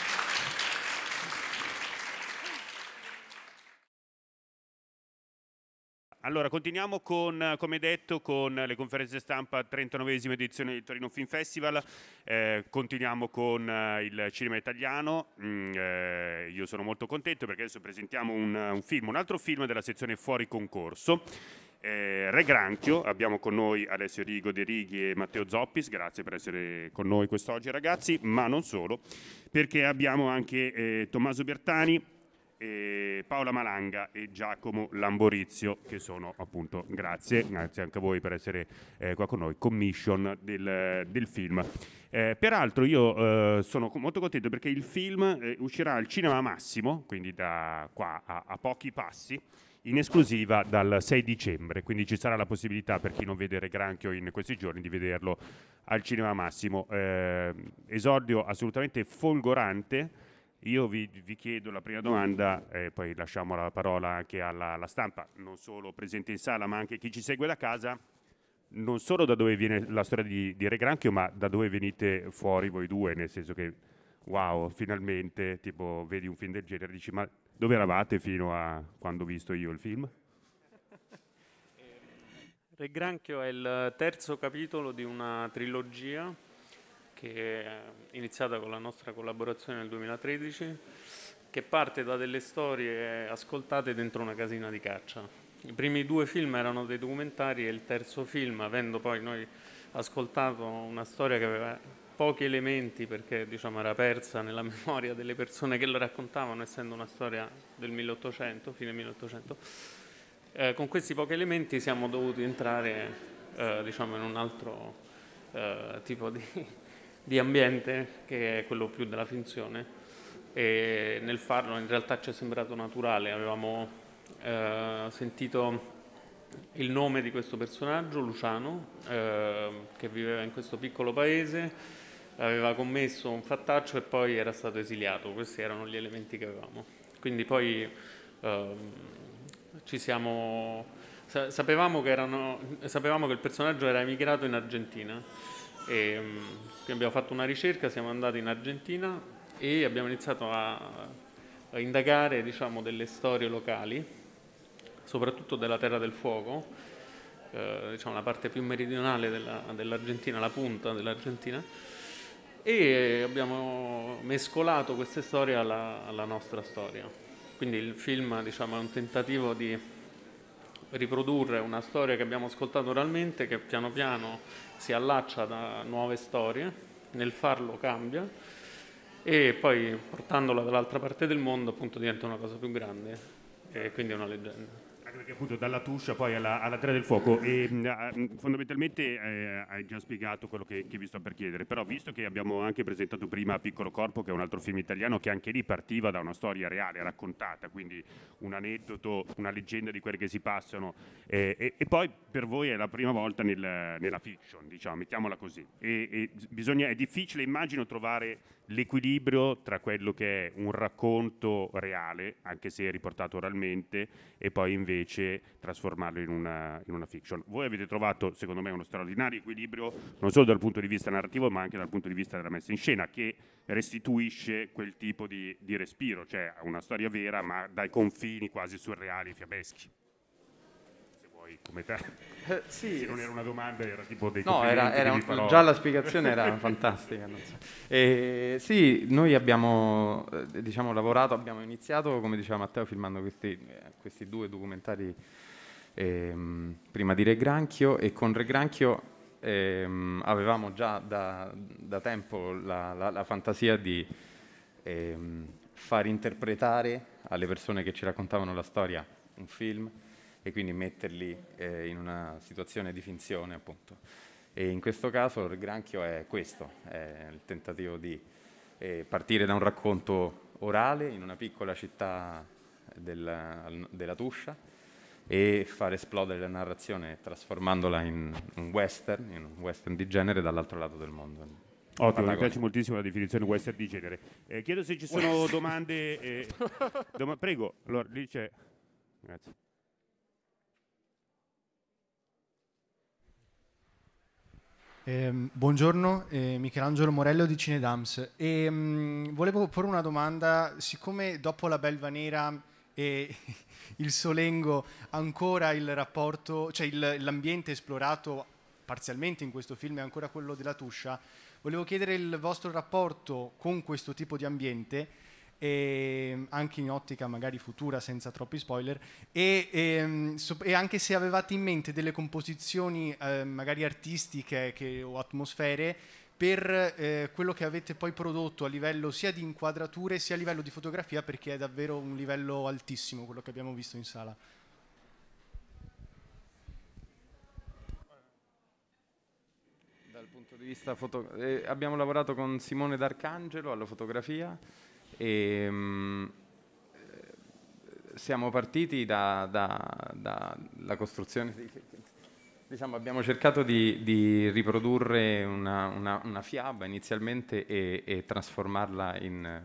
Allora, continuiamo con, come detto, con le conferenze stampa 39esima edizione di Torino Film Festival. Eh, continuiamo con eh, il cinema italiano. Mm, eh, io sono molto contento perché adesso presentiamo un, un, film, un altro film della sezione Fuori Concorso. Eh, Re Granchio, abbiamo con noi Alessio Rigo De Righi e Matteo Zoppis, grazie per essere con noi quest'oggi ragazzi, ma non solo, perché abbiamo anche eh, Tommaso Bertani, e eh, Paola Malanga e Giacomo Lamborizio, che sono appunto, grazie, grazie anche a voi per essere eh, qua con noi, commission del, del film. Eh, peraltro io eh, sono molto contento perché il film eh, uscirà al Cinema Massimo, quindi da qua a, a pochi passi, in esclusiva dal 6 dicembre, quindi ci sarà la possibilità per chi non vede Granchio in questi giorni di vederlo al Cinema Massimo. Eh, esordio assolutamente folgorante io vi, vi, chiedo la prima domanda e poi lasciamo la parola anche alla, alla, stampa, non solo presente in sala ma anche chi ci segue da casa, non solo da dove viene la storia di, di Re Granchio ma da dove venite fuori voi due, nel senso che wow, finalmente, tipo vedi un film del genere dici ma dove eravate fino a quando ho visto io il film? Re Granchio è il terzo capitolo di una trilogia che è iniziata con la nostra collaborazione nel 2013, che parte da delle storie ascoltate dentro una casina di caccia. I primi due film erano dei documentari e il terzo film, avendo poi noi ascoltato una storia che aveva pochi elementi perché diciamo, era persa nella memoria delle persone che lo raccontavano, essendo una storia del 1800, fine 1800, eh, con questi pochi elementi siamo dovuti entrare eh, diciamo, in un altro eh, tipo di di ambiente, che è quello più della finzione. E nel farlo in realtà ci è sembrato naturale, avevamo eh, sentito il nome di questo personaggio, Luciano, eh, che viveva in questo piccolo paese, aveva commesso un fattaccio e poi era stato esiliato, questi erano gli elementi che avevamo. Quindi poi eh, ci siamo... Sapevamo che, erano, sapevamo che il personaggio era emigrato in Argentina e, ehm, abbiamo fatto una ricerca, siamo andati in Argentina e abbiamo iniziato a, a indagare diciamo, delle storie locali, soprattutto della Terra del Fuoco, eh, diciamo, la parte più meridionale della, dell'Argentina, la punta dell'Argentina, e abbiamo mescolato queste storie alla, alla nostra storia. Quindi il film diciamo, è un tentativo di riprodurre una storia che abbiamo ascoltato oralmente, che piano piano si allaccia da nuove storie, nel farlo cambia e poi portandola dall'altra parte del mondo appunto diventa una cosa più grande e quindi è una leggenda perché appunto dalla Tuscia poi alla, alla Terra del Fuoco e, mh, mm, mm, fondamentalmente eh, hai già spiegato quello che, che, vi sto per chiedere, però visto che abbiamo anche presentato prima Piccolo Corpo che è un altro film italiano che anche lì partiva da una storia reale raccontata, quindi un aneddoto, una leggenda di quelle che si passano eh, e, e, poi per voi è la prima volta nel, nella fiction, diciamo, mettiamola così. E, e bisogna, è difficile immagino trovare l'equilibrio tra quello che è un racconto reale, anche se riportato oralmente, e poi invece trasformarlo in una, in una, fiction. Voi avete trovato, secondo me, uno straordinario equilibrio, non solo dal punto di vista narrativo, ma anche dal punto di vista della messa in scena, che restituisce quel tipo di, di respiro, cioè una storia vera, ma dai confini quasi surreali, fiabeschi poi come te. Eh, sì. Se non era una domanda, era tipo dei No, era, era un, già la spiegazione era fantastica. So. E, eh, sì, noi abbiamo eh, diciamo, lavorato, abbiamo iniziato, come diceva Matteo, filmando questi, eh, questi due documentari ehm, prima di Regranchio e con Regranchio ehm, avevamo già da, da tempo la, la, la, fantasia di ehm, far interpretare alle persone che ci raccontavano la storia un film e quindi metterli eh, in una situazione di finzione appunto. E in questo caso il granchio è questo, è il tentativo di eh, partire da un racconto orale in una piccola città della, della Tuscia e far esplodere la narrazione trasformandola in un western, in un western di genere dall'altro lato del mondo. Ottimo, mi piace moltissimo la definizione western di genere. Eh, chiedo se ci sono domande. Eh, doma- prego, allora lì c'è. Grazie. Eh, buongiorno, eh, Michelangelo Morello di Cinedams. E, ehm, mh, volevo porre una domanda, siccome dopo la Belva Nera e il Solengo ancora il rapporto, cioè il, l'ambiente esplorato parzialmente in questo film è ancora quello della Tuscia, volevo chiedere il vostro rapporto con questo tipo di ambiente e anche in ottica magari futura senza troppi spoiler e, e, ehm, e anche se avevate in mente delle composizioni eh, magari artistiche che, o atmosfere per eh, quello che avete poi prodotto a livello sia di inquadrature sia a livello di fotografia perché è davvero un livello altissimo quello che abbiamo visto in sala. Dal punto di vista foto- eh, abbiamo lavorato con Simone D'Arcangelo alla fotografia e, ehm, siamo partiti dalla da, da costruzione di, Diciamo, abbiamo cercato di, di riprodurre una, una, una, fiaba inizialmente e, e trasformarla in,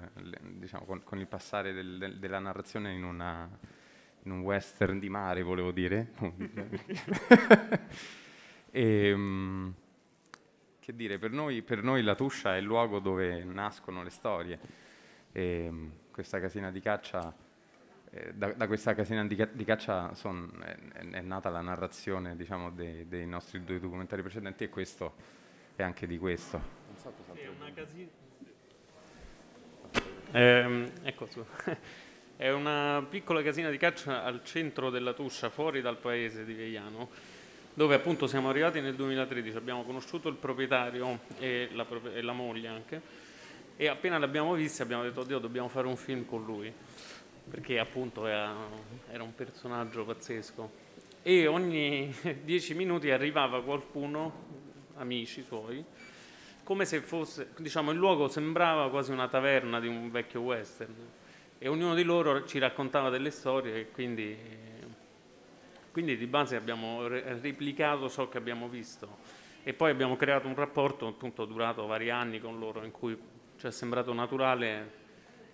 diciamo, con, con, il passare del, del, della narrazione in, una, in, un western di mare, volevo dire. e, ehm, che dire, per noi, per noi la Tuscia è il luogo dove nascono le storie. E, ehm, questa casina di caccia, eh, da, da, questa casina di, di caccia son, è, è, nata la narrazione diciamo, dei, dei, nostri due documentari precedenti e questo è anche di questo. Eh, ecco tu. È una piccola casina di caccia al centro della Tuscia, fuori dal paese di Veiano, dove appunto siamo arrivati nel 2013, abbiamo conosciuto il proprietario e la, e la moglie anche, e appena l'abbiamo vista abbiamo detto oddio dobbiamo fare un film con lui perché appunto era, era un personaggio pazzesco e ogni dieci minuti arrivava qualcuno, amici suoi, come se fosse, diciamo, il luogo sembrava quasi una taverna di un vecchio western e ognuno di loro ci raccontava delle storie e quindi, quindi di base abbiamo replicato ciò che abbiamo visto e poi abbiamo creato un rapporto appunto durato vari anni con loro in cui ci cioè, è sembrato naturale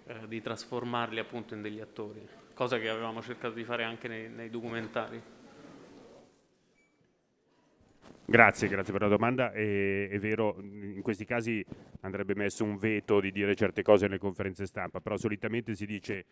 eh, di trasformarli appunto in degli attori, cosa che avevamo cercato di fare anche nei, nei documentari. Grazie, grazie per la domanda. È, è, vero, in questi casi andrebbe messo un veto di dire certe cose nelle conferenze stampa, però solitamente si dice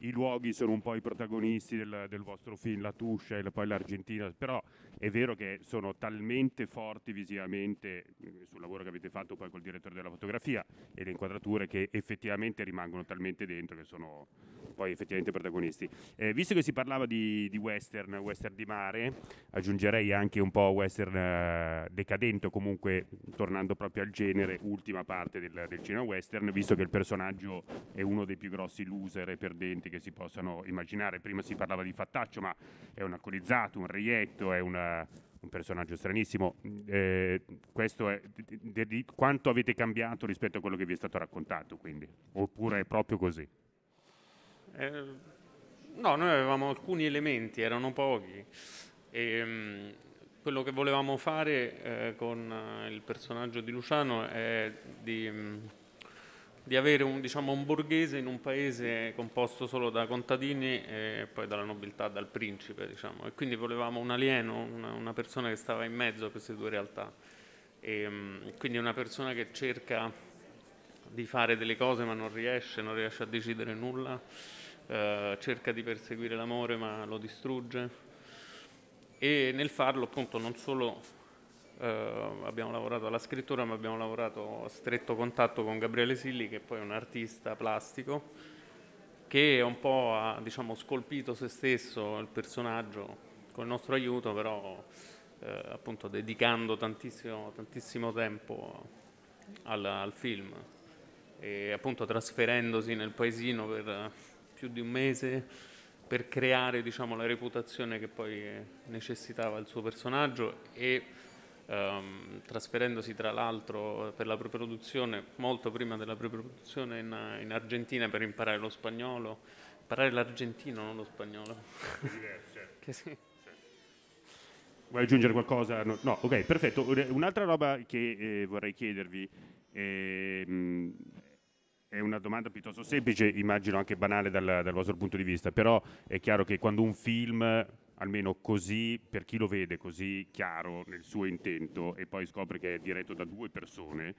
i luoghi sono un po' i protagonisti del, del vostro film, la Tuscia e poi l'Argentina, però è vero che sono talmente forti visivamente eh, sul lavoro che avete fatto poi col direttore della fotografia e le inquadrature che effettivamente rimangono talmente dentro che sono poi effettivamente protagonisti. Eh, visto che si parlava di, di, western, western di mare, aggiungerei anche un po' western eh, decadente, comunque tornando proprio al genere, ultima parte del, del cinema western, visto che il personaggio è uno dei più grossi loser e perdenti che si possano immaginare. Prima si parlava di fattaccio, ma è un alcolizzato, un reietto, è un eh, un personaggio stranissimo. Mm, eh, questo è di, di quanto avete cambiato rispetto a quello che vi è stato raccontato, quindi. Oppure è proprio così? Eh, no, noi avevamo alcuni elementi, erano pochi. E, ehm, mh, quello che volevamo fare eh, con eh, il personaggio di Luciano è di mh, mm, di avere un, diciamo, un, borghese in un paese composto solo da contadini e poi dalla nobiltà, dal principe, diciamo. E quindi volevamo un alieno, una, una, persona che stava in mezzo a queste due realtà. E, ehm, quindi una persona che cerca di fare delle cose ma non riesce, non riesce a decidere nulla, eh, cerca di perseguire l'amore ma lo distrugge. E nel farlo appunto non solo eh, abbiamo lavorato alla scrittura, ma abbiamo lavorato a stretto contatto con Gabriele Silli, che poi è un artista plastico, che un po' ha diciamo, scolpito se stesso il personaggio con il nostro aiuto, però eh, appunto dedicando tantissimo, tantissimo tempo al, al, film e appunto trasferendosi nel paesino per più di un mese per creare diciamo, la reputazione che poi necessitava il suo personaggio e ehm, trasferendosi tra l'altro per la preproduzione, molto prima della preproduzione in, in Argentina per imparare lo spagnolo, imparare l'argentino, non lo spagnolo. Certo. che sì. Vuoi aggiungere qualcosa? No, no, ok, perfetto. Un'altra roba che eh, vorrei chiedervi eh, mh, è una domanda piuttosto semplice, immagino anche banale dal, dal, vostro punto di vista, però è chiaro che quando un film almeno così per chi lo vede così chiaro nel suo intento e poi scopre che è diretto da due persone,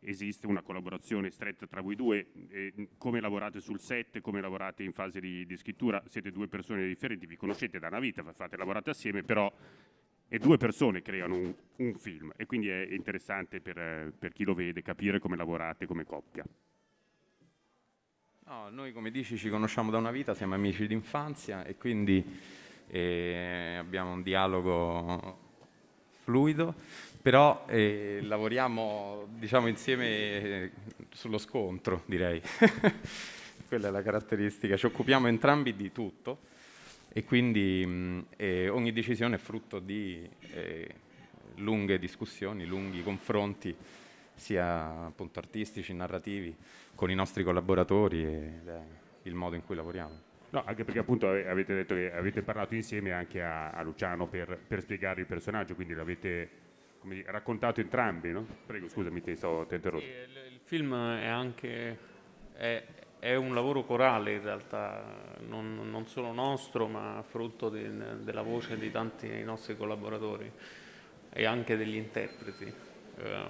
esiste una collaborazione stretta tra voi due, eh, come lavorate sul set, come lavorate in fase di, di, scrittura, siete due persone differenti, vi conoscete da una vita, fate lavorate assieme, però e due persone creano un, un film e quindi è interessante per, per chi lo vede capire come lavorate come coppia. No, noi come dici ci conosciamo da una vita, siamo amici d'infanzia e quindi e abbiamo un dialogo fluido, però eh, lavoriamo diciamo, insieme eh, sullo scontro, direi. Quella è la caratteristica, ci occupiamo entrambi di tutto e quindi mh, eh, ogni decisione è frutto di eh, lunghe discussioni, lunghi confronti, sia appunto artistici, narrativi, con i nostri collaboratori e il modo in cui lavoriamo. No, anche perché appunto avete detto che avete parlato insieme anche a, a Luciano per, per spiegare il personaggio, quindi l'avete dire, raccontato entrambi, no? Prego, scusami, ti sto te interrotto. Sì, il, il, film è anche è, è, un lavoro corale in realtà, non, non solo nostro, ma frutto di, della voce di tanti dei nostri collaboratori e anche degli interpreti. Eh,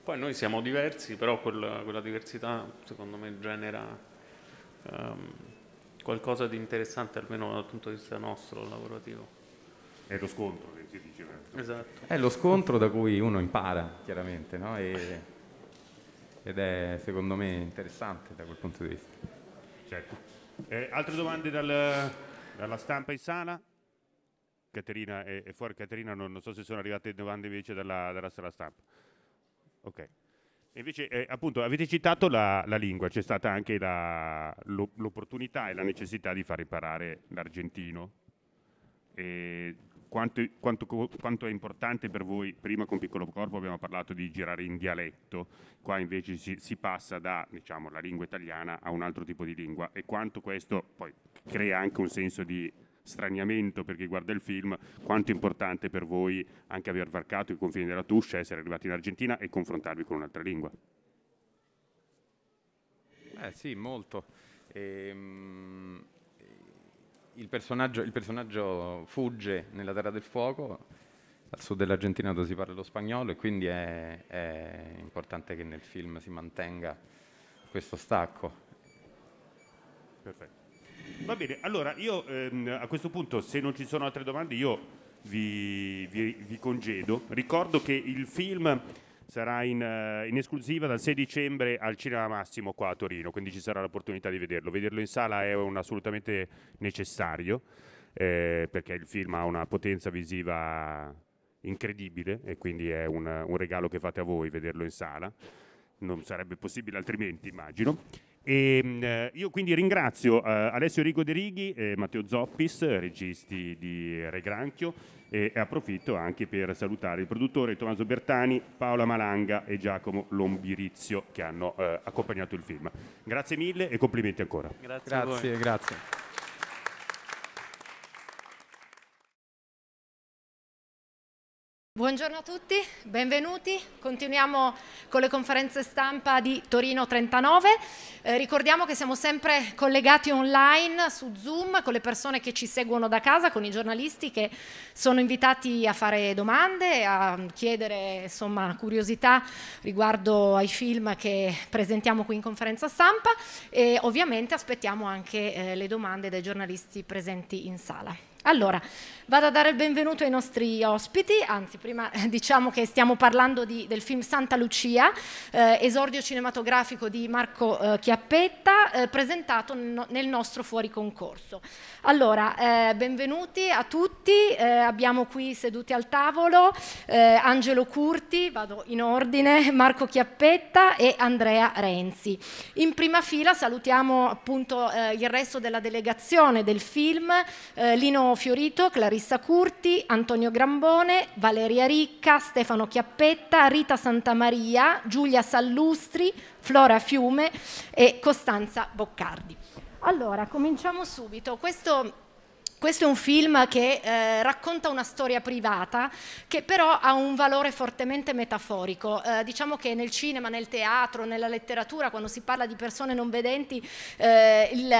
poi noi siamo diversi, però quella, quella diversità secondo me genera... Um, qualcosa di interessante almeno dal punto di vista nostro lavorativo. È lo scontro che si dice. Eh. Esatto. È lo scontro da cui uno impara, chiaramente, no? e, ed è secondo me interessante da quel punto di vista. Certo. Eh, altre domande dal, dalla stampa in sala? Caterina e, e fuori Caterina, non, non, so se sono arrivate domande invece dalla, dalla sala stampa. Ok. Invece, eh, appunto, avete citato la, la lingua, c'è stata anche la, lo, l'opportunità e la necessità di far imparare l'argentino. E quanto, quanto, quanto, è importante per voi, prima con Piccolo Corpo abbiamo parlato di girare in dialetto, qua invece si, si passa da diciamo, la lingua italiana a un altro tipo di lingua e quanto questo poi crea anche un senso di straniamento per chi guarda il film, quanto è importante per voi anche aver varcato i confini della Tuscia, essere arrivati in Argentina e confrontarvi con un'altra lingua. Eh sì, molto. Ehm, eh, il, personaggio, il, personaggio, fugge nella Terra del Fuoco, al sud dell'Argentina dove si parla lo spagnolo e quindi è, è importante che nel film si mantenga questo stacco. Perfetto. Va bene, allora io ehm, a questo punto se non ci sono altre domande io vi, vi- vi congedo. Ricordo che il film sarà in, eh, in esclusiva dal 6 dicembre al Cinema Massimo qua a Torino, quindi ci sarà l'opportunità di vederlo. Vederlo in sala è un assolutamente necessario eh, perché il film ha una potenza visiva incredibile e quindi è un, un regalo che fate a voi vederlo in sala. Non sarebbe possibile altrimenti, immagino. E, ehm, eh, io quindi ringrazio eh, Alessio Rigo De Righi e Matteo Zoppis, registi di Re Granchio, e approfitto anche per salutare il produttore Tommaso Bertani, Paola Malanga e Giacomo Lombirizio che hanno eh, accompagnato il film. Grazie mille e complimenti ancora. Grazie, grazie. Buongiorno a tutti, benvenuti. Continuiamo con le conferenze stampa di Torino 39. Eh, ricordiamo che siamo sempre collegati online su Zoom con le persone che ci seguono da casa, con i giornalisti che sono invitati a fare domande, a chiedere insomma, curiosità riguardo ai film che presentiamo qui in conferenza stampa e ovviamente aspettiamo anche eh, le domande dei giornalisti presenti in sala. Allora, Vado a dare il benvenuto ai nostri ospiti, anzi prima eh, diciamo che stiamo parlando di, del film Santa Lucia, eh, esordio cinematografico di Marco eh, Chiappetta, eh, presentato nel nostro fuori concorso. Allora, eh, benvenuti a tutti, eh, abbiamo qui seduti al tavolo Angelo Curti, vado in ordine, Marco Chiappetta e Andrea Renzi. In prima fila salutiamo appunto il resto della delegazione del film, Lino Fiorito, Clarissa Clarissa Curti, Antonio Grambone, Valeria Ricca, Stefano Chiappetta, Rita Santamaria, Giulia Sallustri, Flora Fiume e Costanza Boccardi. Allora, cominciamo subito. Questo questo è un film che eh, racconta una storia privata che però ha un valore fortemente metaforico. Eh, diciamo che nel cinema, nel teatro, nella letteratura, quando si parla di persone non vedenti, eh, il,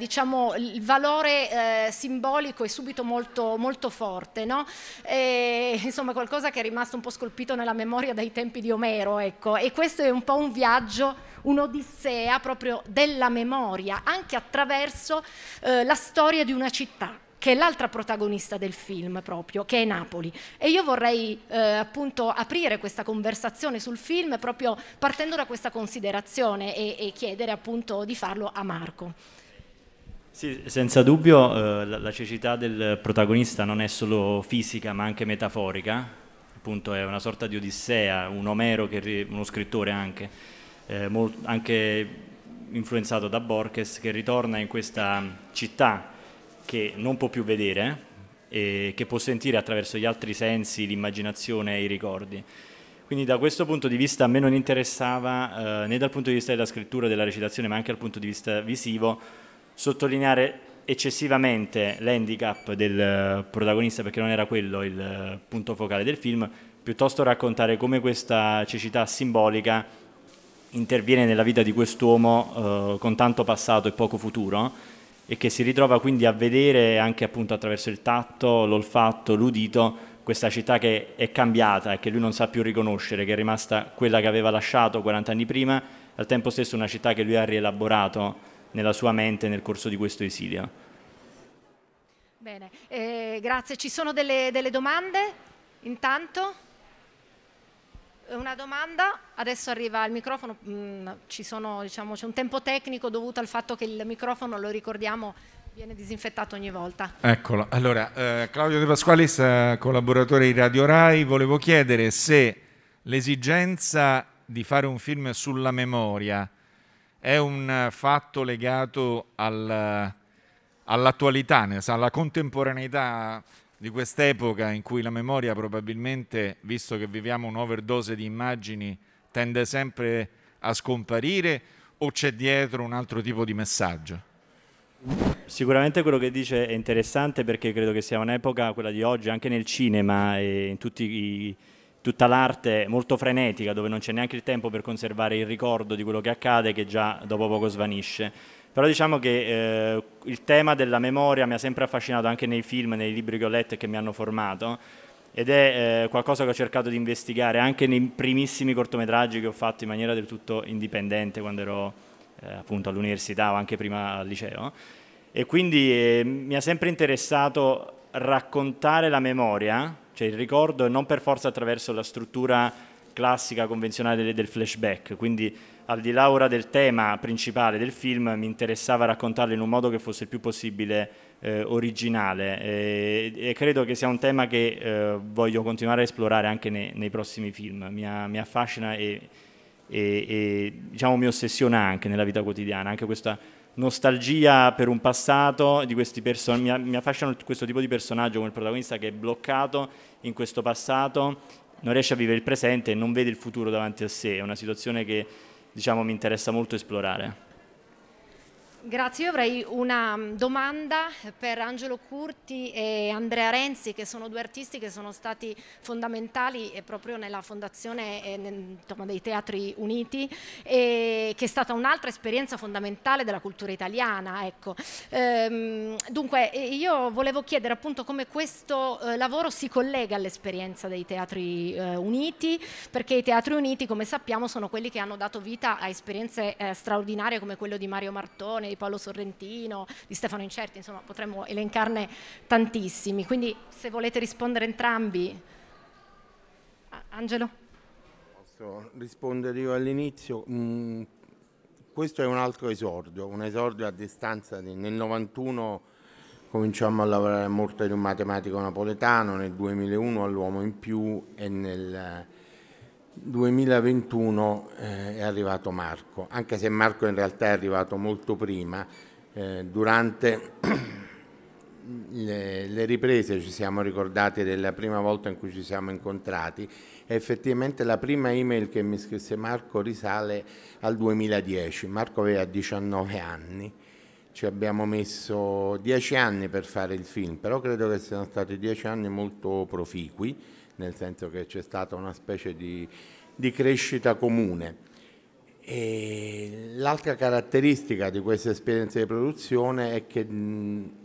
diciamo, il, valore eh, simbolico è subito molto, molto forte. No? E, insomma, qualcosa che è rimasto un po' scolpito nella memoria dai tempi di Omero. Ecco. E questo è un po' un viaggio un'odissea proprio della memoria, anche attraverso eh, la storia di una città che è l'altra protagonista del film proprio, che è Napoli. E io vorrei eh, appunto aprire questa conversazione sul film proprio partendo da questa considerazione e, e chiedere appunto di farlo a Marco. Sì, senza dubbio eh, la, la, cecità del protagonista non è solo fisica ma anche metaforica, appunto è una sorta di odissea, un Omero, che, uno scrittore anche, eh, molto, anche influenzato da Borges, che ritorna in questa città che non può più vedere eh, e che può sentire attraverso gli altri sensi, l'immaginazione e i ricordi. Quindi da questo punto di vista a me non interessava, eh, né dal punto di vista della scrittura, della recitazione, ma anche dal punto di vista visivo, sottolineare eccessivamente l'handicap del eh, protagonista perché non era quello il eh, punto focale del film, piuttosto raccontare come questa cecità simbolica interviene nella vita di quest'uomo eh, con tanto passato e poco futuro e che si ritrova quindi a vedere anche appunto attraverso il tatto, l'olfatto, l'udito questa città che è cambiata e che lui non sa più riconoscere, che è rimasta quella che aveva lasciato 40 anni prima, al tempo stesso una città che lui ha rielaborato nella sua mente nel corso di questo esilio. Bene, eh, grazie. Ci sono delle, delle domande? Intanto? Una domanda, adesso arriva il microfono, mm, sono, diciamo, c'è un tempo tecnico dovuto al fatto che il microfono, lo ricordiamo, viene disinfettato ogni volta. Eccolo, allora eh, Claudio De Pasqualis, eh, collaboratore di Radio Rai, volevo chiedere se l'esigenza di fare un film sulla memoria è un fatto legato al, all'attualità, alla contemporaneità di quest'epoca in cui la memoria probabilmente, visto che viviamo un'overdose di immagini, tende sempre a scomparire o c'è dietro un altro tipo di messaggio? Sicuramente quello che dice è interessante perché credo che sia un'epoca, quella di oggi, anche nel cinema e in i, tutta l'arte molto frenetica, dove non c'è neanche il tempo per conservare il ricordo di quello che accade, che già dopo poco svanisce però diciamo che eh, il tema della memoria mi ha sempre affascinato anche nei film, nei libri che ho letto e che mi hanno formato ed è eh, qualcosa che ho cercato di investigare anche nei primissimi cortometraggi che ho fatto in maniera del tutto indipendente quando ero eh, appunto all'università o anche prima al liceo e quindi eh, mi ha sempre interessato raccontare la memoria, cioè il ricordo e non per forza attraverso la struttura classica convenzionale del flashback, quindi al di là ora del tema principale del film, mi interessava raccontarlo in un modo che fosse il più possibile eh, originale e, eh, e, credo che sia un tema che eh, voglio continuare a esplorare anche nei, nei prossimi film, mi, mi affascina e, e, e diciamo, mi ossessiona anche nella vita quotidiana, anche questa nostalgia per un passato di questi personaggi, mi, mi affascinano questo tipo di personaggio come il protagonista che è bloccato in questo passato, non riesce a vivere il presente e non vede il futuro davanti a sé, è una situazione che diciamo, mi interessa molto esplorare. Grazie, io avrei una mm, domanda per Angelo Curti e Andrea Renzi che sono due artisti che sono stati fondamentali eh, proprio nella fondazione dei Teatri Uniti e che è stata un'altra esperienza fondamentale della cultura italiana. Ecco. Ehm, dunque io volevo chiedere appunto come questo eh, lavoro si collega all'esperienza dei Teatri eh, Uniti perché i Teatri Uniti come sappiamo sono quelli che hanno dato vita a esperienze straordinarie come quello di Mario Martone di Paolo Sorrentino, di Stefano Incerti, insomma potremmo elencarne tantissimi. Quindi se volete rispondere entrambi. Angelo? Posso rispondere io all'inizio? Mm, questo è un altro esordio, un esordio a distanza di, nel 91 cominciamo a lavorare molto di un matematico napoletano, nel 2001 all'uomo in più e nel 2021 eh, è arrivato Marco, anche se Marco in realtà è arrivato molto prima, eh, durante le, le, riprese ci siamo ricordati della prima volta in cui ci siamo incontrati e effettivamente la prima email che mi scrisse Marco risale al 2010, Marco aveva 19 anni, ci abbiamo messo 10 anni per fare il film, però credo che siano stati 10 anni molto proficui nel senso che c'è stata una specie di, di crescita comune. L'altra caratteristica di questa esperienza di produzione è che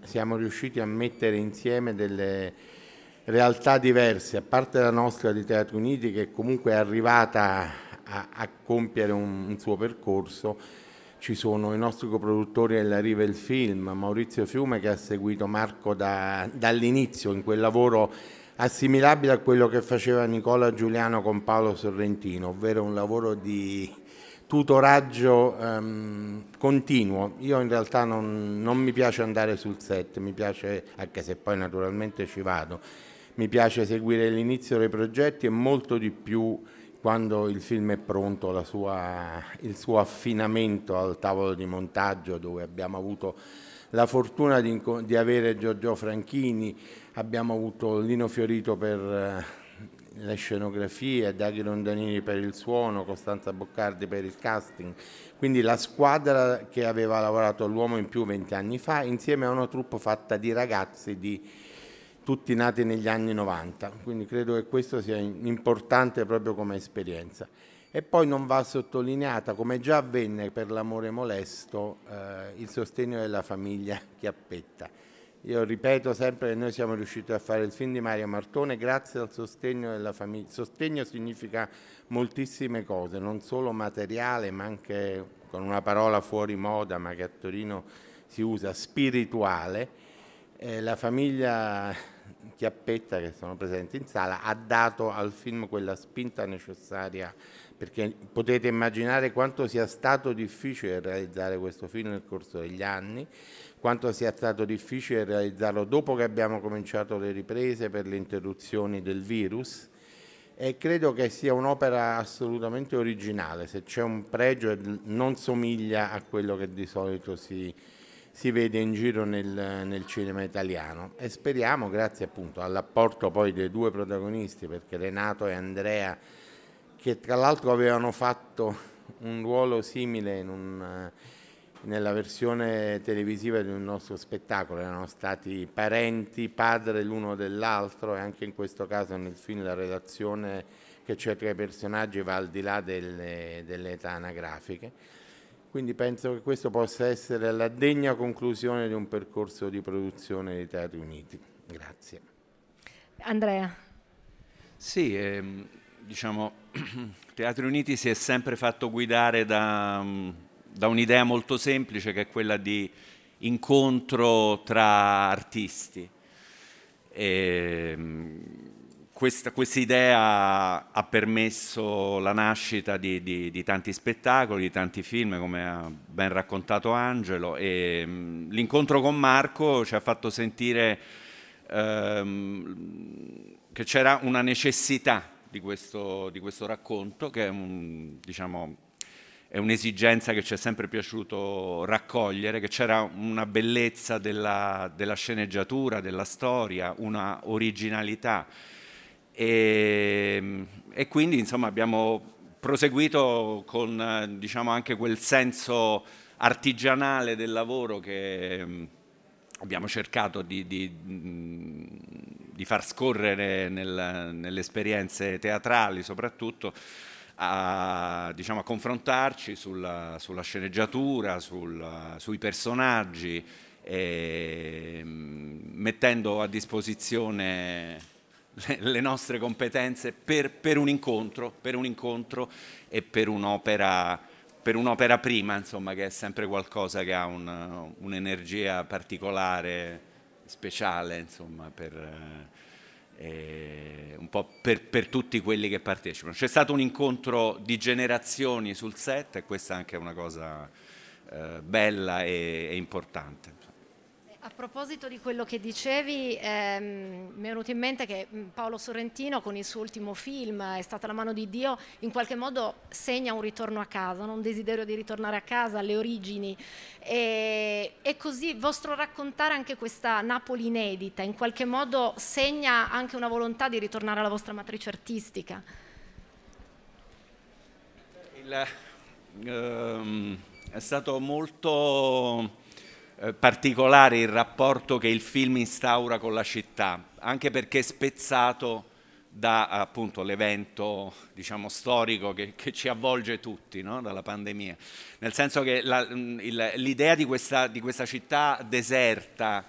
siamo riusciti a mettere insieme delle realtà diverse, a parte la nostra di Teatro Uniti che comunque è arrivata a, a compiere un, un, suo percorso, ci sono i nostri coproduttori della Rivel Film, Maurizio Fiume che ha seguito Marco da, dall'inizio in quel lavoro assimilabile a quello che faceva Nicola Giuliano con Paolo Sorrentino, ovvero un lavoro di tutoraggio ehm, continuo. Io in realtà non, non, mi piace andare sul set, mi piace, anche se poi naturalmente ci vado, mi piace seguire l'inizio dei progetti e molto di più quando il film è pronto, sua, il suo affinamento al tavolo di montaggio dove abbiamo avuto la fortuna di, di avere Giorgio Franchini, abbiamo avuto Lino Fiorito per eh, le scenografie, Daghi Rondanini per il suono, Costanza Boccardi per il casting, quindi la squadra che aveva lavorato all'uomo in più 20 anni fa insieme a una troupe fatta di ragazzi di tutti nati negli anni 90, quindi credo che questo sia importante proprio come esperienza. E poi non va sottolineata, come già avvenne per l'amore molesto, eh, il sostegno della famiglia Chiappetta io ripeto sempre che noi siamo riusciti a fare il film di Mario Martone grazie al sostegno della famiglia. Sostegno significa moltissime cose, non solo materiale, ma anche con una parola fuori moda, ma che a Torino si usa, spirituale. Eh, la famiglia Chiappetta, che sono presenti in sala, ha dato al film quella spinta necessaria perché potete immaginare quanto sia stato difficile realizzare questo film nel corso degli anni, quanto sia stato difficile realizzarlo dopo che abbiamo cominciato le riprese per le interruzioni del virus e credo che sia un'opera assolutamente originale, se c'è un pregio eh, non somiglia a quello che di solito si, si vede in giro nel, nel, cinema italiano e speriamo, grazie appunto all'apporto poi dei due protagonisti, perché Renato e Andrea che tra l'altro avevano fatto un ruolo simile un, nella versione televisiva di un nostro spettacolo, erano stati parenti, padre l'uno dell'altro e anche in questo caso nel film la relazione che c'è cioè tra i personaggi va al di là delle, delle età anagrafiche. Quindi penso che questo possa essere la degna conclusione di un percorso di produzione dei Teatri Uniti. Grazie. Andrea. Sì, ehm, diciamo Teatri Uniti si è sempre fatto guidare da, mm, da un'idea molto semplice che è quella di incontro tra artisti. E, ehm, questa, questa, idea ha permesso la nascita di, di, di, tanti spettacoli, di tanti film, come ha ben raccontato Angelo, e ehm, l'incontro con Marco ci ha fatto sentire ehm, che c'era una necessità di questo, di questo racconto, che è, un, diciamo, è un'esigenza che ci è sempre piaciuto raccogliere, che c'era una bellezza della, della sceneggiatura, della storia, una originalità. E, e quindi insomma, abbiamo proseguito con diciamo, anche quel senso artigianale del lavoro che mm, abbiamo cercato di, di, mm, di far scorrere nel, nelle esperienze teatrali soprattutto a, diciamo, a confrontarci sulla, sulla sceneggiatura, sul, sui personaggi, e, mm, mettendo a disposizione le nostre competenze per, per, un incontro, per, un incontro, e per un'opera, per un'opera prima, insomma, che è sempre qualcosa che ha un, un'energia particolare speciale insomma, per, eh, eh, un po' per, per, tutti quelli che partecipano. C'è stato un incontro di generazioni sul set e questa anche è una cosa eh, bella e, e importante. A proposito di quello che dicevi, ehm, mi è venuto in mente che mm, Paolo Sorrentino con il suo ultimo film, È stata la mano di Dio, in qualche modo segna un ritorno a casa, un desiderio di ritornare a casa, alle origini. E, e così vostro raccontare anche questa Napoli inedita, in qualche modo segna anche una volontà di ritornare alla vostra matrice artistica. Il, um, è stato molto eh, particolare il rapporto che il film instaura con la città, anche perché è spezzato da appunto l'evento diciamo, storico che, che, ci avvolge tutti, no? dalla pandemia. Nel senso che la, il, l'idea di questa, di questa, città deserta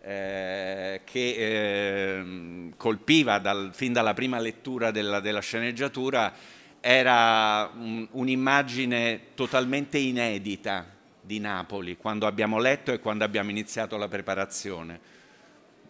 eh, che eh, colpiva dal, fin dalla prima lettura della, della sceneggiatura era un, un'immagine totalmente inedita di Napoli quando abbiamo letto e quando abbiamo iniziato la preparazione.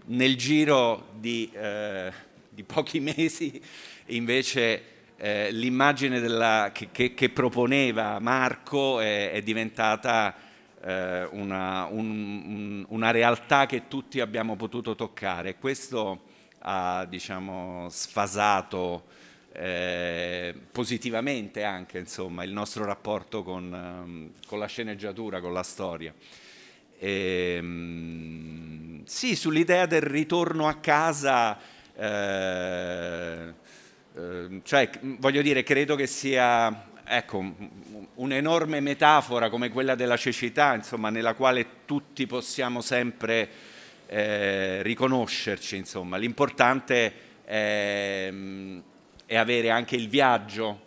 Nel giro di, eh, di pochi mesi invece eh, l'immagine della, che, che, che, proponeva Marco è, è diventata eh, una, un, una, realtà che tutti abbiamo potuto toccare. Questo ha diciamo, sfasato eh, positivamente anche insomma, il nostro rapporto con, ehm, con, la sceneggiatura, con la storia. E, ehm, sì, sull'idea del ritorno a casa, eh, ehm, cioè voglio dire, credo che sia ecco, un'enorme metafora come quella della cecità, insomma, nella quale tutti possiamo sempre eh, riconoscerci. Insomma. L'importante è e avere anche il viaggio,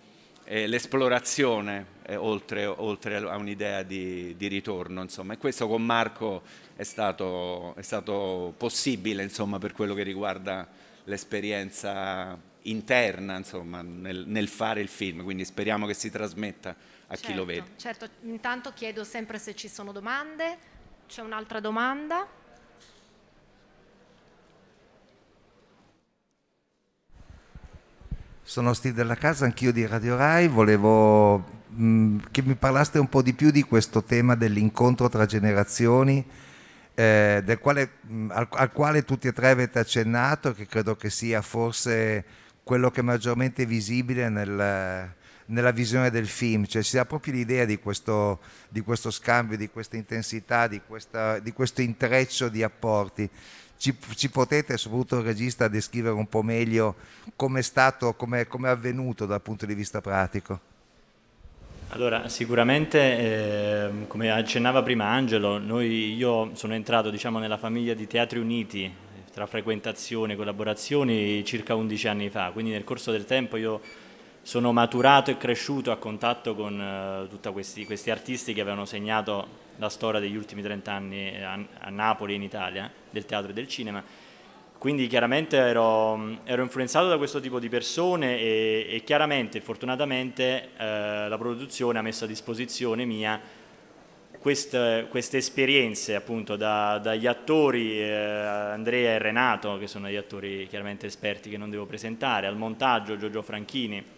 eh, l'esplorazione, eh, oltre, oltre, a un'idea di, di, ritorno. Insomma. E questo con Marco è stato, è stato possibile insomma, per quello che riguarda l'esperienza interna insomma, nel, nel, fare il film, quindi speriamo che si trasmetta a certo, chi lo certo, vede. Certo, intanto chiedo sempre se ci sono domande, c'è un'altra domanda. Sono Steve della Casa, anch'io di Radio Rai, volevo mh, mm, che mi parlaste un po' di più di questo tema dell'incontro tra generazioni, eh, del quale, mh, mm, al, al, quale tutti e tre avete accennato, che credo che sia forse quello che è maggiormente visibile nel, nella visione del film, cioè si dà proprio l'idea di questo, di questo scambio, di questa intensità, di, questa, di questo intreccio di apporti. Ci, ci, potete, soprattutto il regista, descrivere un po' meglio come è stato, come è avvenuto dal punto di vista pratico? Allora, sicuramente, eh, come accennava prima Angelo, noi, io sono entrato diciamo, nella famiglia di Teatri Uniti tra frequentazioni e collaborazioni circa 11 anni fa, quindi nel corso del tempo io sono maturato e cresciuto a contatto con uh, tutti questi, questi, artisti che avevano segnato la storia degli ultimi 30 anni a, a Napoli in Italia, del teatro e del cinema. Quindi chiaramente ero, ero influenzato da questo tipo di persone e, e chiaramente, fortunatamente, uh, la produzione ha messo a disposizione mia queste, queste esperienze appunto da, dagli attori, eh, Andrea e Renato, che sono gli attori chiaramente esperti che non devo presentare, al montaggio Giorgio Franchini,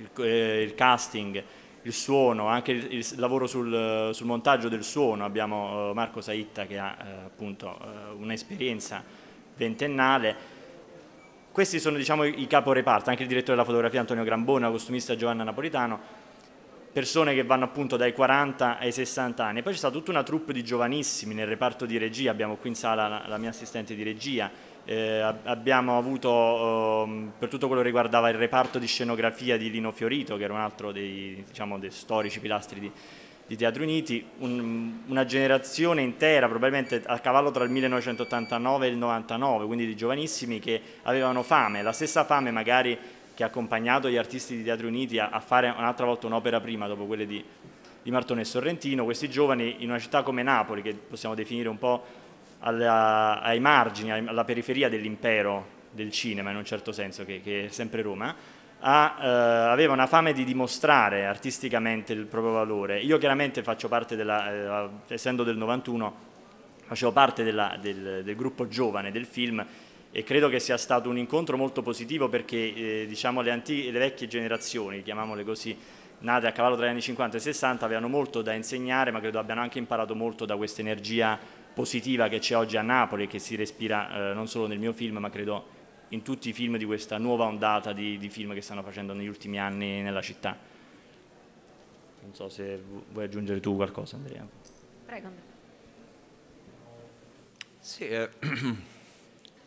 il, eh, il casting, il suono, anche il, il lavoro sul, sul, montaggio del suono. Abbiamo eh, Marco Saitta che ha eh, appunto eh, un'esperienza ventennale. Questi sono diciamo, i caporeparto, anche il direttore della fotografia Antonio Grambona, la costumista Giovanna Napolitano, persone che vanno appunto dai 40 ai 60 anni. Poi c'è stata tutta una troupe di giovanissimi nel reparto di regia, abbiamo qui in sala la, la mia assistente di regia, eh, abbiamo avuto eh, per tutto quello che riguardava il reparto di scenografia di Lino Fiorito, che era un altro dei, diciamo, dei storici pilastri di, di Teatro Uniti, un, una generazione intera, probabilmente a cavallo tra il 1989 e il 99, quindi di giovanissimi che avevano fame, la stessa fame magari che ha accompagnato gli artisti di Teatro Uniti a, a fare un'altra volta un'opera prima dopo quelle di, di Martone e Sorrentino, questi giovani in una città come Napoli, che possiamo definire un po' alla, ai margini, alla periferia dell'impero del cinema in un certo senso, che, che è sempre Roma, a, eh, aveva una fame di dimostrare artisticamente il proprio valore. Io chiaramente faccio parte della, eh, essendo del 91, facevo parte della, del, del, gruppo giovane del film e credo che sia stato un incontro molto positivo perché eh, diciamo le, antiche, le vecchie generazioni, chiamiamole così, nate a cavallo tra gli anni 50 e 60, avevano molto da insegnare ma credo abbiano anche imparato molto da questa energia positiva che c'è oggi a Napoli e che si respira eh, non solo nel mio film ma credo in tutti i film di questa nuova ondata di, di film che stanno facendo negli ultimi anni nella città. Non so se vuoi aggiungere tu qualcosa Andrea. Prego. Sì, eh,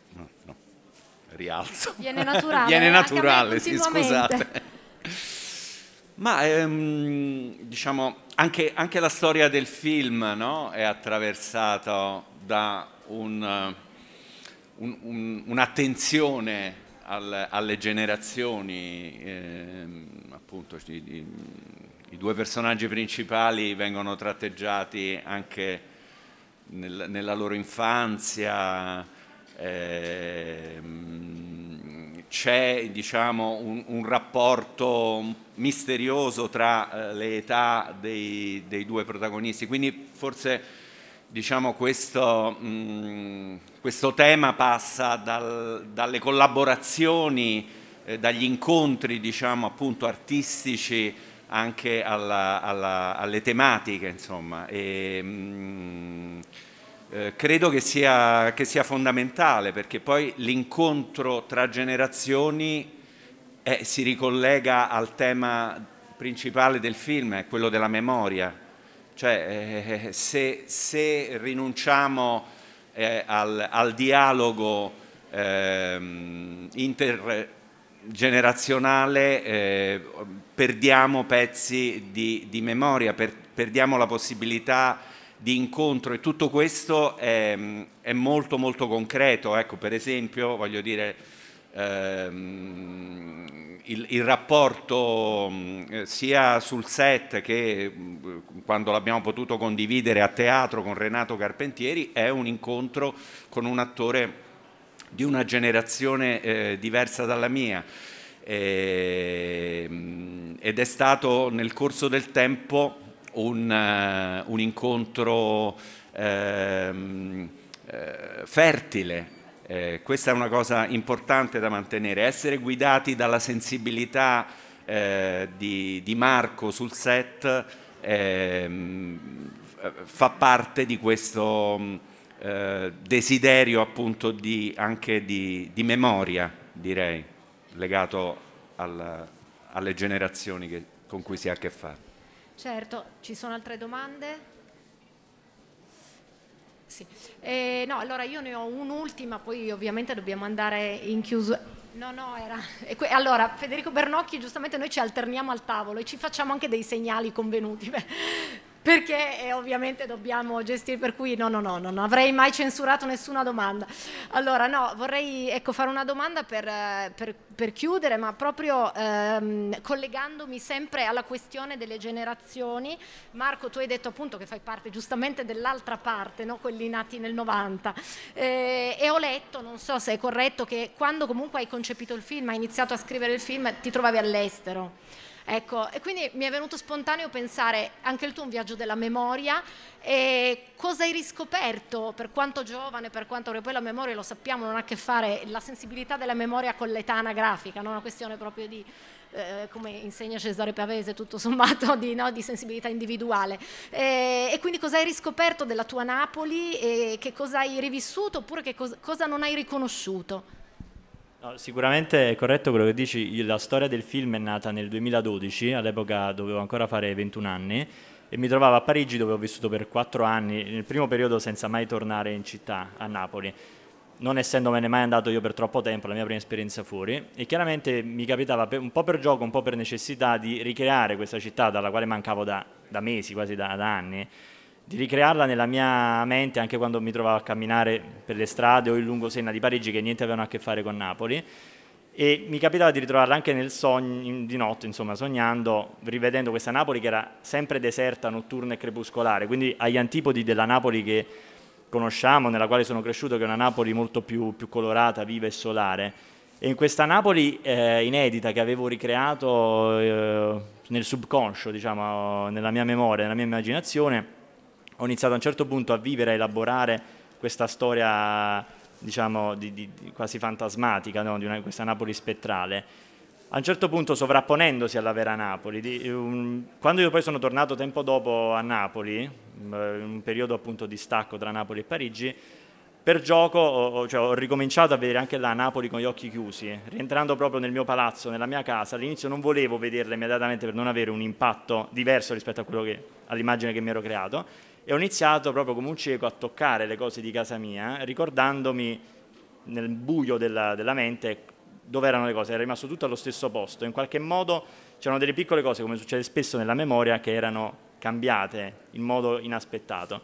no, no, rialzo. Viene naturale. Viene naturale, sì, scusate. Ma ehm, diciamo, anche, anche, la storia del film no? è attraversata da un, un, un, un'attenzione al, alle generazioni, ehm, appunto i, i, i, due personaggi principali vengono tratteggiati anche nel, nella loro infanzia, ehm, c'è diciamo, un, un, rapporto misterioso tra eh, le età dei, dei, due protagonisti, quindi forse diciamo, questo, mh, mm, questo, tema passa dal, dalle collaborazioni, eh, dagli incontri diciamo, appunto, artistici anche alla, alla, alle tematiche. Insomma. E, mh, mm, eh, credo che sia, che sia, fondamentale perché poi l'incontro tra generazioni eh, si ricollega al tema principale del film, è quello della memoria. Cioè, eh, se, se, rinunciamo eh, al, al, dialogo ehm, intergenerazionale eh, perdiamo pezzi di, di memoria, per, perdiamo la possibilità di incontro e tutto questo è, è molto molto concreto. Ecco, per esempio, voglio dire, ehm, il, il, rapporto mm, sia sul set che mm, quando l'abbiamo potuto condividere a teatro con Renato Carpentieri è un incontro con un attore di una generazione eh, diversa dalla mia. E, ehm, ed è stato nel corso del tempo un, eh, un incontro ehm, eh, fertile. Eh, questa è una cosa importante da mantenere, essere guidati dalla sensibilità eh, di, di, Marco sul set ehm, fa parte di questo mm, eh, desiderio appunto di, anche di, di, memoria, direi, legato al, alle generazioni che, con cui si ha a che fare. Certo, ci sono altre domande? Sì. Eh, no, allora io ne ho un'ultima, poi ovviamente dobbiamo andare in chiusura. No, no, era... allora, Federico Bernocchi, giustamente noi ci alterniamo al tavolo e ci facciamo anche dei segnali convenuti. perché eh, ovviamente dobbiamo gestire, per cui no, no, no, non avrei mai censurato nessuna domanda. Allora, no, vorrei ecco, fare una domanda per, eh, per, per chiudere, ma proprio ehm, collegandomi sempre alla questione delle generazioni. Marco, tu hai detto appunto che fai parte giustamente dell'altra parte, no? quelli nati nel 90, eh, e ho letto, non so se è corretto, che quando comunque hai concepito il film, hai iniziato a scrivere il film, ti trovavi all'estero. Ecco, e quindi mi è venuto spontaneo pensare anche il tuo un viaggio della memoria e cosa hai riscoperto per quanto giovane, per quanto poi la memoria lo sappiamo non ha a che fare la sensibilità della memoria con l'età anagrafica, non è una questione proprio di eh, come insegna Cesare Pavese, tutto sommato di, no, di sensibilità individuale. Eh, e quindi cosa hai riscoperto della tua Napoli e che cosa hai rivissuto oppure che cosa, cosa non hai riconosciuto? No, sicuramente è corretto quello che dici, la storia del film è nata nel 2012, all'epoca dovevo ancora fare 21 anni e mi trovavo a Parigi dove ho vissuto per 4 anni, nel primo periodo senza mai tornare in città, a Napoli. Non essendomene mai andato io per troppo tempo, la mia prima esperienza fuori, e chiaramente mi capitava un po' per gioco, un po' per necessità di ricreare questa città dalla quale mancavo da, da mesi, quasi da, da anni, di ricrearla nella mia mente anche quando mi trovavo a camminare per le strade o il lungo Senna di Parigi che niente avevano a che fare con Napoli e mi capitava di ritrovarla anche nel sogno di notte, insomma, sognando, rivedendo questa Napoli che era sempre deserta, notturna e crepuscolare, quindi agli antipodi della Napoli che conosciamo, nella quale sono cresciuto, che è una Napoli molto più, più colorata, viva e solare. E in questa Napoli eh, inedita che avevo ricreato eh, nel subconscio, diciamo, nella mia memoria, nella mia immaginazione, ho iniziato a un certo punto a vivere, a elaborare questa storia diciamo di, di, quasi fantasmatica no? di una, questa Napoli spettrale a un certo punto sovrapponendosi alla vera Napoli. Di, um, quando io poi sono tornato tempo dopo a Napoli, in un periodo appunto di stacco tra Napoli e Parigi, per gioco ho, cioè, ho, ricominciato a vedere anche la Napoli con gli occhi chiusi, rientrando proprio nel mio palazzo, nella mia casa. All'inizio non volevo vederla immediatamente per non avere un impatto diverso rispetto che, all'immagine che mi ero creato e ho iniziato proprio come un cieco a toccare le cose di casa mia, ricordandomi nel buio della, della mente dove erano le cose, era rimasto tutto allo stesso posto. In qualche modo c'erano delle piccole cose, come succede spesso nella memoria, che erano cambiate in modo inaspettato.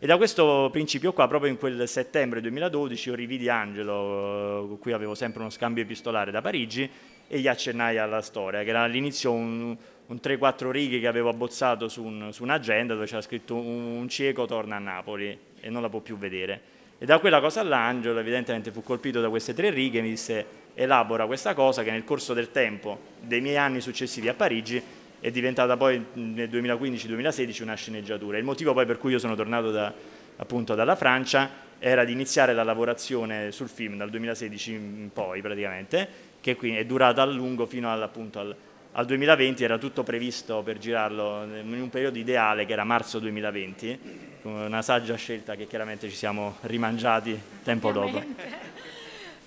E da questo principio qua, proprio in quel settembre 2012, io rividi Angelo, con eh, cui avevo sempre uno scambio epistolare da Parigi, e gli accennai alla storia, che era all'inizio un, un 3-4 righe che avevo abbozzato su, un, su un'agenda dove c'era scritto un, un cieco torna a Napoli e non la può più vedere. E da quella cosa l'angelo evidentemente fu colpito da queste tre righe e mi disse elabora questa cosa che nel corso del tempo, dei miei anni successivi a Parigi, è diventata poi nel 2015-2016 una sceneggiatura. Il motivo poi per cui io sono tornato da, appunto dalla Francia era di iniziare la lavorazione sul film dal 2016 in poi praticamente, che qui è durata a lungo fino al, appunto, al, al 2020 era tutto previsto per girarlo in un periodo ideale che era marzo 2020, una saggia scelta che chiaramente ci siamo rimangiati tempo dopo.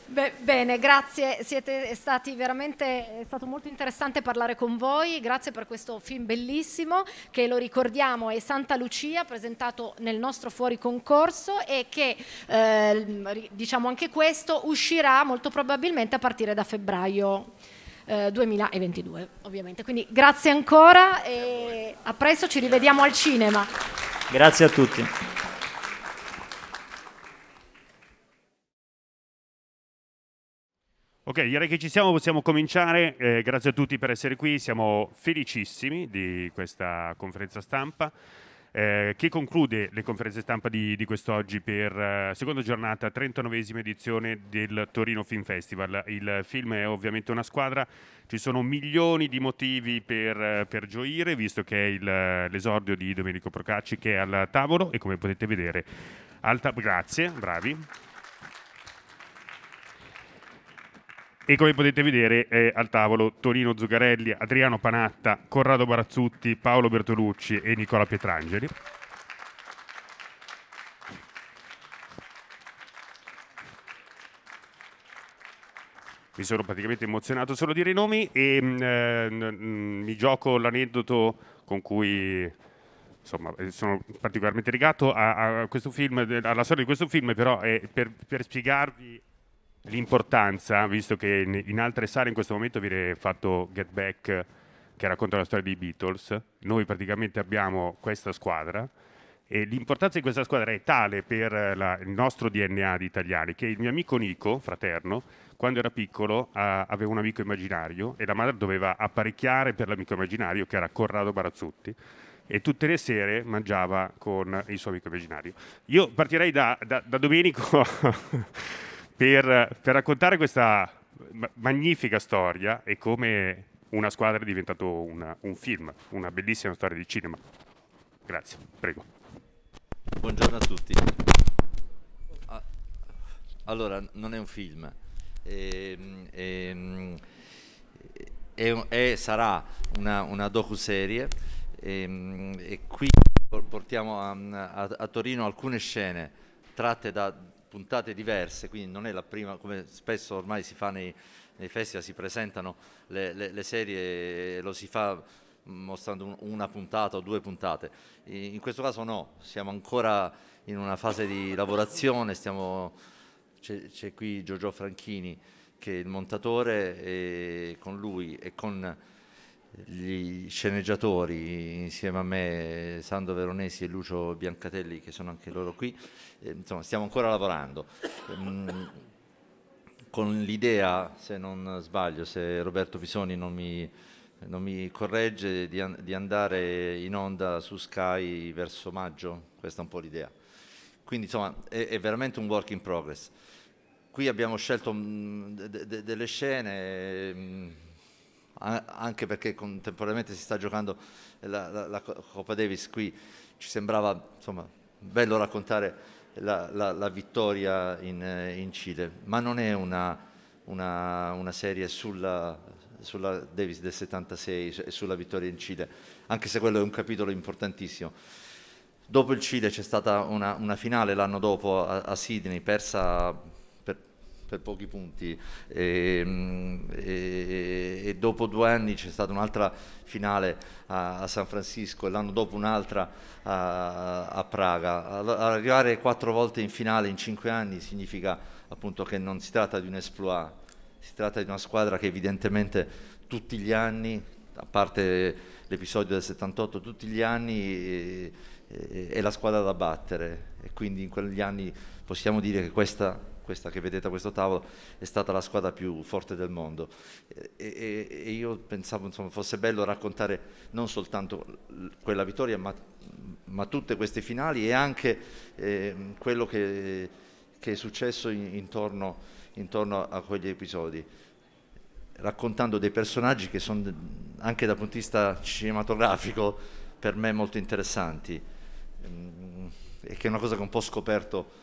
Beh, bene, grazie, siete stati veramente, è stato molto interessante parlare con voi, grazie per questo film bellissimo che lo ricordiamo è Santa Lucia presentato nel nostro fuori concorso e che eh, diciamo anche questo uscirà molto probabilmente a partire da febbraio eh, 2022, ovviamente. Quindi grazie ancora e a presto, ci rivediamo al cinema. Grazie a tutti. Ok, direi che ci siamo, possiamo cominciare. Eh, grazie a tutti per essere qui, siamo felicissimi di questa conferenza stampa. Eh, che conclude le conferenze stampa di, di quest'oggi per eh, seconda giornata, 39esima edizione del Torino Film Festival. Il film è ovviamente una squadra, ci sono milioni di motivi per, eh, per gioire, visto che è il, eh, l'esordio di Domenico Procacci che è al tavolo e come potete vedere, alta, grazie, bravi E come potete vedere eh, al tavolo Torino Zugarelli, Adriano Panatta, Corrado Barazzutti, Paolo Bertolucci e Nicola Pietrangeli. mi sono praticamente emozionato solo a dire i nomi e mm, eh, mm, mi gioco l'aneddoto con cui insomma, eh, sono particolarmente legato a, a, questo film, alla storia di questo film, però è per, per spiegarvi l'importanza, visto che in altre sale in questo momento viene fatto Get Back che racconta la storia dei Beatles, noi praticamente abbiamo questa squadra e l'importanza di questa squadra è tale per la, il nostro DNA di italiani che il mio amico Nico, fraterno, quando era piccolo a, ah, aveva un amico immaginario e la madre doveva apparecchiare per l'amico immaginario che era Corrado Barazzutti e tutte le sere mangiava con il suo amico immaginario. Io partirei da, da, da Domenico per, per raccontare questa magnifica storia e come una squadra è diventato una, un film, una bellissima storia di cinema. Grazie, prego. Buongiorno a tutti. Ah, allora, non è un film, ehm, ehm, è, è, è, sarà una, una docu-serie ehm, e qui portiamo a, a, a Torino alcune scene tratte da puntate diverse, quindi non è la prima, come spesso ormai si fa nei, nei festival, si presentano le, le, le serie, lo si fa mostrando un, una puntata o due puntate. In questo caso no, siamo ancora in una fase di lavorazione, stiamo, c'è, c'è qui Giorgio Franchini che è il montatore e con lui e con gli sceneggiatori insieme a me, Sandro Veronesi e Lucio Biancatelli che sono anche loro qui, eh, insomma stiamo ancora lavorando. Ehm, con l'idea, se non sbaglio, se Roberto Fisoni non mi, non mi corregge, di, an- di, andare in onda su Sky verso maggio, questa è un po' l'idea. Quindi insomma è, è veramente un work in progress. Qui abbiamo scelto mh, mm, de- de- delle scene... Mh, mm, anche perché contemporaneamente si sta giocando la, la, la Coppa Davis qui ci sembrava insomma, bello raccontare la, la vittoria in, in, Cile ma non è una, una, una serie sulla, sulla, Davis del 76 e sulla vittoria in Cile anche se quello è un capitolo importantissimo dopo il Cile c'è stata una, una finale l'anno dopo a, a Sydney persa per pochi punti e, ehm, e, e dopo due anni c'è stata un'altra finale a, a, San Francisco e l'anno dopo un'altra a, a Praga. Arrivare quattro volte in finale in cinque anni significa appunto che non si tratta di un esploit, si tratta di una squadra che evidentemente tutti gli anni, a parte l'episodio del 78, tutti gli anni eh, eh, è la squadra da battere e quindi in quegli anni possiamo dire che questa questa che vedete a questo tavolo, è stata la squadra più forte del mondo. E, e, e io pensavo insomma, fosse bello raccontare non soltanto quella vittoria, ma, ma tutte queste finali e anche eh, quello che, che, è successo in, intorno, intorno a quegli episodi raccontando dei personaggi che sono anche dal punto di vista cinematografico per me molto interessanti mm, e che è una cosa che ho un po' scoperto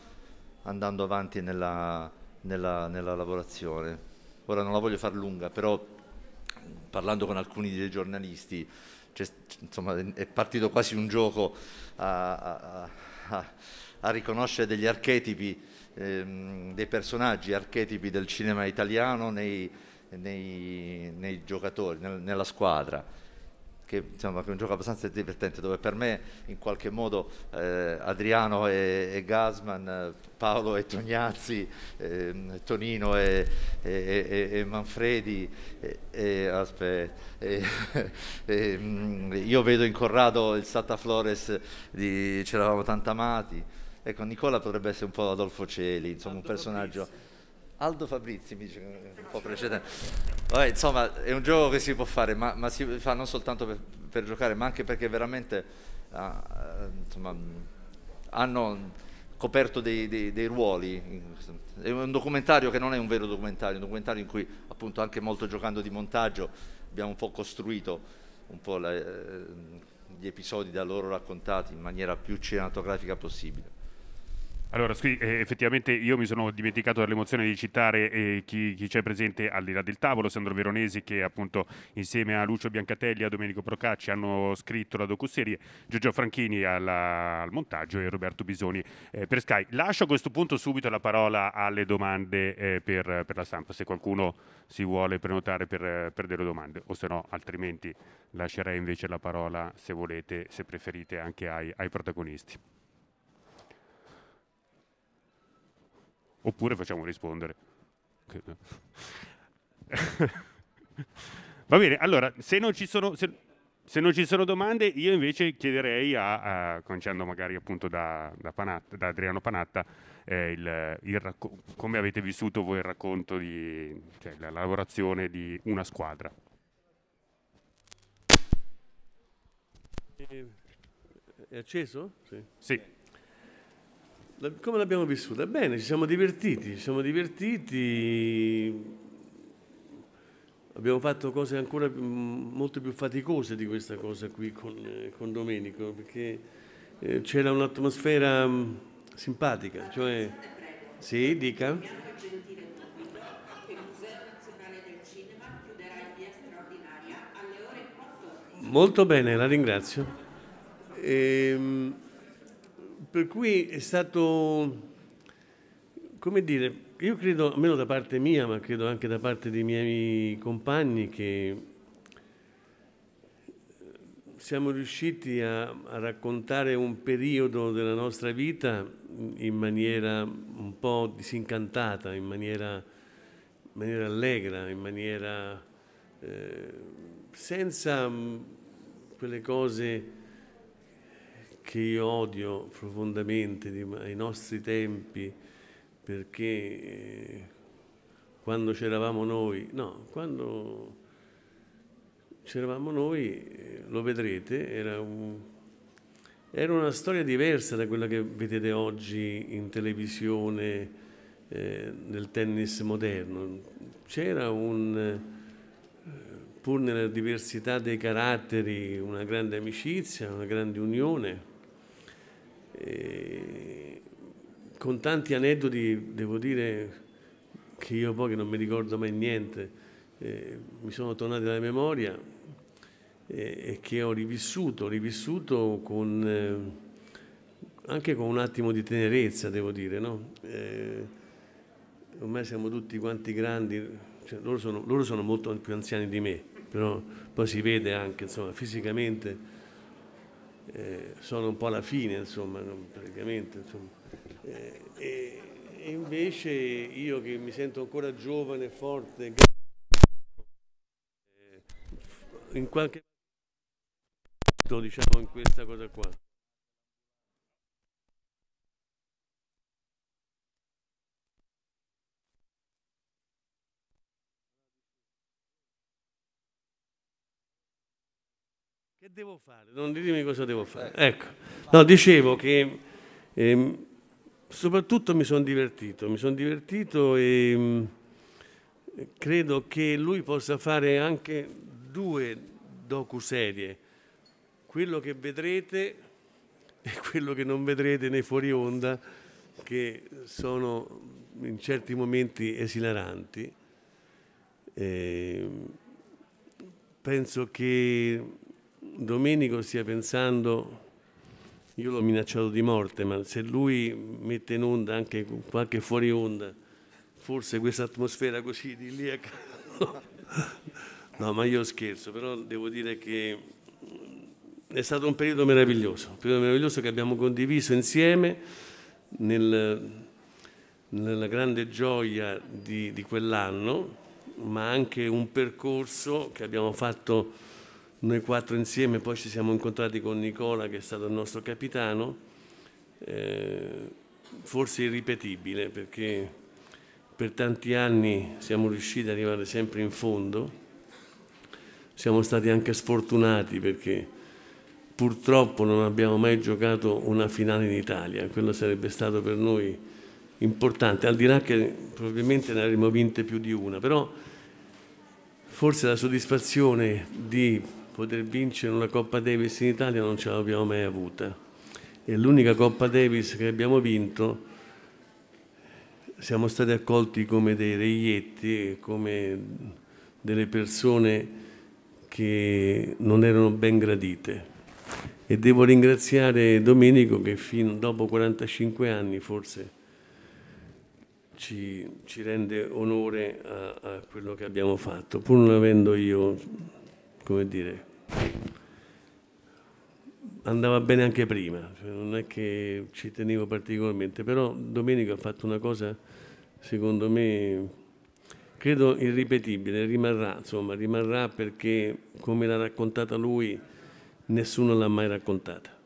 andando avanti nella, nella, nella lavorazione. Ora non la voglio far lunga, però parlando con alcuni dei giornalisti, cioè, insomma, è partito quasi un gioco a, a, a, a riconoscere degli archetipi, ehm, dei personaggi archetipi del cinema italiano nei, nei, nei giocatori, nel, nella squadra che, insomma, che, è un gioco abbastanza divertente dove per me in qualche modo eh, Adriano e, e, Gasman, Paolo e Tognazzi, eh, Tonino e, e, e Manfredi, aspet, mm, io vedo in Corrado il Santa Flores di C'eravamo tanto amati. Ecco, Nicola potrebbe essere un po' Adolfo Celi, insomma un personaggio... Aldo Fabrizi mi dice un po' precedente. Vabbè, insomma, è un gioco che si può fare, ma, ma si fa non soltanto per, per, giocare, ma anche perché veramente uh, insomma, hanno coperto dei, dei, dei, ruoli. È un documentario che non è un vero documentario, è un documentario in cui appunto anche molto giocando di montaggio abbiamo un po' costruito un po la, eh, gli episodi da loro raccontati in maniera più cinematografica possibile. Allora, qui eh, effettivamente io mi sono dimenticato dall'emozione di citare eh, chi, chi, c'è presente al di là del tavolo, Sandro Veronesi che appunto insieme a Lucio Biancatelli e a Domenico Procacci hanno scritto la docuserie, Giorgio Franchini alla, al montaggio e Roberto Bisoni eh, per Sky. Lascio a questo punto subito la parola alle domande eh, per, per, la stampa, se qualcuno si vuole prenotare per, per delle domande o se no altrimenti lascerei invece la parola se volete, se preferite anche ai, ai protagonisti. Oppure facciamo rispondere. Va bene, allora, se non ci sono... Se, se non ci sono domande, io invece chiederei a, a cominciando magari appunto da, da, Panatta, da Adriano Panatta, eh, il, il racco- come avete vissuto voi il racconto di cioè, la lavorazione di una squadra. Eh, è acceso? Sì. sì. Come l'abbiamo vissuta? Bene, ci siamo divertiti, ci siamo divertiti, abbiamo fatto cose ancora più, molto più faticose di questa cosa qui con, eh, con Domenico, perché eh, c'era un'atmosfera mh, simpatica, cioè... Sì, dica. Molto bene, la ringrazio. Ehm... Per cui è stato, come dire, io credo, almeno da parte mia, ma credo anche da parte dei miei compagni, che siamo riusciti a, a, raccontare un periodo della nostra vita in maniera un po' disincantata, in maniera, in maniera allegra, in maniera eh, senza mh, mm, quelle cose che io odio profondamente di, ai nostri tempi perché eh, quando c'eravamo noi, no, quando c'eravamo noi, eh, lo vedrete, era, un, era, una storia diversa da quella che vedete oggi in televisione eh, nel tennis moderno. C'era un, eh, pur nella diversità dei caratteri, una grande amicizia, una grande unione con tanti aneddoti, devo dire che io poi che non mi ricordo mai niente, eh, mi sono tornati alla memoria eh, e che ho rivissuto, rivissuto con, eh, anche con un attimo di tenerezza, devo dire. No? Eh, ormai siamo tutti quanti grandi, cioè, loro, sono, loro sono molto più anziani di me, però poi si vede anche insomma, fisicamente eh, sono un po' alla fine, insomma, praticamente. Insomma. Eh, e, invece io che mi sento ancora giovane, forte, eh, in qualche modo diciamo in questa cosa qua. devo fare? Non ditemi cosa devo fare. Ecco, no, dicevo che eh, soprattutto mi sono divertito, mi sono divertito e mh, mm, credo che lui possa fare anche due docu-serie, quello che vedrete e quello che non vedrete nei fuori onda, che sono mm, in certi momenti esilaranti. Eh, penso che Domenico stia pensando, io l'ho minacciato di morte, ma se lui mette in onda anche qualche fuori onda, forse questa atmosfera così di lì a No, ma io scherzo, però devo dire che è stato un periodo meraviglioso, un periodo meraviglioso che abbiamo condiviso insieme nel, nella grande gioia di, di quell'anno, ma anche un percorso che abbiamo fatto noi quattro insieme poi ci siamo incontrati con Nicola che è stato il nostro capitano, eh, forse irripetibile perché per tanti anni siamo riusciti ad arrivare sempre in fondo, siamo stati anche sfortunati perché purtroppo non abbiamo mai giocato una finale in Italia, quello sarebbe stato per noi importante, al di là che probabilmente ne avremmo vinte più di una, però forse la soddisfazione di poter vincere una Coppa Davis in Italia non ce l'abbiamo mai avuta. E l'unica Coppa Davis che abbiamo vinto siamo stati accolti come dei reietti, come delle persone che non erano ben gradite. E devo ringraziare Domenico che fino dopo 45 anni forse ci, ci rende onore a, a quello che abbiamo fatto, pur non avendo io, come dire, andava bene anche prima, cioè non è che ci tenevo particolarmente, però Domenico ha fatto una cosa, secondo me, credo irripetibile, rimarrà, insomma, rimarrà perché come l'ha raccontata lui, nessuno l'ha mai raccontata.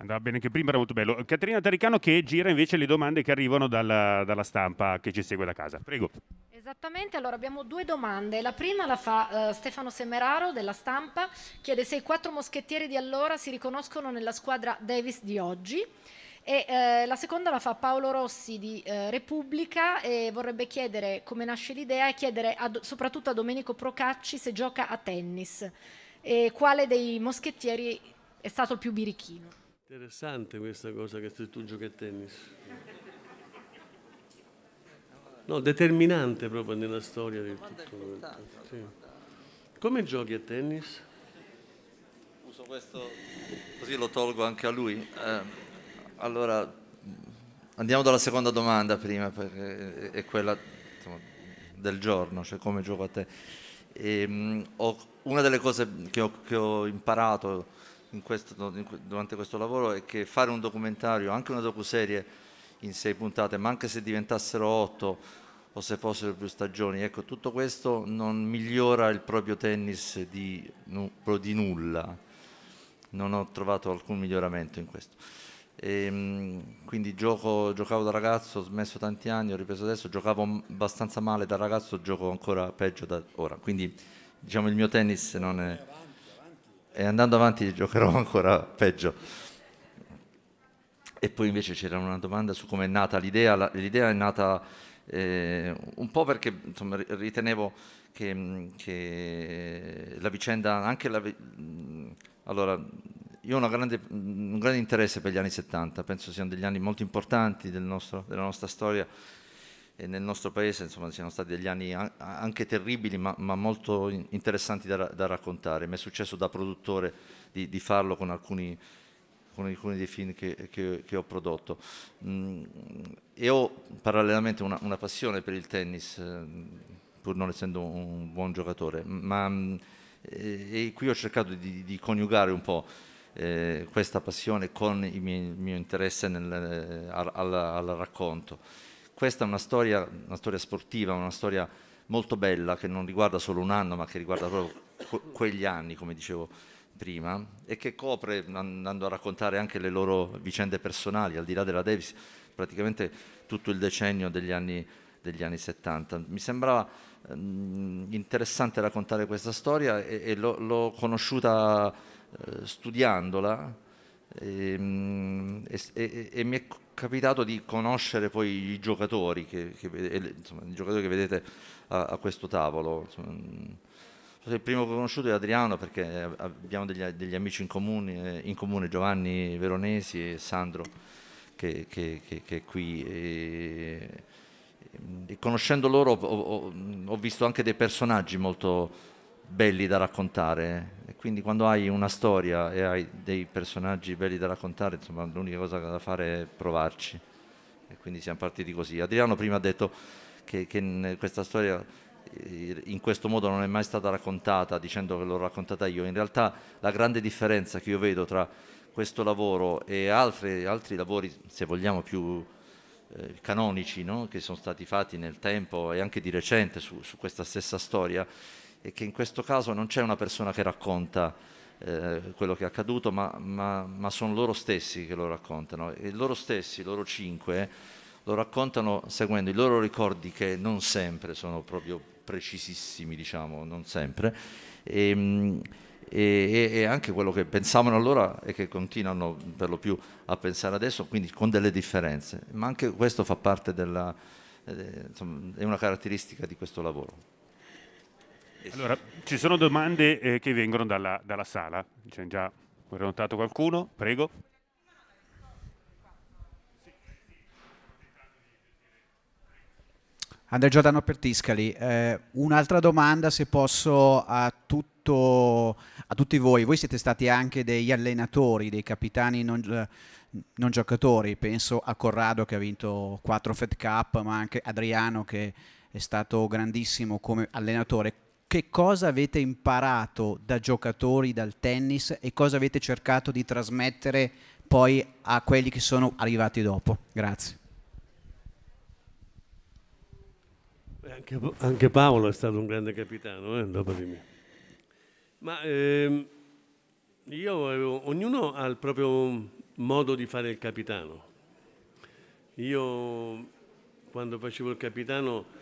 Andava bene anche prima, era molto bello. Caterina Taricano che gira invece le domande che arrivano dalla, dalla stampa che ci segue da casa. Prego. Esattamente, allora abbiamo due domande. La prima la fa uh, Stefano Semeraro della stampa, chiede se i quattro moschettieri di allora si riconoscono nella squadra Davis di oggi. E, eh, la seconda la fa Paolo Rossi di eh, Repubblica e vorrebbe chiedere come nasce l'idea e chiedere a, soprattutto a Domenico Procacci se gioca a tennis e quale dei moschettieri è stato il più birichino. Interessante questa cosa che tu giochi a tennis. No, determinante proprio nella storia del tutto. Sì. Come giochi a tennis? Uso questo, così lo tolgo anche a lui. Eh, allora, andiamo dalla seconda domanda prima, perché è quella insomma, del giorno, cioè come gioco a te. E, ehm, mh, ho, una delle cose che ho, che ho imparato in questo, durante questo lavoro è che fare un documentario, anche una docuserie in sei puntate, ma anche se diventassero otto o se fossero più stagioni, ecco, tutto questo non migliora il proprio tennis di, di nulla. Non ho trovato alcun miglioramento in questo. E, ehm, quindi gioco, giocavo da ragazzo, ho smesso tanti anni, ho ripreso adesso, giocavo abbastanza male da ragazzo, gioco ancora peggio da ora. Quindi diciamo il mio tennis non è e andando avanti giocherò ancora peggio. E poi invece c'era una domanda su come è nata l'idea. L'idea è nata eh, un po' perché insomma, ritenevo che, mm, che, la vicenda, anche la... Mm, allora, io ho grande, un grande interesse per gli anni 70, penso siano degli anni molto importanti del nostro, della nostra storia e nel nostro paese insomma, siano stati degli anni anche terribili ma, ma molto interessanti da, da raccontare. Mi è successo da produttore di, di farlo con alcuni, con alcuni, dei film che, che, che ho prodotto. Mm, e ho parallelamente una, una, passione per il tennis, eh, pur non essendo un buon giocatore, ma mm, e, qui ho cercato di, di coniugare un po'. Eh, questa passione con il mio, il mio interesse nel, eh, al, al, al racconto. Questa è una storia, una storia sportiva, una storia molto bella che non riguarda solo un anno ma che riguarda proprio quegli anni, come dicevo prima, e che copre, andando a raccontare anche le loro vicende personali, al di là della Davis, praticamente tutto il decennio degli anni, degli anni 70. Mi sembrava mh, interessante raccontare questa storia e, e l'ho conosciuta eh, studiandola Ehm, e, e, e, mi è capitato di conoscere poi i giocatori che, che, insomma, i giocatori che vedete a, a, questo tavolo. Insomma, mm. il primo che ho conosciuto è Adriano perché abbiamo degli, degli amici in comune, eh, in comune, Giovanni Veronesi e Sandro che, che, che, che è qui. E, mm, conoscendo loro ho, mm, ho, visto anche dei personaggi molto belli da raccontare. E quindi quando hai una storia e hai dei personaggi belli da raccontare, insomma, l'unica cosa da fare è provarci. E quindi siamo partiti così. Adriano prima ha detto che, che questa storia eh, in questo modo non è mai stata raccontata, dicendo che l'ho raccontata io. In realtà la grande differenza che io vedo tra questo lavoro e altri, altri lavori, se vogliamo, più eh, canonici, no? che sono stati fatti nel tempo e anche di recente su, su questa stessa storia, e che in questo caso non c'è una persona che racconta eh, quello che è accaduto, ma, ma, ma sono loro stessi che lo raccontano. E loro stessi, loro cinque, lo raccontano seguendo i loro ricordi che non sempre sono proprio precisissimi, diciamo, non sempre. Ehm, e, e, e, anche quello che pensavano allora e che continuano per lo più a pensare adesso, quindi con delle differenze. Ma anche questo fa parte della, eh, insomma, è una caratteristica di questo lavoro. Allora, ci sono domande eh, che vengono dalla, dalla sala. C'è già prenotato qualcuno? Prego. Andrea Giordano Pertiscali, eh, un'altra domanda se posso a, tutto, a, tutti voi, voi siete stati anche degli allenatori, dei capitani non, eh, non, giocatori, penso a Corrado che ha vinto quattro Fed Cup, ma anche Adriano che è stato grandissimo come allenatore, che cosa avete imparato da giocatori dal tennis e cosa avete cercato di trasmettere poi a quelli che sono arrivati dopo. Grazie. Anche, anche Paolo è stato un grande capitano, eh, dopo di me. Ma ehm, io avevo, ognuno ha il proprio modo di fare il capitano. Io quando facevo il capitano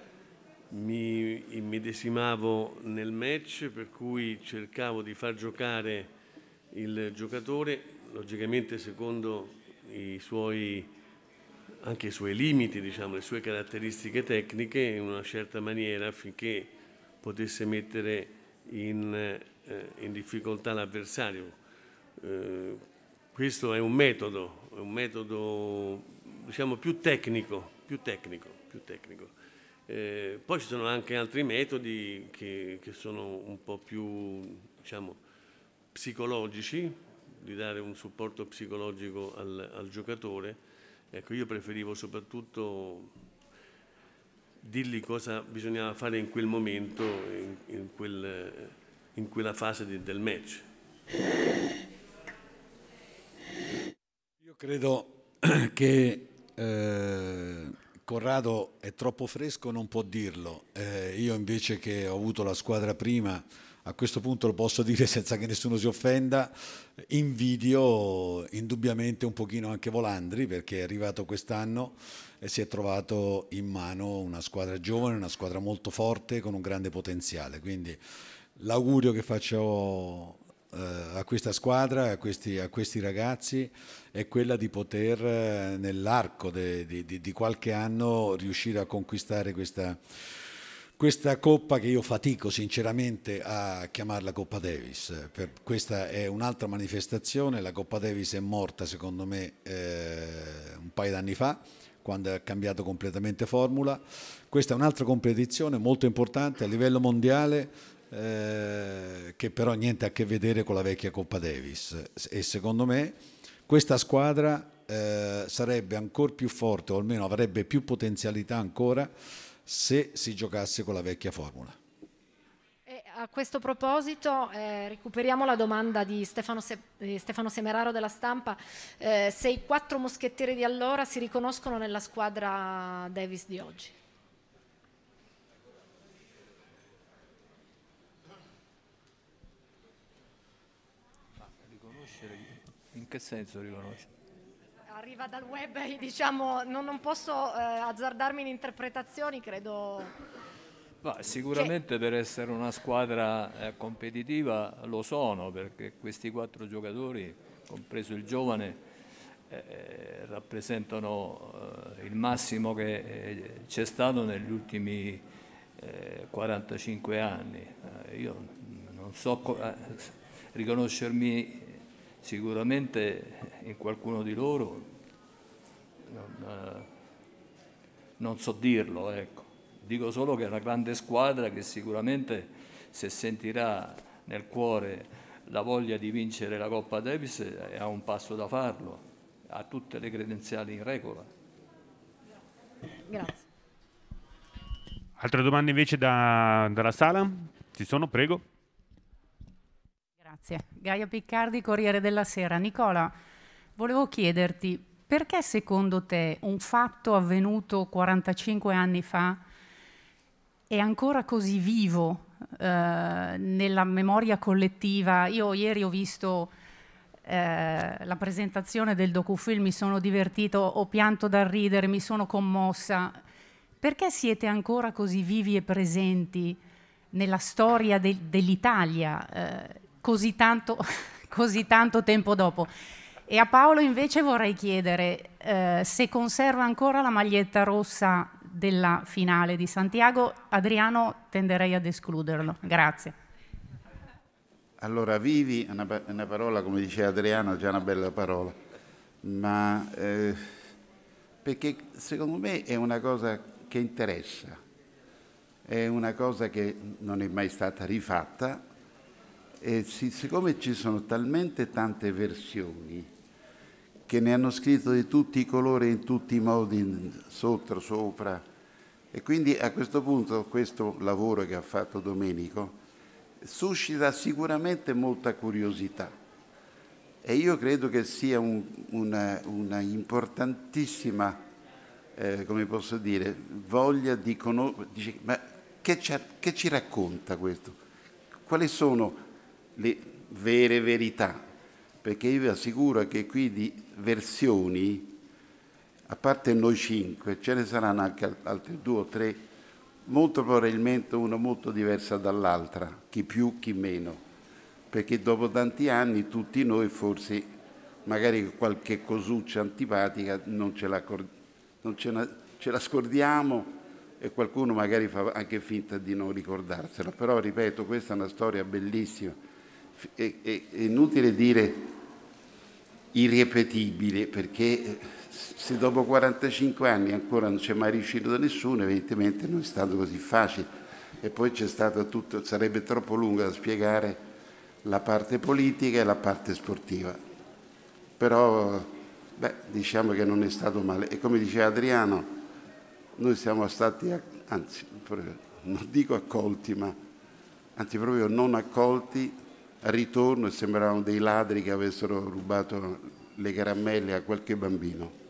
mi immedesimavo nel match per cui cercavo di far giocare il giocatore logicamente secondo i suoi anche i suoi limiti, diciamo, le sue caratteristiche tecniche in una certa maniera affinché potesse mettere in, eh, in difficoltà l'avversario. Eh, questo è un metodo, è un metodo diciamo, più tecnico, più tecnico, più tecnico. Eh, poi ci sono anche altri metodi che, che sono un po' più diciamo, psicologici, di dare un supporto psicologico al, al giocatore. Ecco, io preferivo soprattutto dirgli cosa bisognava fare in quel momento, in, in, quel, in quella fase di, del match. Io credo che eh Corrado è troppo fresco, non può dirlo. Eh, io invece che ho avuto la squadra prima, a questo punto lo posso dire senza che nessuno si offenda, invidio indubbiamente un pochino anche Volandri perché è arrivato quest'anno e si è trovato in mano una squadra giovane, una squadra molto forte con un grande potenziale. Quindi l'augurio che faccio eh, a questa squadra, a questi, a questi, ragazzi, è quella di poter eh, nell'arco di qualche anno riuscire a conquistare questa, questa coppa che io fatico sinceramente a chiamarla Coppa Davis. Per, questa è un'altra manifestazione, la Coppa Davis è morta secondo me eh, un paio d'anni fa quando ha cambiato completamente formula. Questa è un'altra competizione molto importante a livello mondiale eh, che però niente a che vedere con la vecchia Coppa Davis e secondo me questa squadra eh, sarebbe ancora più forte o almeno avrebbe più potenzialità ancora se si giocasse con la vecchia formula. a questo proposito eh, recuperiamo la domanda di Stefano, se di Stefano Semeraro della stampa, eh, se i quattro moschettieri di allora si riconoscono nella squadra Davis di oggi. che senso riconosce? Arriva dal web diciamo non, non posso eh, azzardarmi in interpretazioni, credo ma sicuramente cioè per essere una squadra eh, competitiva lo sono, perché questi quattro giocatori, compreso il giovane, eh, rappresentano eh, il massimo che eh, c'è stato negli ultimi 45 eh, anni. Eh, io non so riconoscermi sicuramente in qualcuno di loro, non, eh, non so dirlo, ecco. dico solo che è una grande squadra che sicuramente se sentirà nel cuore la voglia di vincere la Coppa Davis è eh, a un passo da farlo, ha tutte le credenziali in regola. Grazie. Altre domande invece da, dalla sala? Ci sono, prego. Grazie. Gaia Piccardi, Corriere della Sera. Nicola, volevo chiederti perché secondo te un fatto avvenuto 45 anni fa è ancora così vivo eh, nella memoria collettiva? Io ieri ho visto eh, la presentazione del docufilm, mi sono divertito, ho pianto dal ridere, mi sono commossa. Perché siete ancora così vivi e presenti nella storia de- dell'Italia? Eh, così tanto, così tanto tempo dopo. E a Paolo invece vorrei chiedere eh, se conserva ancora la maglietta rossa della finale di Santiago. Adriano tenderei ad escluderlo. Grazie. Allora, vivi è una, una, parola, come diceva Adriano, è già una bella parola, ma eh, perché secondo me è una cosa che interessa, è una cosa che non è mai stata rifatta e siccome ci sono talmente tante versioni che ne hanno scritto di tutti i colori, in tutti i modi, sotto, sopra, e quindi a questo punto questo lavoro che ha fatto Domenico suscita sicuramente molta curiosità e io credo che sia un, una, una, importantissima, eh, come posso dire, voglia di conoscere, ma che ci, che ci racconta questo? Quali sono le vere verità, perché io vi assicuro che qui di versioni, a parte noi cinque, ce ne saranno anche altri due o tre, molto probabilmente una molto diversa dall'altra, chi più, chi meno, perché dopo tanti anni tutti noi forse magari qualche cosuccia antipatica non ce la, non ce la, ce la scordiamo e qualcuno magari fa anche finta di non ricordarsela, però ripeto, questa è una storia bellissima è, è, inutile dire irrepetibile perché eh, se dopo 45 anni ancora non c'è mai riuscito da nessuno, evidentemente non è stato così facile. E poi c'è stato tutto, sarebbe troppo lungo da spiegare la parte politica e la parte sportiva. Però beh, diciamo che non è stato male. E come diceva Adriano, noi siamo stati, anzi, non dico accolti, ma anzi proprio non accolti al ritorno sembravano dei ladri che avessero rubato le caramelle a qualche bambino.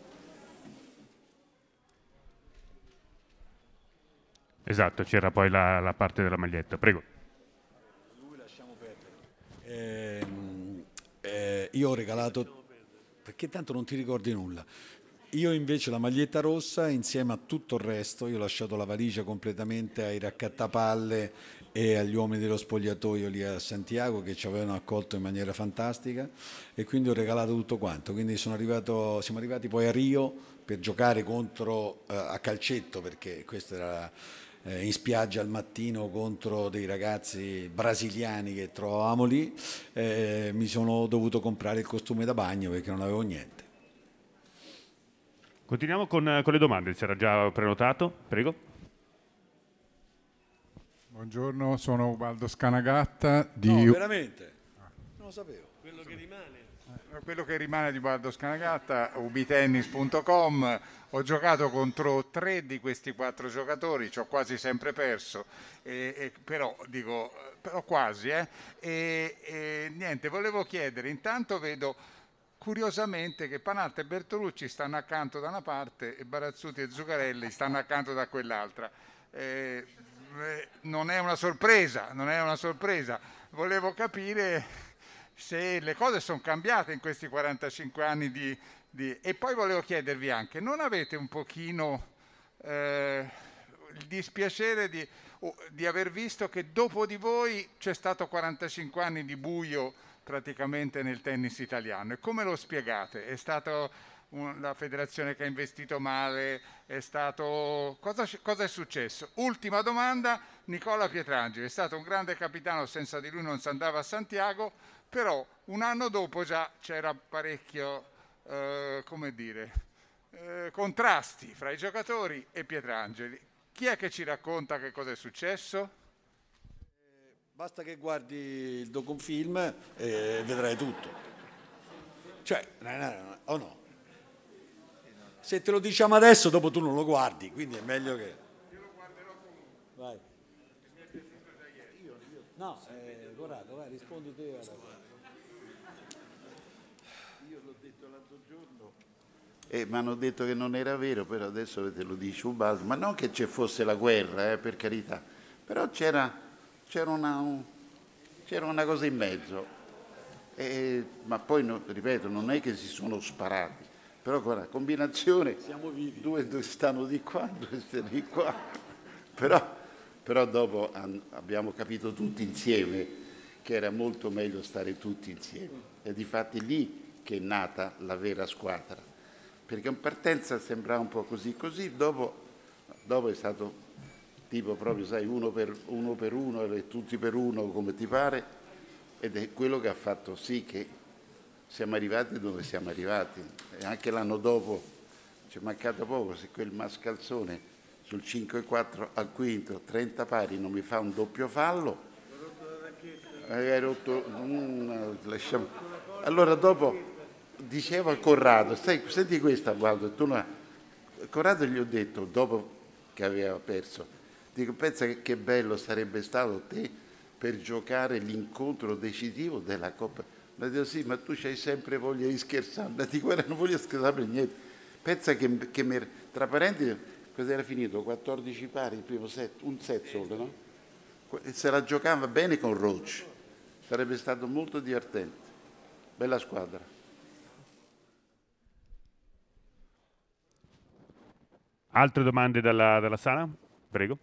Esatto, c'era poi la, la, parte della maglietta, prego. Lui lasciamo perdere. Eh, eh, io ho regalato, perché tanto non ti ricordi nulla, io invece la maglietta rossa insieme a tutto il resto, io ho lasciato la valigia completamente ai raccattapalle e agli uomini dello spogliatoio lì a Santiago che ci avevano accolto in maniera fantastica e quindi ho regalato tutto quanto. Quindi arrivato, siamo arrivati poi a Rio per giocare contro eh, a calcetto perché questa era eh, in spiaggia al mattino contro dei ragazzi brasiliani che trovavamo lì. Eh, mi sono dovuto comprare il costume da bagno perché non avevo niente. Continuiamo con, eh, con le domande, si era già prenotato, prego. Buongiorno, sono Ubaldo Scanagatta di... No, veramente? Non lo sapevo. Quello che rimane. Eh, quello che rimane di Ubaldo Scanagatta, ubitennis.com, ho giocato contro tre di questi quattro giocatori, ci ho quasi sempre perso, e, e, però dico, però quasi, eh? e, e niente, volevo chiedere, intanto vedo curiosamente che Panatta e Bertolucci stanno accanto da una parte e Barazzuti e Zuccarelli stanno accanto da quell'altra. Eh, eh, non è una sorpresa, non è una sorpresa. Volevo capire se le cose sono cambiate in questi 45 anni di, di... E poi volevo chiedervi anche, non avete un pochino eh, il dispiacere di, di aver visto che dopo di voi c'è stato 45 anni di buio praticamente nel tennis italiano? E come lo spiegate? È stato la federazione che ha investito male, è stato... Cosa, cosa è successo? Ultima domanda, Nicola Pietrangeli, è stato un grande capitano, senza di lui non si andava a Santiago, però un anno dopo già c'era parecchio, eh, come dire, eh, contrasti fra i giocatori e Pietrangeli. Chi è che ci racconta che cosa è successo? Basta che guardi il docufilm e vedrai tutto. Cioè, o no? se te lo diciamo adesso, dopo tu non lo guardi, quindi è meglio che... Io lo guarderò comunque. Vai. Io, No, eh, Corrado, vai, rispondi te. Io l'ho detto l'altro giorno. Eh, mi hanno detto che non era vero, però adesso te lo dici Ubaldo, ma non che ci fosse la guerra, eh, per carità, però c'era, una, un, una, cosa in mezzo. Eh, ma poi, no, ripeto, non è che si sono sparati, però con la combinazione, due, due, stanno di qua, due stanno di qua, però, però dopo an, abbiamo capito tutti insieme che era molto meglio stare tutti insieme. E di fatti lì che è nata la vera squadra, perché in partenza sembrava un po' così così, dopo, dopo è stato tipo proprio sai uno per uno, per uno e tutti per uno come ti pare ed è quello che ha fatto sì che siamo arrivati dove siamo arrivati. E anche l'anno dopo ci è mancato poco, se quel mascalzone sul 5-4 al quinto, 30 pari, non mi fa un doppio fallo. Eh, hai rotto, mm, lasciamo. Allora dopo dicevo a Corrado, stai, senti questa Gualdo, tu no. Corrado gli ho detto dopo che aveva perso, dico pensa che bello sarebbe stato te per giocare l'incontro decisivo della Coppa mi dico sì, ma tu hai sempre voglia di scherzare. Mi dico non voglio scherzare per niente. Pensa che, che mi, tra parentesi, questo era finito, 14 pari, il primo set, un set solo, no? Se la giocava bene con Roach, sarebbe stato molto divertente. Bella squadra. Altre domande dalla, dalla sala? Prego.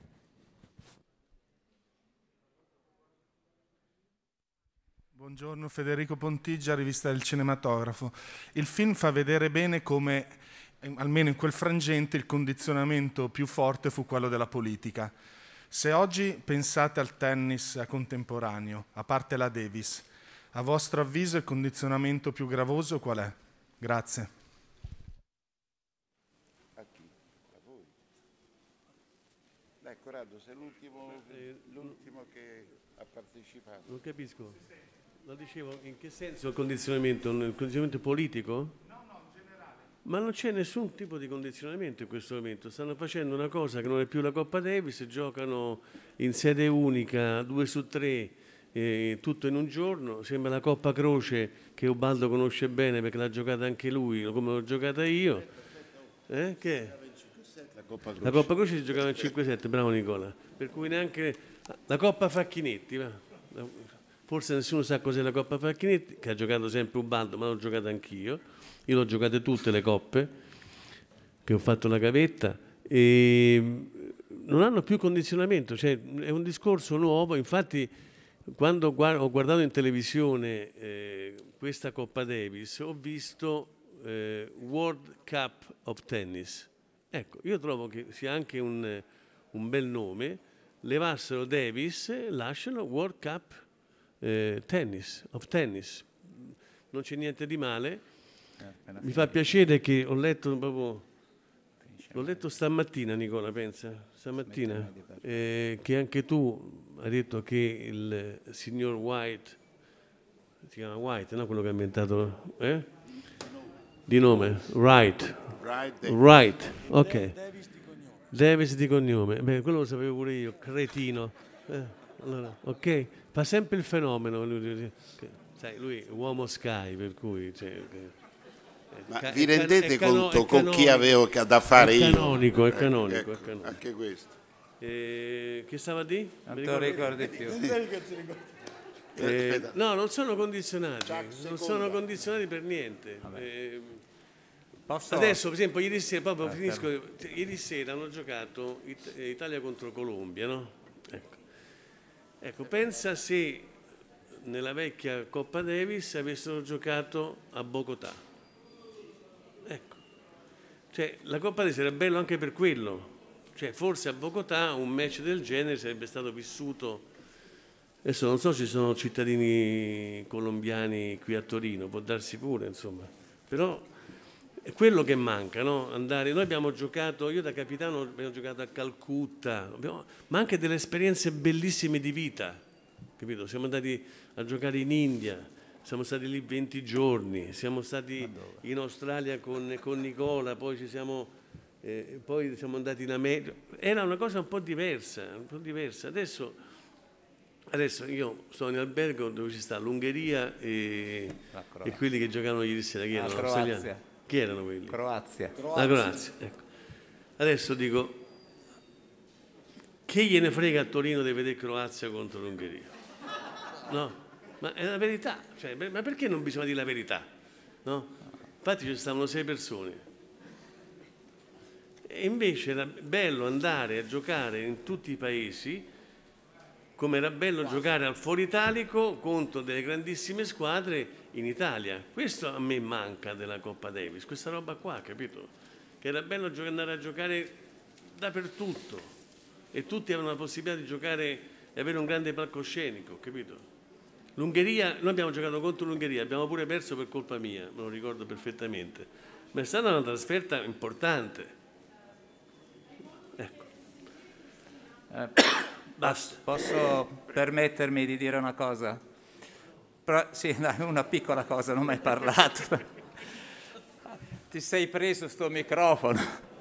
Buongiorno Federico Pontigia, rivista del cinematografo. Il film fa vedere bene come, eh, almeno in quel frangente, il condizionamento più forte fu quello della politica. Se oggi pensate al tennis a contemporaneo, a parte la Davis, a vostro avviso il condizionamento più gravoso qual è? Grazie. A chi? A voi. Dai, Corrado, sei eh, l'ultimo, che ha partecipato. Non capisco. Lo dicevo, in che senso il condizionamento? Il condizionamento politico? No, no, generale. Ma non c'è nessun tipo di condizionamento in questo momento. Stanno facendo una cosa che non è più la Coppa Davis, giocano in sede unica, due su tre, eh, tutto in un giorno. Sembra la Coppa Croce che Ubaldo conosce bene perché l'ha giocata anche lui, come l'ho giocata io. Eh, che? La Coppa Croce. La Coppa Croce si giocava in 5-7, bravo Nicola. Per cui neanche... La Coppa Facchinetti, va forse nessuno sa cos'è la Coppa Facchinetti, che ha giocato sempre un bando, ma l'ho giocata anch'io. Io l'ho giocate tutte le coppe, che ho fatto la gavetta, e non hanno più condizionamento, cioè è un discorso nuovo. Infatti, quando ho guardato in televisione eh, questa Coppa Davis, ho visto eh, World Cup of Tennis. Ecco, io trovo che sia anche un, un bel nome. Levassero Davis, lasciano World Cup eh, tennis, of tennis. Non c'è niente di male. Eh, Mi fa piacere che ho letto proprio... L'ho letto stamattina, Nicola, pensa, stamattina, eh, che anche tu hai detto che il signor White, si chiama White, no? Quello che ha inventato, eh? Di nome, Wright. Wright, ok. Davis di cognome. Beh, quello lo sapevo pure io, cretino. Eh. Allora, ok, fa sempre il fenomeno. Lui, sai, lui è uomo Sky, per cui... Cioè, ma ca- vi rendete cano- conto con chi avevo da fare io? Canonico, è eh, canonico, ecco, è canonico. Anche questo. Eh, che stava di? Non te ricordi più. Eh, eh no, non sono condizionati, non sono condizionati per niente. Eh, adesso, per esempio, ieri sera, proprio ah, finisco, cioè, ieri sera hanno giocato It- Italia contro Colombia, no? Ecco, pensa se nella vecchia Coppa Davis avessero giocato a Bogotà. Ecco, cioè, la Coppa Davis era bella anche per quello. Cioè, forse a Bogotà un match del genere sarebbe stato vissuto. Adesso non so se ci sono cittadini colombiani qui a Torino, può darsi pure, insomma. Però è quello che manca, no? Andare. Noi abbiamo giocato, io da capitano abbiamo giocato a Calcutta, abbiamo, ma anche delle esperienze bellissime di vita, capito? Siamo andati a giocare in India, siamo stati lì 20 giorni, siamo stati in Australia con, con, Nicola, poi ci siamo, eh, poi siamo andati in America. Era una cosa un po' diversa, un po' diversa. Adesso, adesso io sono in albergo dove ci sta l'Ungheria e, e quelli che giocavano ieri sera, che erano australiani. Chi erano quelli? Croazia. La Croazia, ecco. Adesso dico, che gliene frega a Torino di vedere Croazia contro l'Ungheria? No? Ma è la verità, cioè, ma perché non bisogna dire la verità? No? Infatti ci stavano sei persone. E invece era bello andare a giocare in tutti i paesi come era bello giocare al fuori italico contro delle grandissime squadre in Italia. Questo a me manca della Coppa Davis, questa roba qua, capito? Che era bello andare a giocare dappertutto e tutti avevano la possibilità di giocare e avere un grande palcoscenico, capito? L'Ungheria, noi abbiamo giocato contro l'Ungheria, abbiamo pure perso per colpa mia, me lo ricordo perfettamente, ma è stata una trasferta importante. Ecco. Eh. Basta. Posso permettermi di dire una cosa? Però, sì, una piccola cosa, non mi hai parlato. Ti sei preso sto microfono.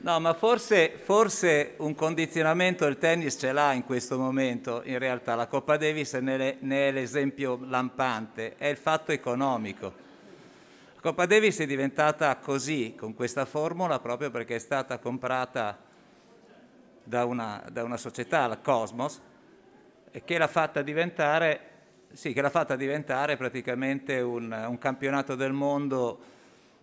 No, ma forse, forse un condizionamento il tennis ce l'ha in questo momento, in realtà la Coppa Davis ne è l'esempio lampante, è il fatto economico. La Coppa Davis è diventata così, con questa formula, proprio perché è stata comprata da una, da una società, la Cosmos, che l'ha fatta diventare, sì, l'ha fatta diventare praticamente un, un campionato del mondo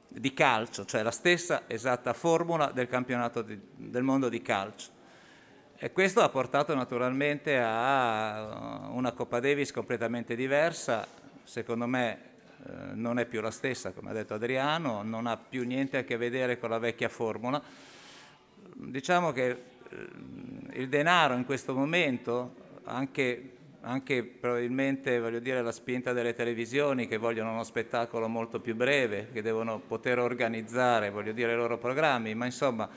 di calcio, cioè la stessa esatta formula del campionato di, del mondo di calcio. E questo ha portato naturalmente a una Coppa Davis completamente diversa, secondo me eh, non è più la stessa, come ha detto Adriano, non ha più niente a che vedere con la vecchia formula. Diciamo che eh, il denaro in questo momento, anche, anche probabilmente dire, la spinta delle televisioni che vogliono uno spettacolo molto più breve, che devono poter organizzare dire, i loro programmi, ma insomma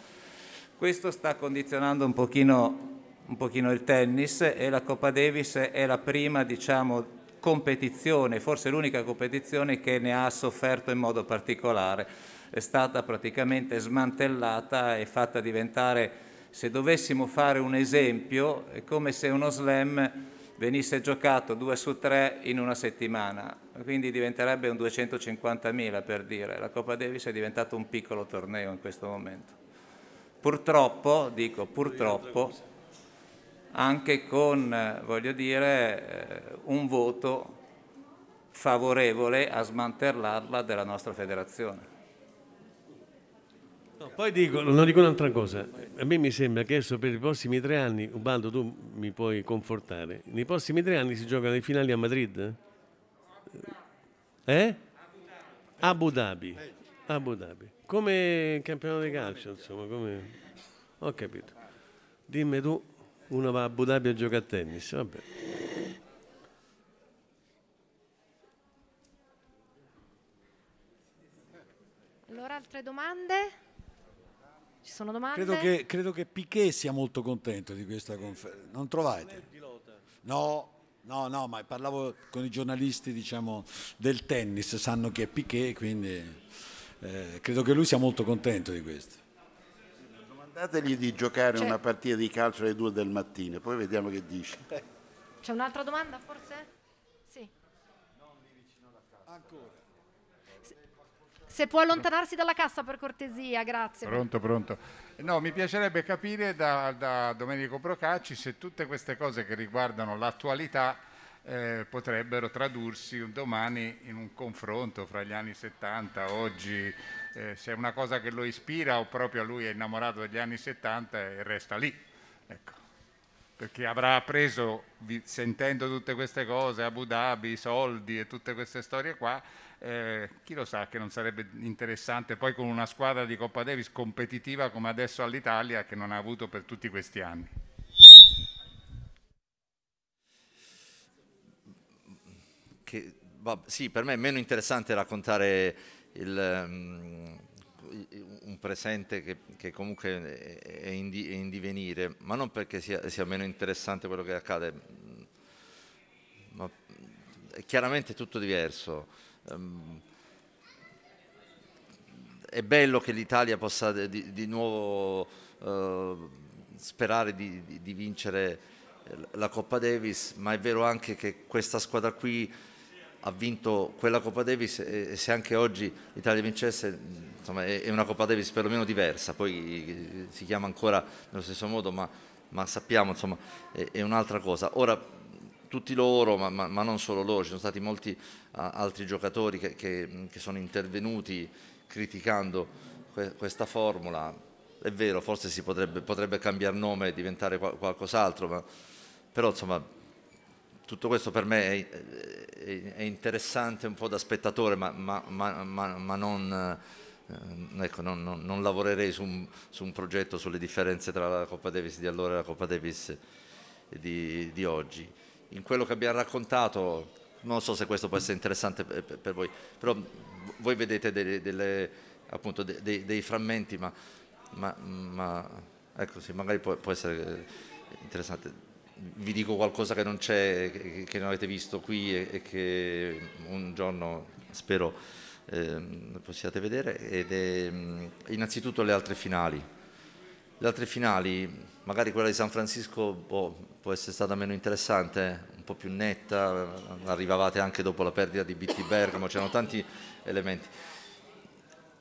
questo sta condizionando un pochino, un pochino il tennis e la Coppa Davis è la prima diciamo, competizione, forse l'unica competizione che ne ha sofferto in modo particolare, è stata praticamente smantellata e fatta diventare se dovessimo fare un esempio, è come se uno slam venisse giocato 2 su 3 in una settimana, quindi diventerebbe un 250.000 per dire. La Coppa Davis è diventato un piccolo torneo in questo momento. Purtroppo, dico purtroppo, anche con, voglio dire, eh, un voto favorevole a smantellarla della nostra federazione. Certo. poi dico, non dico un'altra cosa, a me mi sembra che adesso per i prossimi tre anni, Ubaldo tu mi puoi confortare, nei prossimi tre anni si giocano le finali a Madrid? Eh? eh? Abu Dhabi. Abu Dhabi. Come campionato di calcio, insomma, come... Ho capito. Dimmi tu, uno va a Abu Dhabi a giocare a tennis, vabbè. Allora, altre domande? Ci sono domande? Credo che, credo che Piquet sia molto contento di questa conferenza. Non trovate? No, no, no, ma parlavo con i giornalisti diciamo, del tennis, sanno chi è Piquet, quindi eh, credo che lui sia molto contento di questo. Domandategli di giocare una partita di calcio alle 2 del mattino, poi vediamo che dice. C'è un'altra domanda forse? Sì. Non lì vicino alla casa. Ancora. Se può allontanarsi dalla cassa per cortesia, grazie. Pronto, pronto. No, mi piacerebbe capire da, da Domenico Procacci se tutte queste cose che riguardano l'attualità eh, potrebbero tradursi un domani in un confronto fra gli anni 70 oggi, eh, se è una cosa che lo ispira o proprio lui è innamorato degli anni 70 e resta lì. Ecco. Perché avrà appreso, sentendo tutte queste cose, Abu Dhabi, i soldi e tutte queste storie qua, eh, chi lo sa che non sarebbe interessante poi con una squadra di Coppa Davis competitiva come adesso all'Italia che non ha avuto per tutti questi anni. Che, va, sì, per me è meno interessante raccontare il, um, un presente che, che comunque è in, di, è in, divenire, ma non perché sia, sia meno interessante quello che accade, mm, ma è chiaramente tutto diverso um, è bello che l'Italia possa di, di nuovo uh, sperare di, di, di, vincere eh, la Coppa Davis, ma è vero anche che questa squadra qui ha vinto quella Coppa Davis e, e se anche oggi l'Italia vincesse insomma, è, è, una Coppa Davis perlomeno diversa, poi eh, si chiama ancora nello stesso modo, ma, ma sappiamo insomma, è, è un'altra cosa. Ora tutti loro, ma, ma, ma, non solo loro, ci sono stati molti uh, altri giocatori che, che, che, sono intervenuti criticando que questa formula. È vero, forse si potrebbe, potrebbe cambiare nome e diventare qual qualcos'altro, ma però insomma tutto questo per me è, è, è interessante un po' da spettatore, ma, ma non... Eh, ecco, non, non, non, lavorerei su un, su un, progetto sulle differenze tra la Coppa Davis di allora e la Coppa Davis di, di oggi in quello che abbiamo raccontato, non so se questo può essere interessante per, per voi, però voi vedete delle, delle, appunto, de, de, dei frammenti, ma, ma, ma ecco sì, magari può, può, essere interessante. Vi dico qualcosa che non c'è, che, che non avete visto qui e, e che un giorno spero eh, possiate vedere, ed è innanzitutto le altre finali. Le altre finali, magari quella di San Francisco boh, può essere stata meno interessante, un po' più netta, arrivavate anche dopo la perdita di BT Bergamo, c'erano tanti elementi.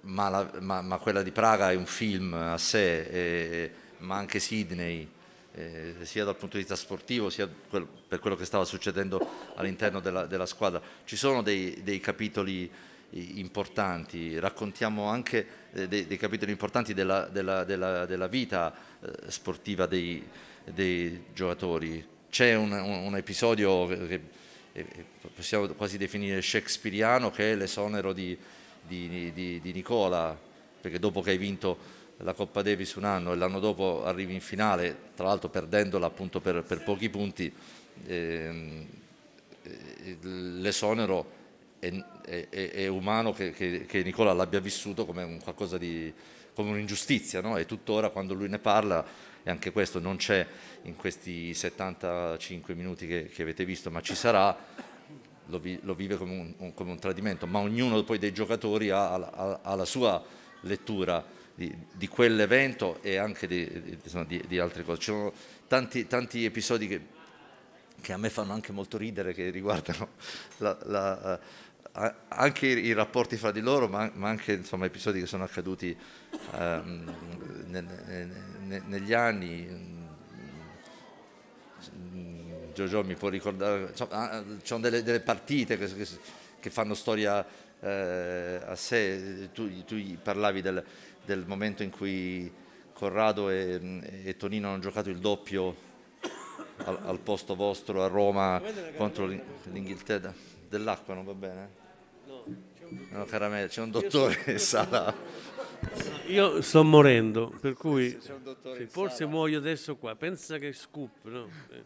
Ma, la, ma, ma, quella di Praga è un film a sé, e, ma anche Sydney, eh, sia dal punto di vista sportivo sia per quello che stava succedendo all'interno della, della squadra. Ci sono dei, dei capitoli importanti, raccontiamo anche eh, dei, dei capitoli importanti della, della, della, della vita eh, sportiva dei, dei giocatori. C'è un, un, episodio che eh, possiamo quasi definire shakespeariano che è l'esonero di, di, di, di Nicola, perché dopo che hai vinto la Coppa Davis un anno e l'anno dopo arrivi in finale, tra l'altro perdendola appunto per, per pochi punti, ehm, l'esonero è, è, è umano che, che, che, Nicola l'abbia vissuto come, un di, come un'ingiustizia no? e tuttora quando lui ne parla e anche questo non c'è in questi 75 minuti che, che avete visto ma ci sarà lo, vi, lo vive come un, un, come un, tradimento ma ognuno poi dei giocatori ha, ha, ha la sua lettura di, di, quell'evento e anche di, di, di altre cose. Ci sono tanti, tanti episodi che, che, a me fanno anche molto ridere, che riguardano la, la, eh, anche i, i rapporti fra di loro, ma, ma anche insomma, episodi che sono accaduti um, ne, ne, ne, negli anni. Giorgio mm, mi può ricordare, ah, ci sono delle, delle partite che, che, che, fanno storia eh, a sé, tu, tu parlavi del, del, momento in cui Corrado e, e Tonino hanno giocato il doppio al, al, posto vostro a Roma contro l'Inghilterra dell'acqua, non va bene? No, caramella, c'è un dottore in sala. Io sto morendo, per cui se forse muoio adesso qua, pensa che scoop, no? Eh.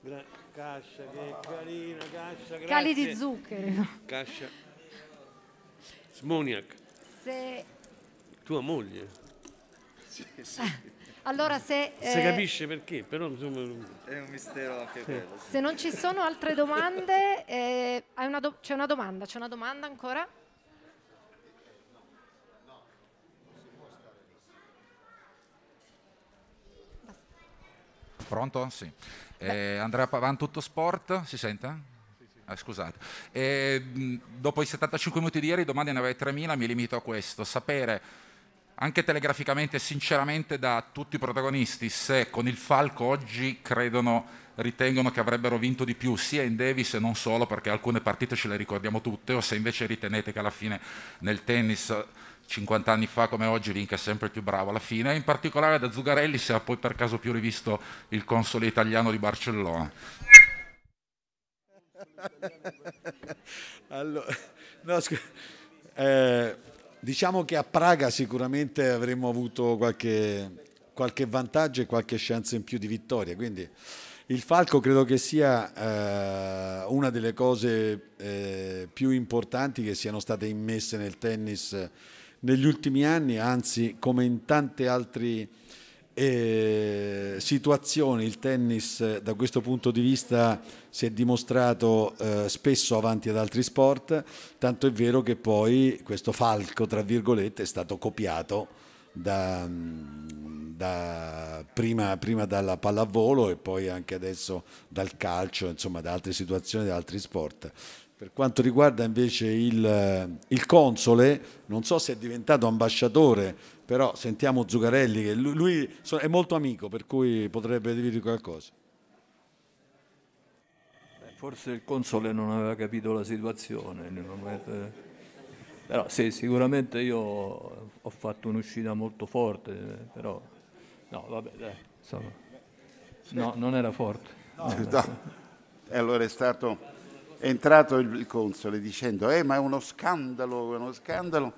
Gra- cascia, che carina, cascia, grazie. Cali di zucchero. Cascia. Smoniac. Se... Tua moglie. Sì, sì. Ah. Allora se... Eh, si capisce perché, però insomma... È un mistero anche quello. Sì. Se non ci sono altre domande, eh, una do c'è una domanda, c'è una domanda ancora? Basta. Pronto? Sì. Eh, Andrea Pavan, tutto sport, si sente? Ah, scusate. E, eh, dopo i 75 minuti di ieri, domande ne avevi 3.000, mi limito a questo. Sapere anche telegraficamente e sinceramente da tutti i protagonisti se con il Falco oggi credono, ritengono che avrebbero vinto di più sia in Davis e non solo perché alcune partite ce le ricordiamo tutte o se invece ritenete che alla fine nel tennis 50 anni fa come oggi Vinca è sempre più bravo alla fine in particolare da Zugarelli se ha poi per caso più rivisto il console italiano di Barcellona allora, no, scu- eh, Diciamo che a Praga sicuramente avremmo avuto qualche, qualche vantaggio e qualche chance in più di vittoria, quindi il falco credo che sia eh, una delle cose eh, più importanti che siano state immesse nel tennis eh, negli ultimi anni, anzi come in tanti altri eh, situazioni il tennis da questo punto di vista si è dimostrato eh, spesso avanti ad altri sport, tanto è vero che poi questo falco, tra virgolette, è stato copiato da, da prima, prima, dalla pallavolo e poi anche adesso dal calcio, insomma da altre situazioni, da altri sport. Per quanto riguarda invece il, eh, il, console, non so se è diventato ambasciatore, però sentiamo Zuccarelli, che lui, lui è molto amico, per cui potrebbe dirvi qualcosa. Forse il console non aveva capito la situazione. Però sì, sicuramente io ho fatto un'uscita molto forte, però... No, vabbè, dai, insomma... No, non era forte. No. No. E allora è stato è entrato il console dicendo eh ma è uno scandalo, è uno scandalo,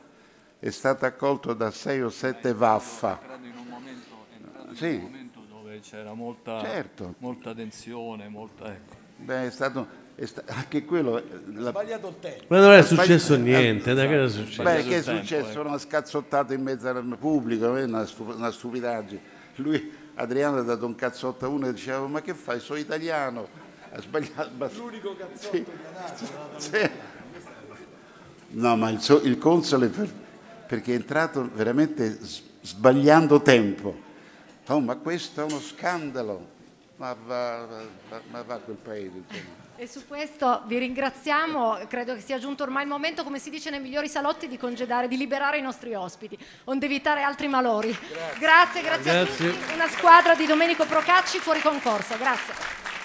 è stato accolto da sei o sette vaffa. in un momento, in un momento dove c'era molta, certo. molta tensione, molta, ecco. Beh, è stato, Sta- anche quello eh, la- sbagliato il tempo ma non è successo sbagli- niente da che è successo beh che è successo tempo, ecco. una scazzottata in mezzo al pubblico eh, una, stup- una stupidaggine lui Adriano ha dato un cazzotto a uno e diceva ma che fai sono italiano ha sbagliato. L'unico cazzotto sì. Nato, sì. No, ma il, il console per, perché è entrato veramente sbagliando tempo. Oh, ma questo è uno scandalo. Ma va, va, ma va quel paese. E su questo vi ringraziamo, credo che sia giunto ormai il momento, come si dice nei migliori salotti, di congedare, di liberare i nostri ospiti, onde evitare altri malori. Grazie, grazie, grazie a tutti, una squadra di Domenico Procacci fuori concorso, grazie.